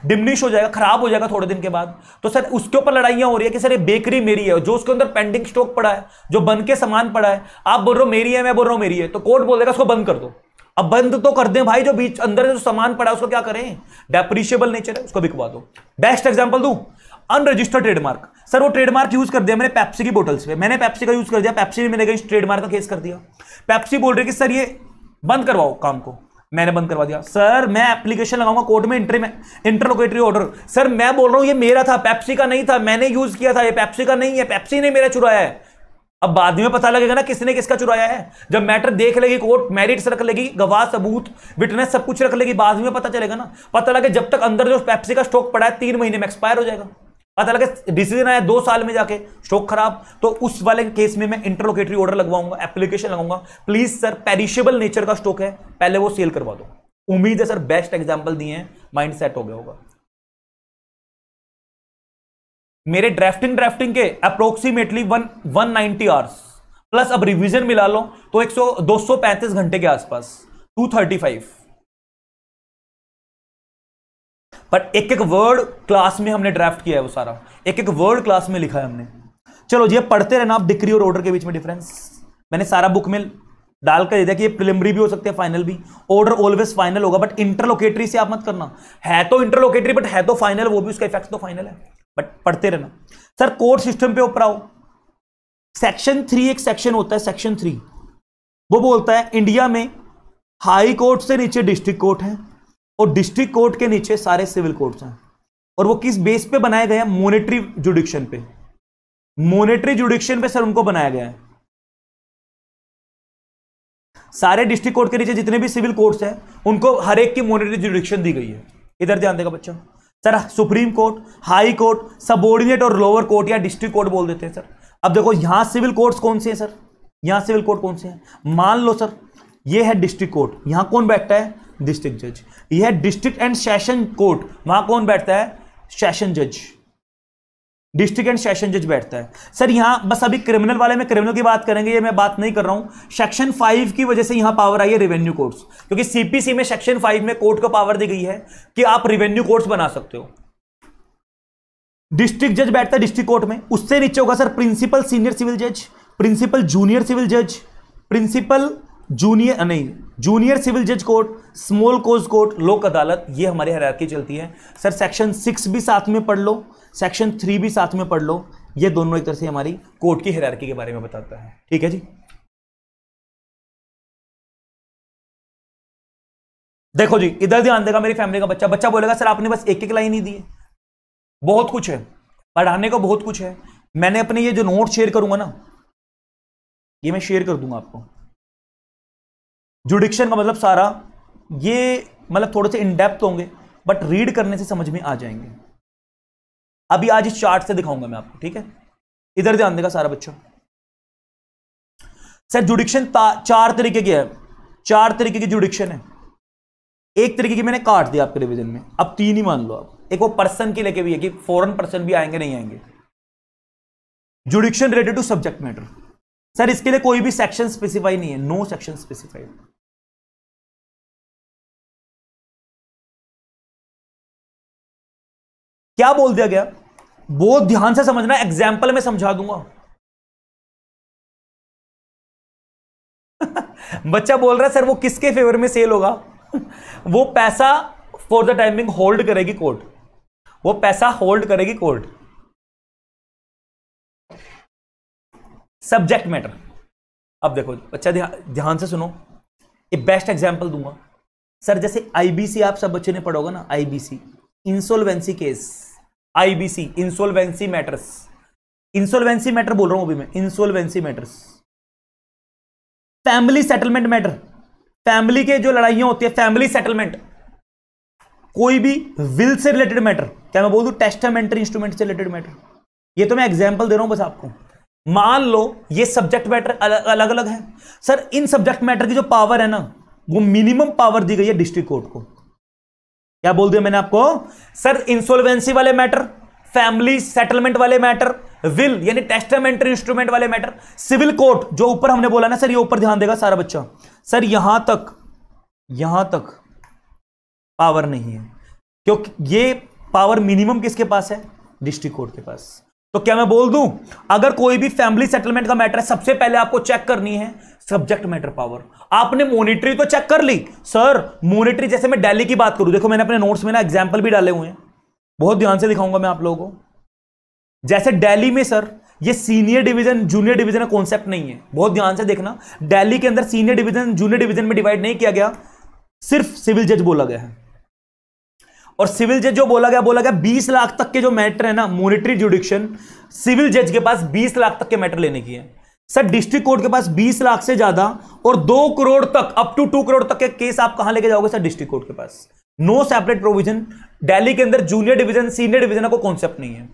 डिमनिश हो जाएगा खराब हो जाएगा थोड़े दिन के बाद तो सर उसके ऊपर लड़ाइयां हो रही है कि सर ये बेकरी मेरी है जो उसके अंदर पेंडिंग स्टॉक पड़ा है जो बन के सामान पड़ा है आप बोल रहे हो मेरी है मैं बोल रहा हूं मेरी है तो कोर्ट बोल देगा उसको बंद कर दो अब बंद तो कर दें भाई जो बीच अंदर जो सामान पड़ा उसको क्या करें डेप्रिशिएबल नेचर है उसको बिकवा दो बेस्ट एग्जाम्पल दू अनरजिस्टर्ड ट्रेडमार्क सर वो ट्रेडमार्क यूज कर दिया मैंने पैप्सी की बोटल्स पे मैंने पैप्सी का यूज कर दिया पैप्सी ने मैंने कहीं ट्रेडमार्क का केस कर दिया पैप्सी बोल रही कि सर ये बंद करवाओ काम को मैंने बंद करवा दिया सर मैं एप्लीकेशन लगाऊंगा कोर्ट में इंटर में इंटरलोकेटरी ऑर्डर सर मैं बोल रहा हूँ ये मेरा था पैप्सी का नहीं था मैंने यूज किया था ये पैप्सी का नहीं है पैप्सी ने मेरा चुराया है अब बाद में पता लगेगा ना किसने किसका चुराया है जब मैटर देख लेगी कोर्ट मेरिट्स रख लेगी गवाह सबूत विटनेस सब कुछ रख लेगी बाद में पता चलेगा ना पता लगे जब तक अंदर जो पैप्सी का स्टॉक पड़ा है तीन महीने में एक्सपायर हो जाएगा पता लगे डिसीजन आया दो साल में जाके स्टॉक खराब तो उस वाले केस में मैं इंटरलोकेटरी ऑर्डर लगवाऊंगा एप्लीकेशन लगाऊंगा प्लीज सर पेरिशेबल नेचर का स्टॉक है पहले वो सेल करवा दो उम्मीद है सर बेस्ट एग्जाम्पल दिए हैं माइंड सेट हो गया होगा मेरे ड्राफ्टिंग ड्राफ्टिंग के approximately one one ninety hours plus अब रिवीजन मिला लो तो एक सौ दो सौ पैंतीस घंटे के आसपास टू थर्टी फाइव पर एक एक वर्ड क्लास में हमने ड्राफ्ट किया है वो सारा एक एक वर्ड क्लास में लिखा है हमने चलो जी पढ़ते रहना आप डिक्री और ऑर्डर के बीच में डिफरेंस मैंने सारा बुक में डाल कर दे दिया कि ये प्रिलिमरी भी हो सकते हैं फाइनल भी ऑर्डर ऑलवेज फाइनल होगा बट इंटरलोकेटरी से आप मत करना है तो इंटरलोकेटरी बट है तो फाइनल वो भी उसका इफेक्ट तो फाइनल है बट पढ़ते रहना सर कोर्ट सिस्टम पे ऊपर आओ सेक्शन थ्री एक सेक्शन होता है सेक्शन थ्री वो बोलता है इंडिया में हाई कोर्ट से नीचे डिस्ट्रिक्ट कोर्ट है और डिस्ट्रिक्ट कोर्ट के नीचे सारे सिविल कोर्ट्स हैं और वो किस बेस पे बनाए गए हैं मोनेटरी जुडिक्शन पे मोनेटरी जुडिक्शन पे सर उनको बनाया गया है सारे डिस्ट्रिक्ट कोर्ट के नीचे जितने भी सिविल कोर्ट्स हैं उनको हर एक की मोनिटरी जुडिक्शन दी गई है इधर ध्यान देगा बच्चा sir supreme court high court subordinate और लोअर कोर्ट या डिस्ट्रिक्ट कोर्ट बोल देते हैं सर अब देखो यहाँ सिविल कोर्ट्स कौन से हैं सर यहाँ सिविल कोर्ट कौन से हैं मान लो सर ये है डिस्ट्रिक्ट कोर्ट यहाँ कौन बैठता है डिस्ट्रिक्ट जज यह है डिस्ट्रिक्ट एंड सेशन कोर्ट वहाँ कौन बैठता है सेशन जज डिस्ट्रिक्ट एंड सेशन जज बैठता है सर यहां बस अभी क्रिमिनल वाले में क्रिमिनल की बात करेंगे ये मैं बात नहीं कर रहा हूं सेक्शन फाइव की वजह से यहाँ पावर आई है रेवेन्यू कोर्ट्स क्योंकि सीपीसी में सेक्शन फाइव में कोर्ट को पावर दी गई है कि आप रेवेन्यू कोर्ट्स बना सकते हो डिस्ट्रिक्ट जज बैठता है डिस्ट्रिक्ट कोर्ट में उससे नीचे होगा सर प्रिंसिपल सीनियर सिविल जज प्रिंसिपल जूनियर सिविल जज प्रिंसिपल जूनियर नहीं जूनियर सिविल जज कोर्ट स्मॉल कोर्स कोर्ट लोक अदालत ये हमारी हरियाणा चलती है सर सेक्शन सिक्स भी साथ में पढ़ लो सेक्शन थ्री भी साथ में पढ़ लो ये दोनों एक तरह से हमारी कोर्ट की हेरारकी के बारे में बताता है ठीक है जी देखो जी इधर ध्यान देगा मेरी फैमिली का बच्चा बच्चा बोलेगा सर आपने बस एक एक लाइन ही दी है बहुत कुछ है पढ़ाने को बहुत कुछ है मैंने अपने ये जो नोट शेयर करूंगा ना ये मैं शेयर कर दूंगा आपको जुडिक्शन का मतलब सारा ये मतलब थोड़े से इनडेप्थ होंगे बट रीड करने से समझ में आ जाएंगे अभी आज इस चार्ट से दिखाऊंगा मैं आपको ठीक है इधर ध्यान देगा सारा बच्चों सर जुडिक्शन चार तरीके की है चार तरीके की जुडिक्शन है एक तरीके की मैंने काट दिया आपके रिविजन में अब तीन ही मान लो आप एक वो पर्सन के लेके भी है कि फॉरन पर्सन भी आएंगे नहीं आएंगे jurisdiction related to subject matter sir इसके लिए कोई भी सेक्शन स्पेसिफाई नहीं है नो सेक्शन स्पेसिफाइड क्या बोल दिया गया बहुत ध्यान से समझना एग्जाम्पल में समझा दूंगा बच्चा बोल रहा है सर वो किसके फेवर में सेल होगा वो पैसा फॉर द टाइमिंग होल्ड करेगी कोर्ट वो पैसा होल्ड करेगी कोर्ट सब्जेक्ट मैटर अब देखो बच्चा ध्यान से सुनो ये बेस्ट एग्जाम्पल दूंगा सर जैसे आईबीसी आप सब बच्चे ने पढ़ोगे ना IBC insolvency case IBC insolvency matters insolvency matter बोल रहा हूं अभी मैं insolvency matters family settlement matter family के जो लड़ाइयां होती है फैमिली सेटलमेंट कोई भी विल से रिलेटेड मैटर क्या मैं बोल दू टेस्टामेंट्री इंस्ट्रूमेंट से रिलेटेड मैटर ये तो मैं एग्जाम्पल दे रहा हूं बस आपको मान लो ये सब्जेक्ट मैटर अलग, अलग अलग है सर इन सब्जेक्ट मैटर की जो पावर है ना वो मिनिमम पावर दी गई है डिस्ट्रिक्ट कोर्ट को क्या बोल दिया मैंने आपको सर इंसोल्वेंसी वाले मैटर फैमिली सेटलमेंट वाले मैटर विल यानी टेस्टामेंट्री इंस्ट्रूमेंट वाले मैटर सिविल कोर्ट जो ऊपर हमने बोला ना सर ये ऊपर ध्यान देगा सारा बच्चा सर यहां तक यहां तक पावर नहीं है क्योंकि ये पावर मिनिमम किसके पास है डिस्ट्रिक्ट कोर्ट के पास तो क्या मैं बोल दूं अगर कोई भी फैमिली सेटलमेंट का मैटर है सबसे पहले आपको चेक करनी है सब्जेक्ट मैटर पावर आपने मोनिटरी तो चेक कर ली सर मोनिटरी जैसे मैं डेली की बात करूं देखो मैंने अपने नोट्स में ना एग्जाम्पल भी डाले हुए हैं बहुत ध्यान से दिखाऊंगा मैं आप लोगों को जैसे डेली में सर ये सीनियर डिवीजन जूनियर डिवीजन का कॉन्सेप्ट नहीं है बहुत ध्यान से देखना दिल्ली के अंदर सीनियर डिवीजन जूनियर डिवीजन में डिवाइड नहीं किया गया सिर्फ सिविल जज बोला गया है और सिविल जज जो बोला गया बोला गया 20 लाख तक के जो मैटर है ना मोनिटरी जुडिक्शन सिविल जज के पास 20 लाख तक के मैटर लेने की है सर डिस्ट्रिक्ट कोर्ट के पास 20 लाख से ज्यादा और दो करोड़ तक अप टू टू करोड़ तक के केस आप कहां लेके जाओगे सर डिस्ट्रिक्ट कोर्ट के पास नो सेपरेट प्रोविजन डेली के अंदर जूनियर डिविजन सीनियर डिविजन का कॉन्सेप्ट नहीं है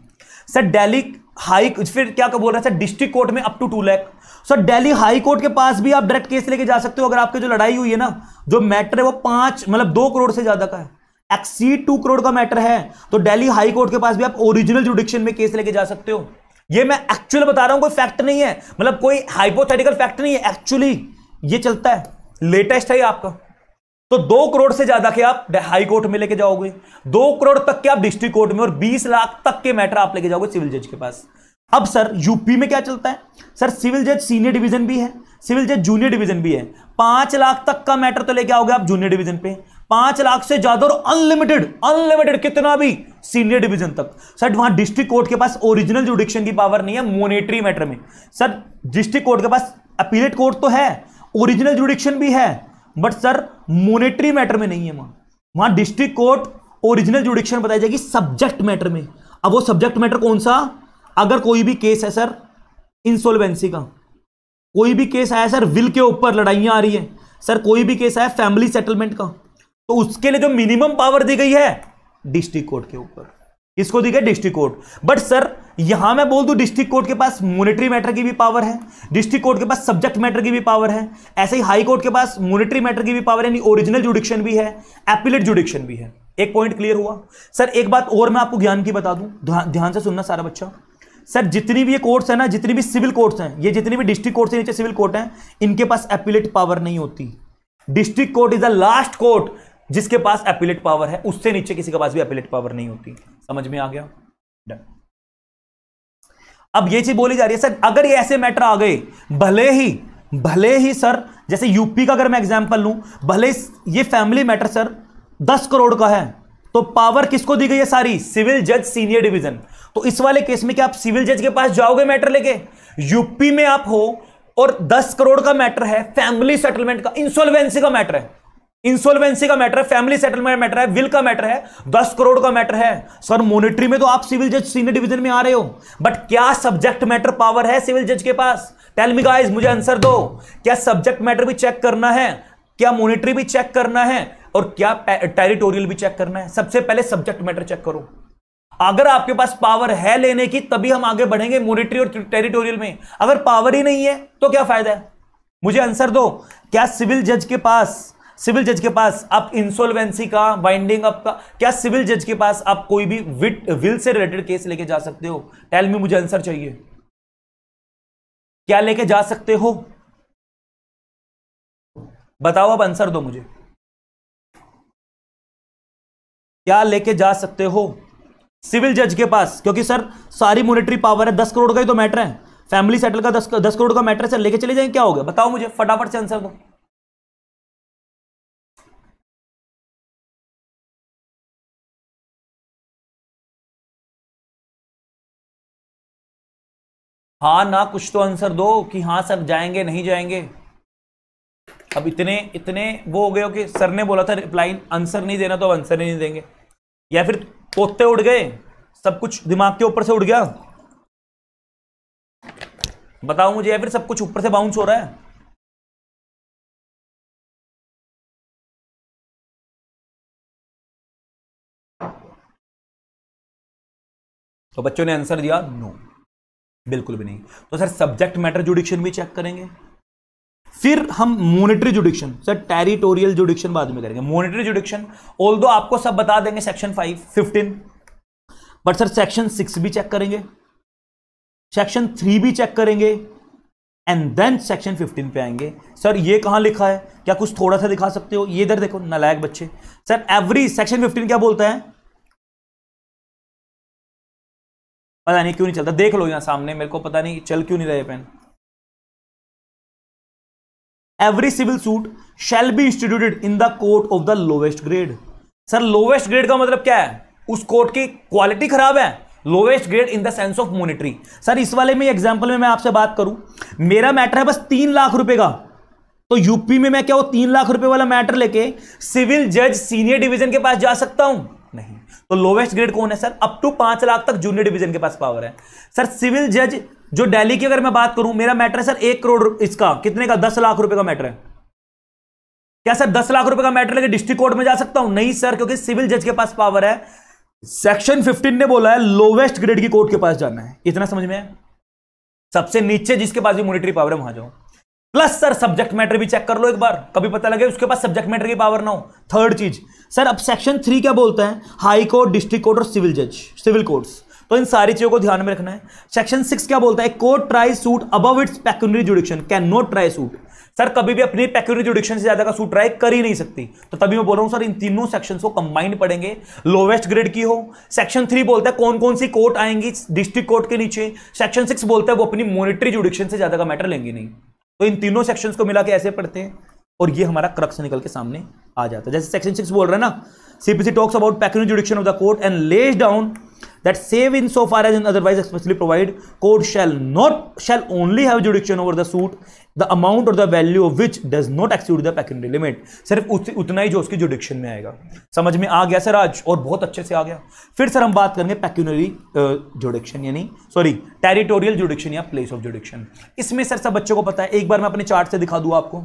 सर डेली हाई फिर क्या बोल रहे हैं सर डिस्ट्रिक्ट कोर्ट में up to two lakh sir Delhi high court के पास भी आप डायरेक्ट केस लेके जा सकते हो अगर आपके जो लड़ाई हुई है ना जो मैटर है वो पांच मतलब दो करोड़ से ज्यादा का है एक्सीड टू करोड़ का मैटर है तो डेली हाई कोर्ट के पास भी आप ओरिजिनल जुडिक्शन में केस लेके जा सकते हो ये मैं एक्चुअल बता रहा हूं कोई फैक्ट नहीं है मतलब कोई हाइपोथेटिकल फैक्ट नहीं है एक्चुअली ये चलता है लेटेस्ट है आपका तो दो करोड़ से ज्यादा के आप हाई कोर्ट में लेके जाओगे दो करोड़ तक के आप डिस्ट्रिक्ट कोर्ट में और बीस लाख तक के मैटर आप लेके जाओगे सिविल जज के पास अब सर यूपी में क्या चलता है सर सिविल जज सीनियर डिवीजन भी है सिविल जज जूनियर डिवीजन भी है पांच लाख तक का मैटर तो लेके आओगे आप जूनियर डिवीजन पे पांच लाख से ज्यादा और अनलिमिटेड अनलिमिटेड कितना भी सीनियर डिवीजन तक सर वहां डिस्ट्रिक्ट कोर्ट के पास ओरिजिनल जुडिक्शन की पावर नहीं है मोनेटरी मैटर में सर डिस्ट्रिक्ट कोर्ट के पास अपीलेट कोर्ट तो है ओरिजिनल जुडिक्शन भी है बट सर मोनेटरी मैटर में नहीं है वहां वहां डिस्ट्रिक्ट कोर्ट ओरिजिनल जुडिक्शन बताई जाएगी सब्जेक्ट मैटर में अब वो सब्जेक्ट मैटर कौन सा अगर कोई भी केस है सर इंसोल्वेंसी का कोई भी केस आया सर विल के ऊपर लड़ाइयां आ रही है सर कोई भी केस आया फैमिली सेटलमेंट का तो उसके लिए जो मिनिमम पावर दी गई है डिस्ट्रिक्ट कोर्ट के ऊपर इसको दी गई डिस्ट्रिक्ट कोर्ट बट सर यहां मैं बोल दू डिस्ट्रिक्ट कोर्ट के पास मोनिटरी मैटर की भी पावर है डिस्ट्रिक्ट कोर्ट के पास सब्जेक्ट मैटर की भी पावर है ऐसे ही हाई कोर्ट के पास मोनिटरी मैटर की भी पावर यानी ओरिजिनल जुडिक्शन भी है एपिलेट जुडिक्शन भी है एक पॉइंट क्लियर हुआ सर एक बात और मैं आपको ज्ञान की बता दूं ध्यान से सुनना सारा बच्चा सर जितनी भी ये कोर्ट्स है ना जितनी भी सिविल कोर्ट्स हैं ये जितनी भी डिस्ट्रिक्ट कोर्ट से नीचे सिविल कोर्ट हैं इनके पास एपिलेट पावर नहीं होती district court is the last court जिसके पास एपिलेट पावर है उससे नीचे किसी के पास भी एपिलेट पावर नहीं होती समझ में आ गया डन अब ये चीज बोली जा रही है सर अगर ये ऐसे मैटर आ गए भले ही भले ही सर जैसे यूपी का अगर मैं एग्जाम्पल लू भले ये फैमिली मैटर सर दस करोड़ का है तो पावर किसको दी गई है सारी सिविल जज सीनियर डिवीजन तो इस वाले केस में क्या आप सिविल जज के पास जाओगे मैटर लेके यूपी में आप हो और दस करोड़ का मैटर है फैमिली सेटलमेंट का इंसोल्वेंसी का मैटर है इंसोल्वेंसी का मैटर है फैमिली सेटलमेंट मैटर है विल का मैटर है दस करोड़ का मैटर है सर मोनिट्री में तो आप सिविल जज सीनियर डिवीजन में आ रहे हो बट क्या सब्जेक्ट मैटर पावर है सिविल जज के पास टेल मी गाइस मुझे आंसर दो क्या सब्जेक्ट मैटर भी चेक करना है क्या मोनिट्री भी चेक करना है और क्या टेरिटोरियल भी चेक करना है सबसे पहले सब्जेक्ट मैटर चेक करो अगर आपके पास पावर है लेने की तभी हम आगे बढ़ेंगे मोनिट्री और टेरिटोरियल में अगर पावर ही नहीं है तो क्या फायदा है मुझे आंसर दो क्या सिविल जज के पास सिविल जज के पास आप इंसोल्वेंसी का बाइंडिंग अप का क्या सिविल जज के पास आप कोई भी विट विल से रिलेटेड केस लेके जा सकते हो टेल मी मुझे आंसर चाहिए क्या लेके जा सकते हो बताओ अब आंसर दो मुझे क्या लेके जा सकते हो सिविल जज के पास क्योंकि सर सारी मोनिटरी पावर है दस करोड़ का ही तो मैटर है फैमिली सेटल का दस दस करोड़ का मैटर है सर लेके चले जाएंगे क्या हो गया बताओ मुझे फटाफट से आंसर दो हाँ ना कुछ तो आंसर दो कि हाँ सर जाएंगे नहीं जाएंगे अब इतने इतने वो हो गए हो कि सर ने बोला था रिप्लाई आंसर नहीं देना तो अब आंसर नहीं देंगे या फिर पोते उड़ गए सब कुछ दिमाग के ऊपर से उड़ गया बताओ मुझे या फिर सब कुछ ऊपर से बाउंस हो रहा है तो बच्चों ने आंसर दिया नो no. बिल्कुल भी नहीं तो सर सब्जेक्ट मैटर जुडिक्शन भी चेक करेंगे फिर हम monetary jurisdiction sir territorial jurisdiction बाद में करेंगे मोनिटरी जुडिक्शन ऑल दो आपको सब बता देंगे section five fifteen but sir section six भी चेक करेंगे सेक्शन थ्री भी चेक करेंगे एंड देन सेक्शन फिफ्टीन पे आएंगे सर ये कहाँ लिखा है क्या कुछ थोड़ा सा दिखा सकते हो ये इधर देखो नलायक बच्चे सर एवरी सेक्शन फिफ्टीन क्या बोलता है पता नहीं क्यों नहीं चलता देख लो यहाँ सामने मेरे को पता नहीं चल क्यों नहीं रहे pen every civil suit shall be instituted in the court of the lowest grade sir lowest grade का मतलब क्या है उस कोर्ट की क्वालिटी खराब है lowest grade in the sense of monetary sir इस वाले में एग्जाम्पल में मैं आपसे बात करूं मेरा मैटर है बस तीन लाख रुपए का तो यूपी में मैं क्या वो तीन लाख रुपए वाला मैटर लेके सिविल जज सीनियर डिवीजन के पास जा सकता हूं तो लोवेस्ट ग्रेड कौन है सर अप टू पांच लाख तक जूनियर डिवीजन के पास पावर है सर सिविल जज जो दिल्ली की अगर मैं बात करूं मेरा मैटर है सर एक करोड़ इसका कितने का दस लाख रुपए का मैटर है क्या सर दस लाख रुपए का मैटर लेकर डिस्ट्रिक्ट कोर्ट में जा सकता हूं नहीं सर क्योंकि सिविल जज के पास पावर है सेक्शन फिफ्टीन ने बोला है लोवेस्ट ग्रेड की कोर्ट के पास जाना है इतना समझ में है सबसे नीचे जिसके पास भी मोनिटरी पावर है वहां जाओ प्लस सर सब्जेक्ट मैटर भी चेक कर लो एक बार कभी पता लगे उसके पास सब्जेक्ट मैटर की पावर ना हो थर्ड चीज सर अब सेक्शन थ्री क्या बोलता है हाई कोर्ट डिस्ट्रिक्ट कोर्ट और सिविल जज सिविल कोर्ट्स तो इन सारी चीजों को ध्यान में रखना है सेक्शन सिक्स क्या बोलता है court try suit above its pecuniary jurisdiction can not try suit sir कभी भी अपनी पैक्यूनरी जुडिक्शन से ज्यादा का सूट ट्राई कर ही नहीं सकती तो तभी मैं बोल रहा हूं सर इन तीनों सेक्शन को कंबाइंड पड़ेंगे लोवेस्ट ग्रेड की हो सेक्शन थ्री बोलता है कौन कौन सी कोर्ट आएंगी डिस्ट्रिक्ट कोर्ट के नीचे सेक्शन सिक्स बोलता है वो अपनी मोनिटरी जुडिक्शन से ज्यादा का मैटर लेंगे नहीं तो इन तीनों सेक्शन को मिला के ऐसे पढ़ते हैं और ये हमारा क्रक्स निकल के सामने आ जाता है जैसे सेक्शन सिक्स बोल रहे हैं ना CPC talks about pecuniary jurisdiction of the court and lays down that save in so far as in otherwise expressly provide court shall not shall only have jurisdiction over the suit the amount or the value of which does not exceed the pecuniary limit सिर्फ उतना ही जो उसकी जुडिक्शन में आएगा समझ में आ गया सर आज और बहुत अच्छे से आ गया फिर सर हम बात करेंगे पैक्यूनरी जुडिक्शन यानी सॉरी टेरिटोरियल जुडिक्शन या प्लेस ऑफ जुडिक्शन इसमें सर सब बच्चों को पता है एक बार मैं अपने चार्ट से दिखा दूँ आपको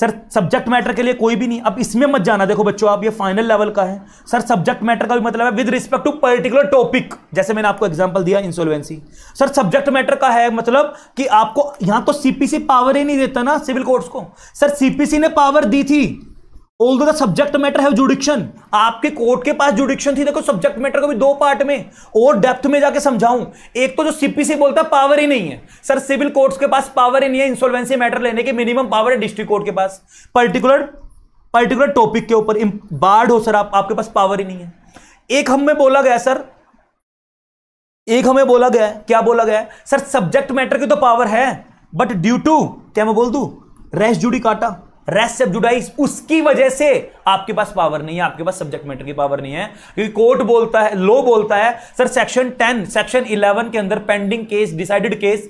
सर सब्जेक्ट मैटर के लिए कोई भी नहीं अब इसमें मत जाना देखो बच्चों आप ये फाइनल लेवल का है सर सब्जेक्ट मैटर का भी मतलब है with respect to particular topic जैसे मैंने आपको एग्जांपल दिया इंसोल्वेंसी सर सब्जेक्ट मैटर का है मतलब कि आपको यहां तो सीपीसी पावर ही नहीं देता ना सिविल कोर्ट्स को सर सीपीसी ने पावर दी थी ऑल द सब्जेक्ट मैटर है जुडिक्शन आपके कोर्ट के पास जुडिक्शन थी देखो सब्जेक्ट मैटर को भी दो पार्ट में और डेप्थ में जाके समझाऊं एक तो जो सीपीसी बोलता है पावर ही नहीं है सर सिविल कोर्ट्स के पास पावर ही नहीं है इंसोल्वेंसी मैटर लेने के मिनिमम पावर है डिस्ट्रिक्ट कोर्ट के पास पर्टिकुलर पर्टिकुलर टॉपिक के ऊपर बार्ड हो सर आप, आपके पास पावर ही नहीं है एक हमें बोला गया सर एक हमें बोला गया क्या बोला गया सर सब्जेक्ट मैटर की तो पावर है बट ड्यू टू क्या मैं बोल दू रेस जुडी काटा रेस्ट सब जुडाइज उसकी वजह से आपके पास पावर नहीं है आपके पास सब्जेक्ट मैटर की पावर नहीं है क्योंकि कोर्ट बोलता है लो बोलता है sir section ten section eleven के अंदर pending case decided case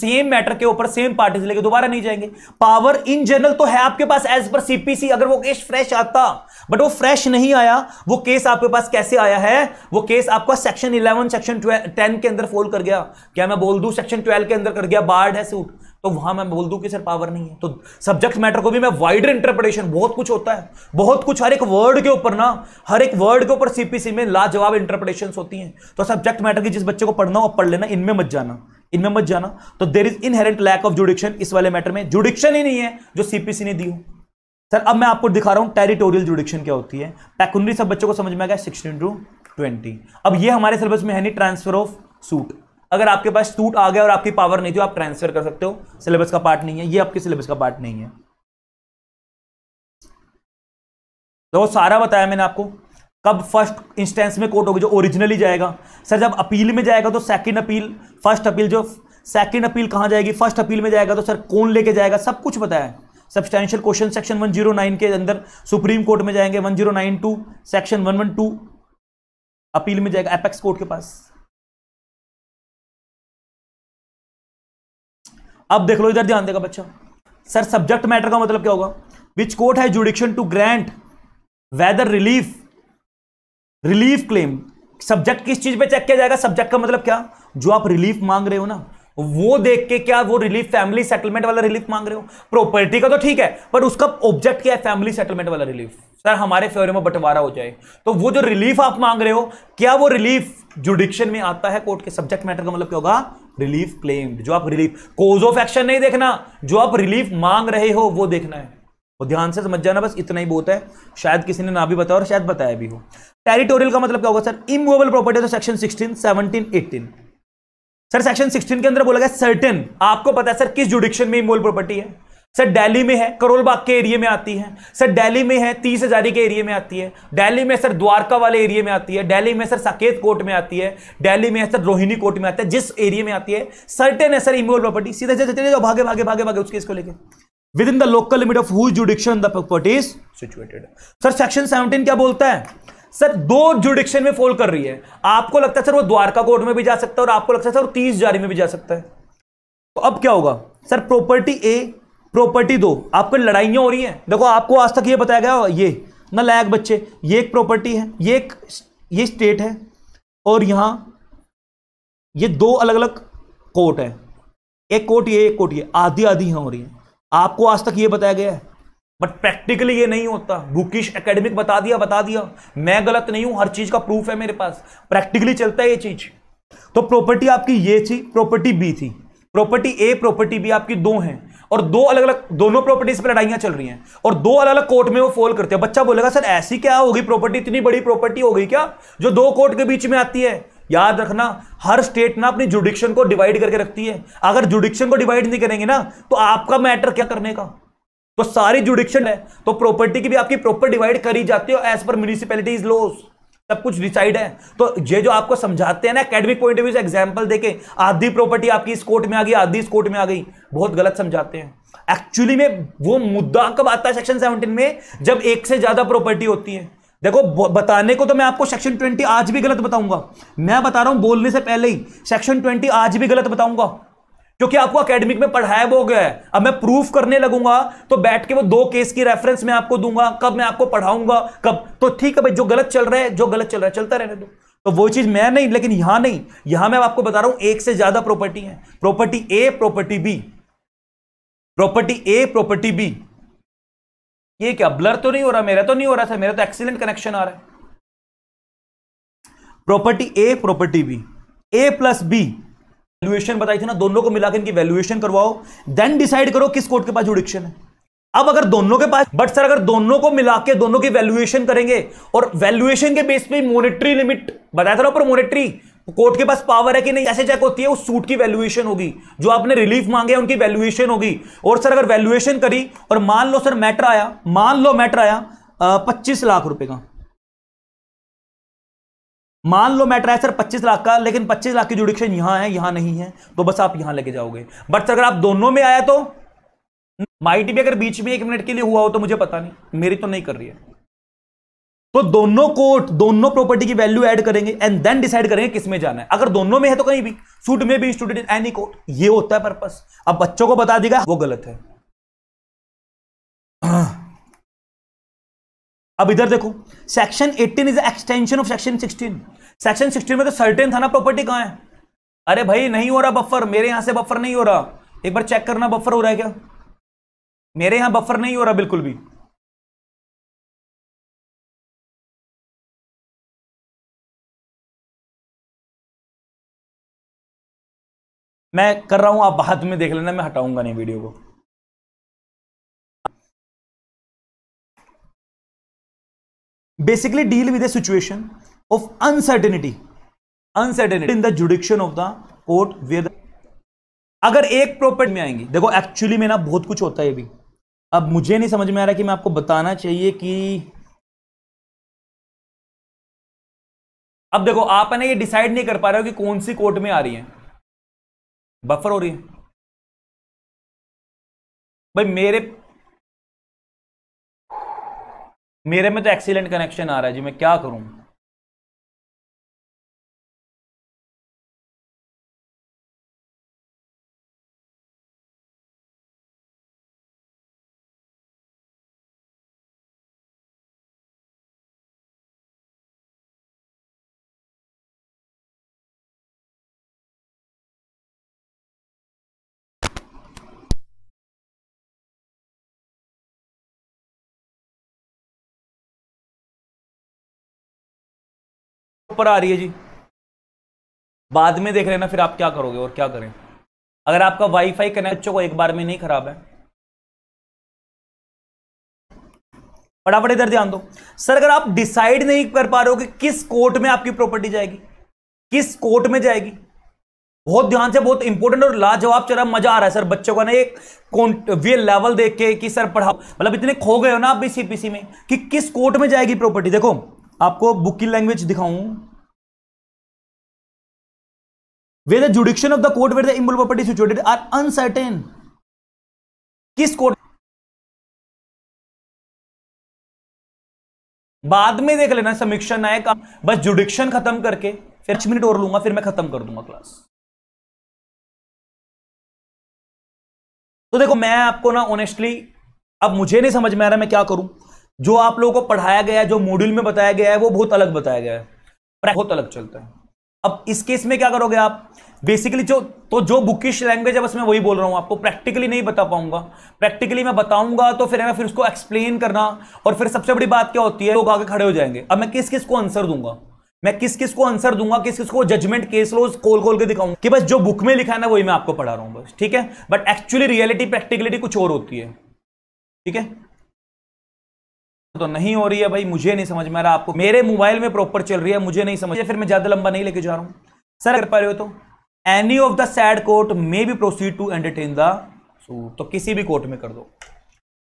same matter के ऊपर सेम पार्टी से लेकर दोबारा नहीं जाएंगे पावर इन जनरल तो है आपके पास एज पर सीपीसी अगर वो केस फ्रेश आता बट वो फ्रेश नहीं आया वो केस आपके पास कैसे आया है वो केस आपका सेक्शन इलेवन सेक्शन टेन के अंदर फोल कर गया क्या मैं बोल दू सेक्शन ट्वेल्व के अंदर कर गया बार्ड है सूट तो वहां मैं बोल दूं कि सर पावर नहीं है तो सब्जेक्ट मैटर को भी मैं वाइडर इंटरप्रिटेशन बहुत कुछ होता है बहुत कुछ हर एक वर्ड के ऊपर ना हर एक वर्ड के ऊपर सीपीसी में लाजवाब इंटरप्रिटेशन होती हैं तो सब्जेक्ट मैटर की जिस बच्चे को पढ़ना हो पढ़ लेना इनमें मत जाना इनमें मत जाना तो there is inherent lack of jurisdiction इस वाले मैटर में जुडिक्शन ही नहीं है जो सीपीसी ने दी हो सर अब मैं आपको दिखा रहा हूं टेरिटोरियल जुडिक्शन क्या होती है पैकुंडी सब बच्चों को समझ में आ गया सिक्सटीन टू ट्वेंटी अब ये हमारे सिलेबस में है नहीं ट्रांसफर ऑफ सूट अगर आपके पास सूट आ गया और आपकी पावर नहीं थी आप ट्रांसफर कर सकते हो सिलेबस का पार्ट नहीं है ये आपके सिलेबस का पार्ट नहीं है तो सारा बताया मैंने आपको कब फर्स्ट इंस्टेंस में कोर्ट होगी जो ओरिजिनली जाएगा सर जब अपील में जाएगा तो सेकंड अपील फर्स्ट अपील जो सेकंड अपील कहां जाएगी फर्स्ट अपील में जाएगा तो सर कौन लेके जाएगा सब कुछ बताया सब्सटैंशियल क्वेश्चन सेक्शन 109 के अंदर सुप्रीम कोर्ट में जाएंगे 1092 सेक्शन 112 अपील में जाएगा एपेक्स कोर्ट के पास अब देख लो इधर ध्यान देगा बच्चा सर सब्जेक्ट मैटर का मतलब क्या होगा विच कोर्ट है jurisdiction to grant whether relief relief claim subject किस चीज पे चेक किया जाएगा सब्जेक्ट का मतलब क्या जो आप रिलीफ मांग रहे हो ना वो देख के क्या वो रिलीफ फैमिली सेटलमेंट वाला रिलीफ मांग रहे हो प्रॉपर्टी का तो ठीक है पर उसका ऑब्जेक्ट क्या है फैमिली सेटलमेंट वाला रिलीफ सर हमारे फेवर में बंटवारा हो जाए तो वो जो रिलीफ आप मांग रहे हो क्या वो रिलीफ जुडिक्शन में आता है कोर्ट के सब्जेक्ट मैटर का मतलब क्या होगा रिलीफ क्लेम्ड जो आप रिलीफ कोज ऑफ एक्शन नहीं देखना जो आप रिलीफ मांग रहे हो वो देखना है और ध्यान से समझ जाना बस इतना ही बहुत है शायद किसी ने ना भी बताया और शायद बताया भी हो टेरिटोरियल का मतलब क्या होगा sir immovable property section sixteen seventeen eighteen sir section 16 के अंदर बोला गया सर्टेन आपको पता है सर किस जुडिक्शन में इमूवेबल प्रॉपर्टी है सर दिल्ली में है करोलबाग के एरिया में आती है सर दिल्ली में है तीस हजारी के एरिया में आती है दिल्ली में सर द्वारका वाले एरिया में आती है दिल्ली में सर साकेत कोर्ट में आती है दिल्ली में सर रोहिणी कोर्ट में आती है जिस एरिया में आती है सर्टेन है सर इमोल प्रॉपर्टी सीधे चले जाओ भागे भागे भागे भागे उसके इसको लेके within the local limit of whose jurisdiction the property is situated sir section seventeen क्या बोलता है सर दो जुडिक्शन में फॉल कर रही है आपको लगता है सर वो द्वारका कोर्ट में भी जा सकता है और आपको लगता है सर वो तीस जारी में भी जा सकता है तो अब क्या होगा सर प्रॉपर्टी ए प्रॉपर्टी दो आपको लड़ाइयाँ हो रही हैं देखो आपको आज तक ये बताया गया ये ना लायक बच्चे ये एक प्रॉपर्टी है ये एक ये स्टेट है और यहाँ ये दो अलग अलग कोर्ट है एक कोर्ट ये एक कोर्ट ये आधी आधी यहाँ हो रही है आपको आज तक ये बताया गया है बट प्रैक्टिकली ये नहीं होता बुकिश एकेडमिक बता दिया बता दिया मैं गलत नहीं हूं हर चीज का प्रूफ है मेरे पास प्रैक्टिकली चलता है ये चीज तो प्रॉपर्टी आपकी ये थी प्रॉपर्टी बी थी प्रॉपर्टी ए प्रॉपर्टी बी आपकी दो हैं और दो अलग अलग दोनों प्रॉपर्टीज पे लड़ाइयां चल रही हैं और दो अलग अलग कोर्ट में वो फॉल करते हैं बच्चा बोलेगा सर ऐसी क्या होगी प्रॉपर्टी इतनी बड़ी प्रॉपर्टी हो गई क्या जो दो कोर्ट के बीच में आती है याद रखना हर स्टेट ना अपनी जुडिक्शन को डिवाइड करके रखती है अगर जुडिक्शन को डिवाइड नहीं करेंगे ना तो आपका मैटर क्या करने का तो सारी जुडिक्शन है तो प्रॉपर्टी की भी आपकी प्रॉपर डिवाइड करी जाती है एज पर म्यूनिसिपैलिटीज लॉज सब कुछ डिसाइड है तो ये जो आपको समझाते हैं ना एकेडमिक पॉइंट ऑफ व्यू से एग्जाम्पल देके आधी प्रॉपर्टी आपकी इस कोर्ट में आ गई आधी इस कोर्ट में आ गई बहुत गलत समझाते हैं एक्चुअली में वो मुद्दा कब आता है सेक्शन सेवनटीन में जब एक से ज्यादा प्रॉपर्टी होती है देखो बताने को तो मैं आपको सेक्शन ट्वेंटी आज भी गलत बताऊंगा मैं बता रहा हूं बोलने से पहले ही सेक्शन ट्वेंटी आज भी गलत बताऊंगा क्योंकि आपको एकेडमिक में पढ़ाया वो गया है अब मैं प्रूफ करने लगूंगा तो बैठ के वो दो केस की रेफरेंस मैं आपको दूंगा कब मैं आपको पढ़ाऊंगा कब तो ठीक है भाई जो गलत चल रहा है जो गलत चल रहा है चलता रहने दो तो वो चीज मैं नहीं लेकिन यहां नहीं यहां मैं आपको बता रहा हूं एक से ज्यादा प्रॉपर्टी है property A property B property A property B ये क्या ब्लर तो नहीं हो रहा मेरा तो नहीं हो रहा था मेरा तो एक्सीलेंट कनेक्शन आ रहा है property A property B A plus B valuation बताई थी ना दोनों को मिलाकर इनकी वैल्यूएशन करवाओ देन डिसाइड करो किस कोर्ट के पास जुडिक्शन है अब अगर दोनों के पास बट सर अगर दोनों को मिला के दोनों की वैल्यूएशन करेंगे और वैल्यूएशन के बेस पे मॉनेटरी लिमिट बताया था ना ऊपर मॉनेटरी कोर्ट के पास पावर है कि नहीं ऐसे चेक होती है उस सूट की वैल्यूएशन होगी जो आपने रिलीफ मांगे उनकी वैल्यूएशन होगी और सर अगर वैल्यूएशन करी और मान लो सर मैटर आया मान लो मैटर आया पच्चीस लाख रुपए का मान लो सर 25 लाख का लेकिन 25 लाख की जुडिक्शन यहां है यहां नहीं है तो बस आप यहां लेके जाओगे बट अगर आप दोनों में आया तो माइटी भी अगर बीच में एक मिनट के लिए हुआ हो तो मुझे पता नहीं मेरी तो नहीं कर रही है तो दोनों कोर्ट दोनों प्रॉपर्टी की वैल्यू ऐड करेंगे एंड देन डिसाइड करेंगे किस में जाना है अगर दोनों में है तो कहीं भी सूट में भी स्टूडेंट इन एनी कोर्ट ये होता है पर्पस अब बच्चों को बता देगा वो गलत है अब इधर देखो section 18 is extension of section 16 section 16 में तो सर्टेन था ना प्रॉपर्टी कहां है अरे भाई नहीं हो रहा बफर मेरे यहां से बफर नहीं हो रहा एक बार चेक करना बफर हो रहा है क्या मेरे यहां बफर नहीं हो रहा बिल्कुल भी मैं कर रहा हूं आप बाद में देख लेना मैं हटाऊंगा नहीं वीडियो को basically deal with a situation of uncertainty uncertainty in the jurisdiction of the court where the अगर एक प्रॉपर्टी में आएंगी देखो एक्चुअली में ना बहुत कुछ होता है अभी अब मुझे नहीं समझ में आ रहा कि मैं आपको बताना चाहिए कि अब देखो आप है ना ये डिसाइड नहीं कर पा रहे हो कि कौन सी कोर्ट में आ रही है बफर हो रही है भाई मेरे मेरे में तो एक्सीलेंट कनेक्शन आ रहा है जी मैं क्या करूँ ऊपर आ रही है जी बाद में देख लेना फिर आप क्या करोगे और क्या करें अगर आपका वाईफाई कनेक्ट बच्चों को एक बार में नहीं खराब है फटाफट इधर ध्यान दो सर अगर आप डिसाइड नहीं कर पा रहे हो कि किस कोर्ट में आपकी प्रॉपर्टी जाएगी किस कोर्ट में जाएगी बहुत ध्यान से बहुत इंपॉर्टेंट और लाजवाब चल रहा मजा आ रहा है सर बच्चों का ना एक वे लेवल देख के कि सर पढ़ाओ मतलब इतने खो गए हो ना आप भी सीपीसी में कि किस कोर्ट में जाएगी प्रॉपर्टी देखो आपको बुक की लैंग्वेज दिखाऊं where the jurisdiction of the court where the immovable property situated are uncertain किस कोर्ट बाद में देख लेना समीक्षा नायक बस जुडिक्शन खत्म करके फिर छह मिनट और लूंगा फिर मैं खत्म कर दूंगा क्लास तो देखो मैं आपको ना ऑनेस्टली अब मुझे नहीं समझ में आ रहा मैं क्या करूं जो आप लोगों को पढ़ाया गया है जो मॉड्यूल में बताया गया है वो बहुत अलग बताया गया है बहुत अलग चलता है अब इस केस में क्या करोगे आप बेसिकली जो तो जो बुकिश लैंग्वेज है बस मैं वही बोल रहा हूँ आपको प्रैक्टिकली नहीं बता पाऊंगा प्रैक्टिकली मैं बताऊंगा तो फिर मैं फिर उसको एक्सप्लेन करना और फिर सबसे बड़ी बात क्या होती है लोग आगे खड़े हो जाएंगे अब मैं किस किस को आंसर दूंगा मैं किस किस को आंसर दूंगा किस किस को जजमेंट केस लोज खोल खोल के दिखाऊंगा कि बस जो बुक में लिखा है ना वही मैं आपको पढ़ा रहा हूँ बस ठीक है बट एक्चुअली रियलिटी प्रैक्टिकलिटी कुछ और होती है ठीक है तो नहीं हो रही है भाई मुझे नहीं समझ में आ रहा आपको मेरे मोबाइल में प्रॉपर चल रही है मुझे नहीं समझ फिर मैं ज्यादा लंबा नहीं लेके जा रहा हूँ सर कर पा रहे हो तो any of the said court may be proceed to entertain the suit तो किसी भी कोर्ट में कर दो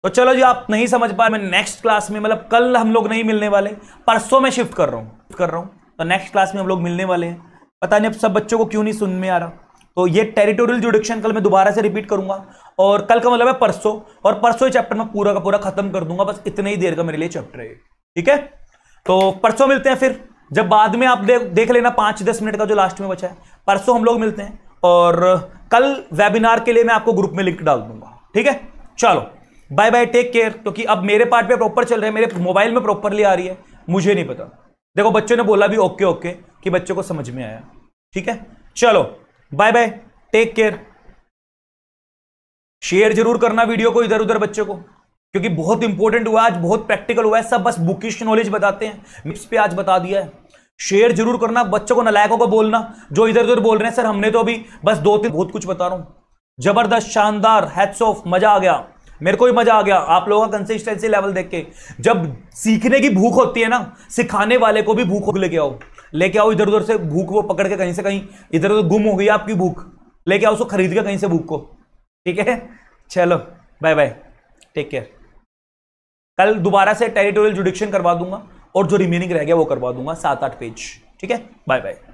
तो चलो जी आप नहीं समझ पा रहे नेक्स्ट क्लास में मतलब कल हम लोग नहीं मिलने वाले परसों में शिफ्ट कर रहा हूँ कर रहा हूँ तो नेक्स्ट क्लास में हम लोग मिलने वाले हैं पता नहीं अब सब बच्चों को क्यों नहीं सुन में आ रहा तो ये टेरिटोरियल जुडिक्शन कल मैं दोबारा से रिपीट करूंगा और कल का मतलब है परसों और परसों चैप्टर में पूरा का पूरा खत्म कर दूंगा बस इतने ही देर का मेरे लिए चैप्टर है ठीक है तो परसों मिलते हैं फिर जब बाद में आप दे, देख लेना पांच दस मिनट का जो लास्ट में बचा है परसों हम लोग मिलते हैं और कल वेबिनार के लिए मैं आपको ग्रुप में लिंक डाल दूंगा ठीक है चलो बाय बाय टेक केयर क्योंकि अब मेरे पार्ट पे प्रॉपर चल रहे हैं मेरे मोबाइल में प्रॉपरली आ रही है मुझे नहीं पता देखो बच्चों ने बोला भी ओके ओके कि बच्चों को समझ में आया ठीक है चलो bye bye take care share जरूर करना वीडियो को इधर उधर बच्चों को क्योंकि बहुत इंपॉर्टेंट हुआ आज बहुत प्रैक्टिकल हुआ है सब बस बुकिश नॉलेज बताते हैं मिप्स पे आज बता दिया है शेयर जरूर करना बच्चों को नलायकों को बोलना जो इधर उधर बोल रहे हैं सर हमने तो अभी बस दो तीन बहुत कुछ बता रहा हूं जबरदस्त शानदार हैट्स ऑफ मजा आ गया मेरे को भी मजा आ गया आप लोगों का कंसिस्टेंसी लेवल देख के जब सीखने की भूख होती है ना सिखाने वाले को भी भूख लेके आओ लेके आओ इधर उधर से भूख वो पकड़ के कहीं से कहीं इधर उधर गुम हो गई आपकी भूख लेके आओ उसको खरीद के कहीं से भूख को ठीक है चलो बाय बाय टेक केयर कल दोबारा से टेरिटोरियल जुडिक्शन करवा दूंगा और जो रिमेनिंग रह गया वो करवा दूंगा सात आठ पेज ठीक है बाय बाय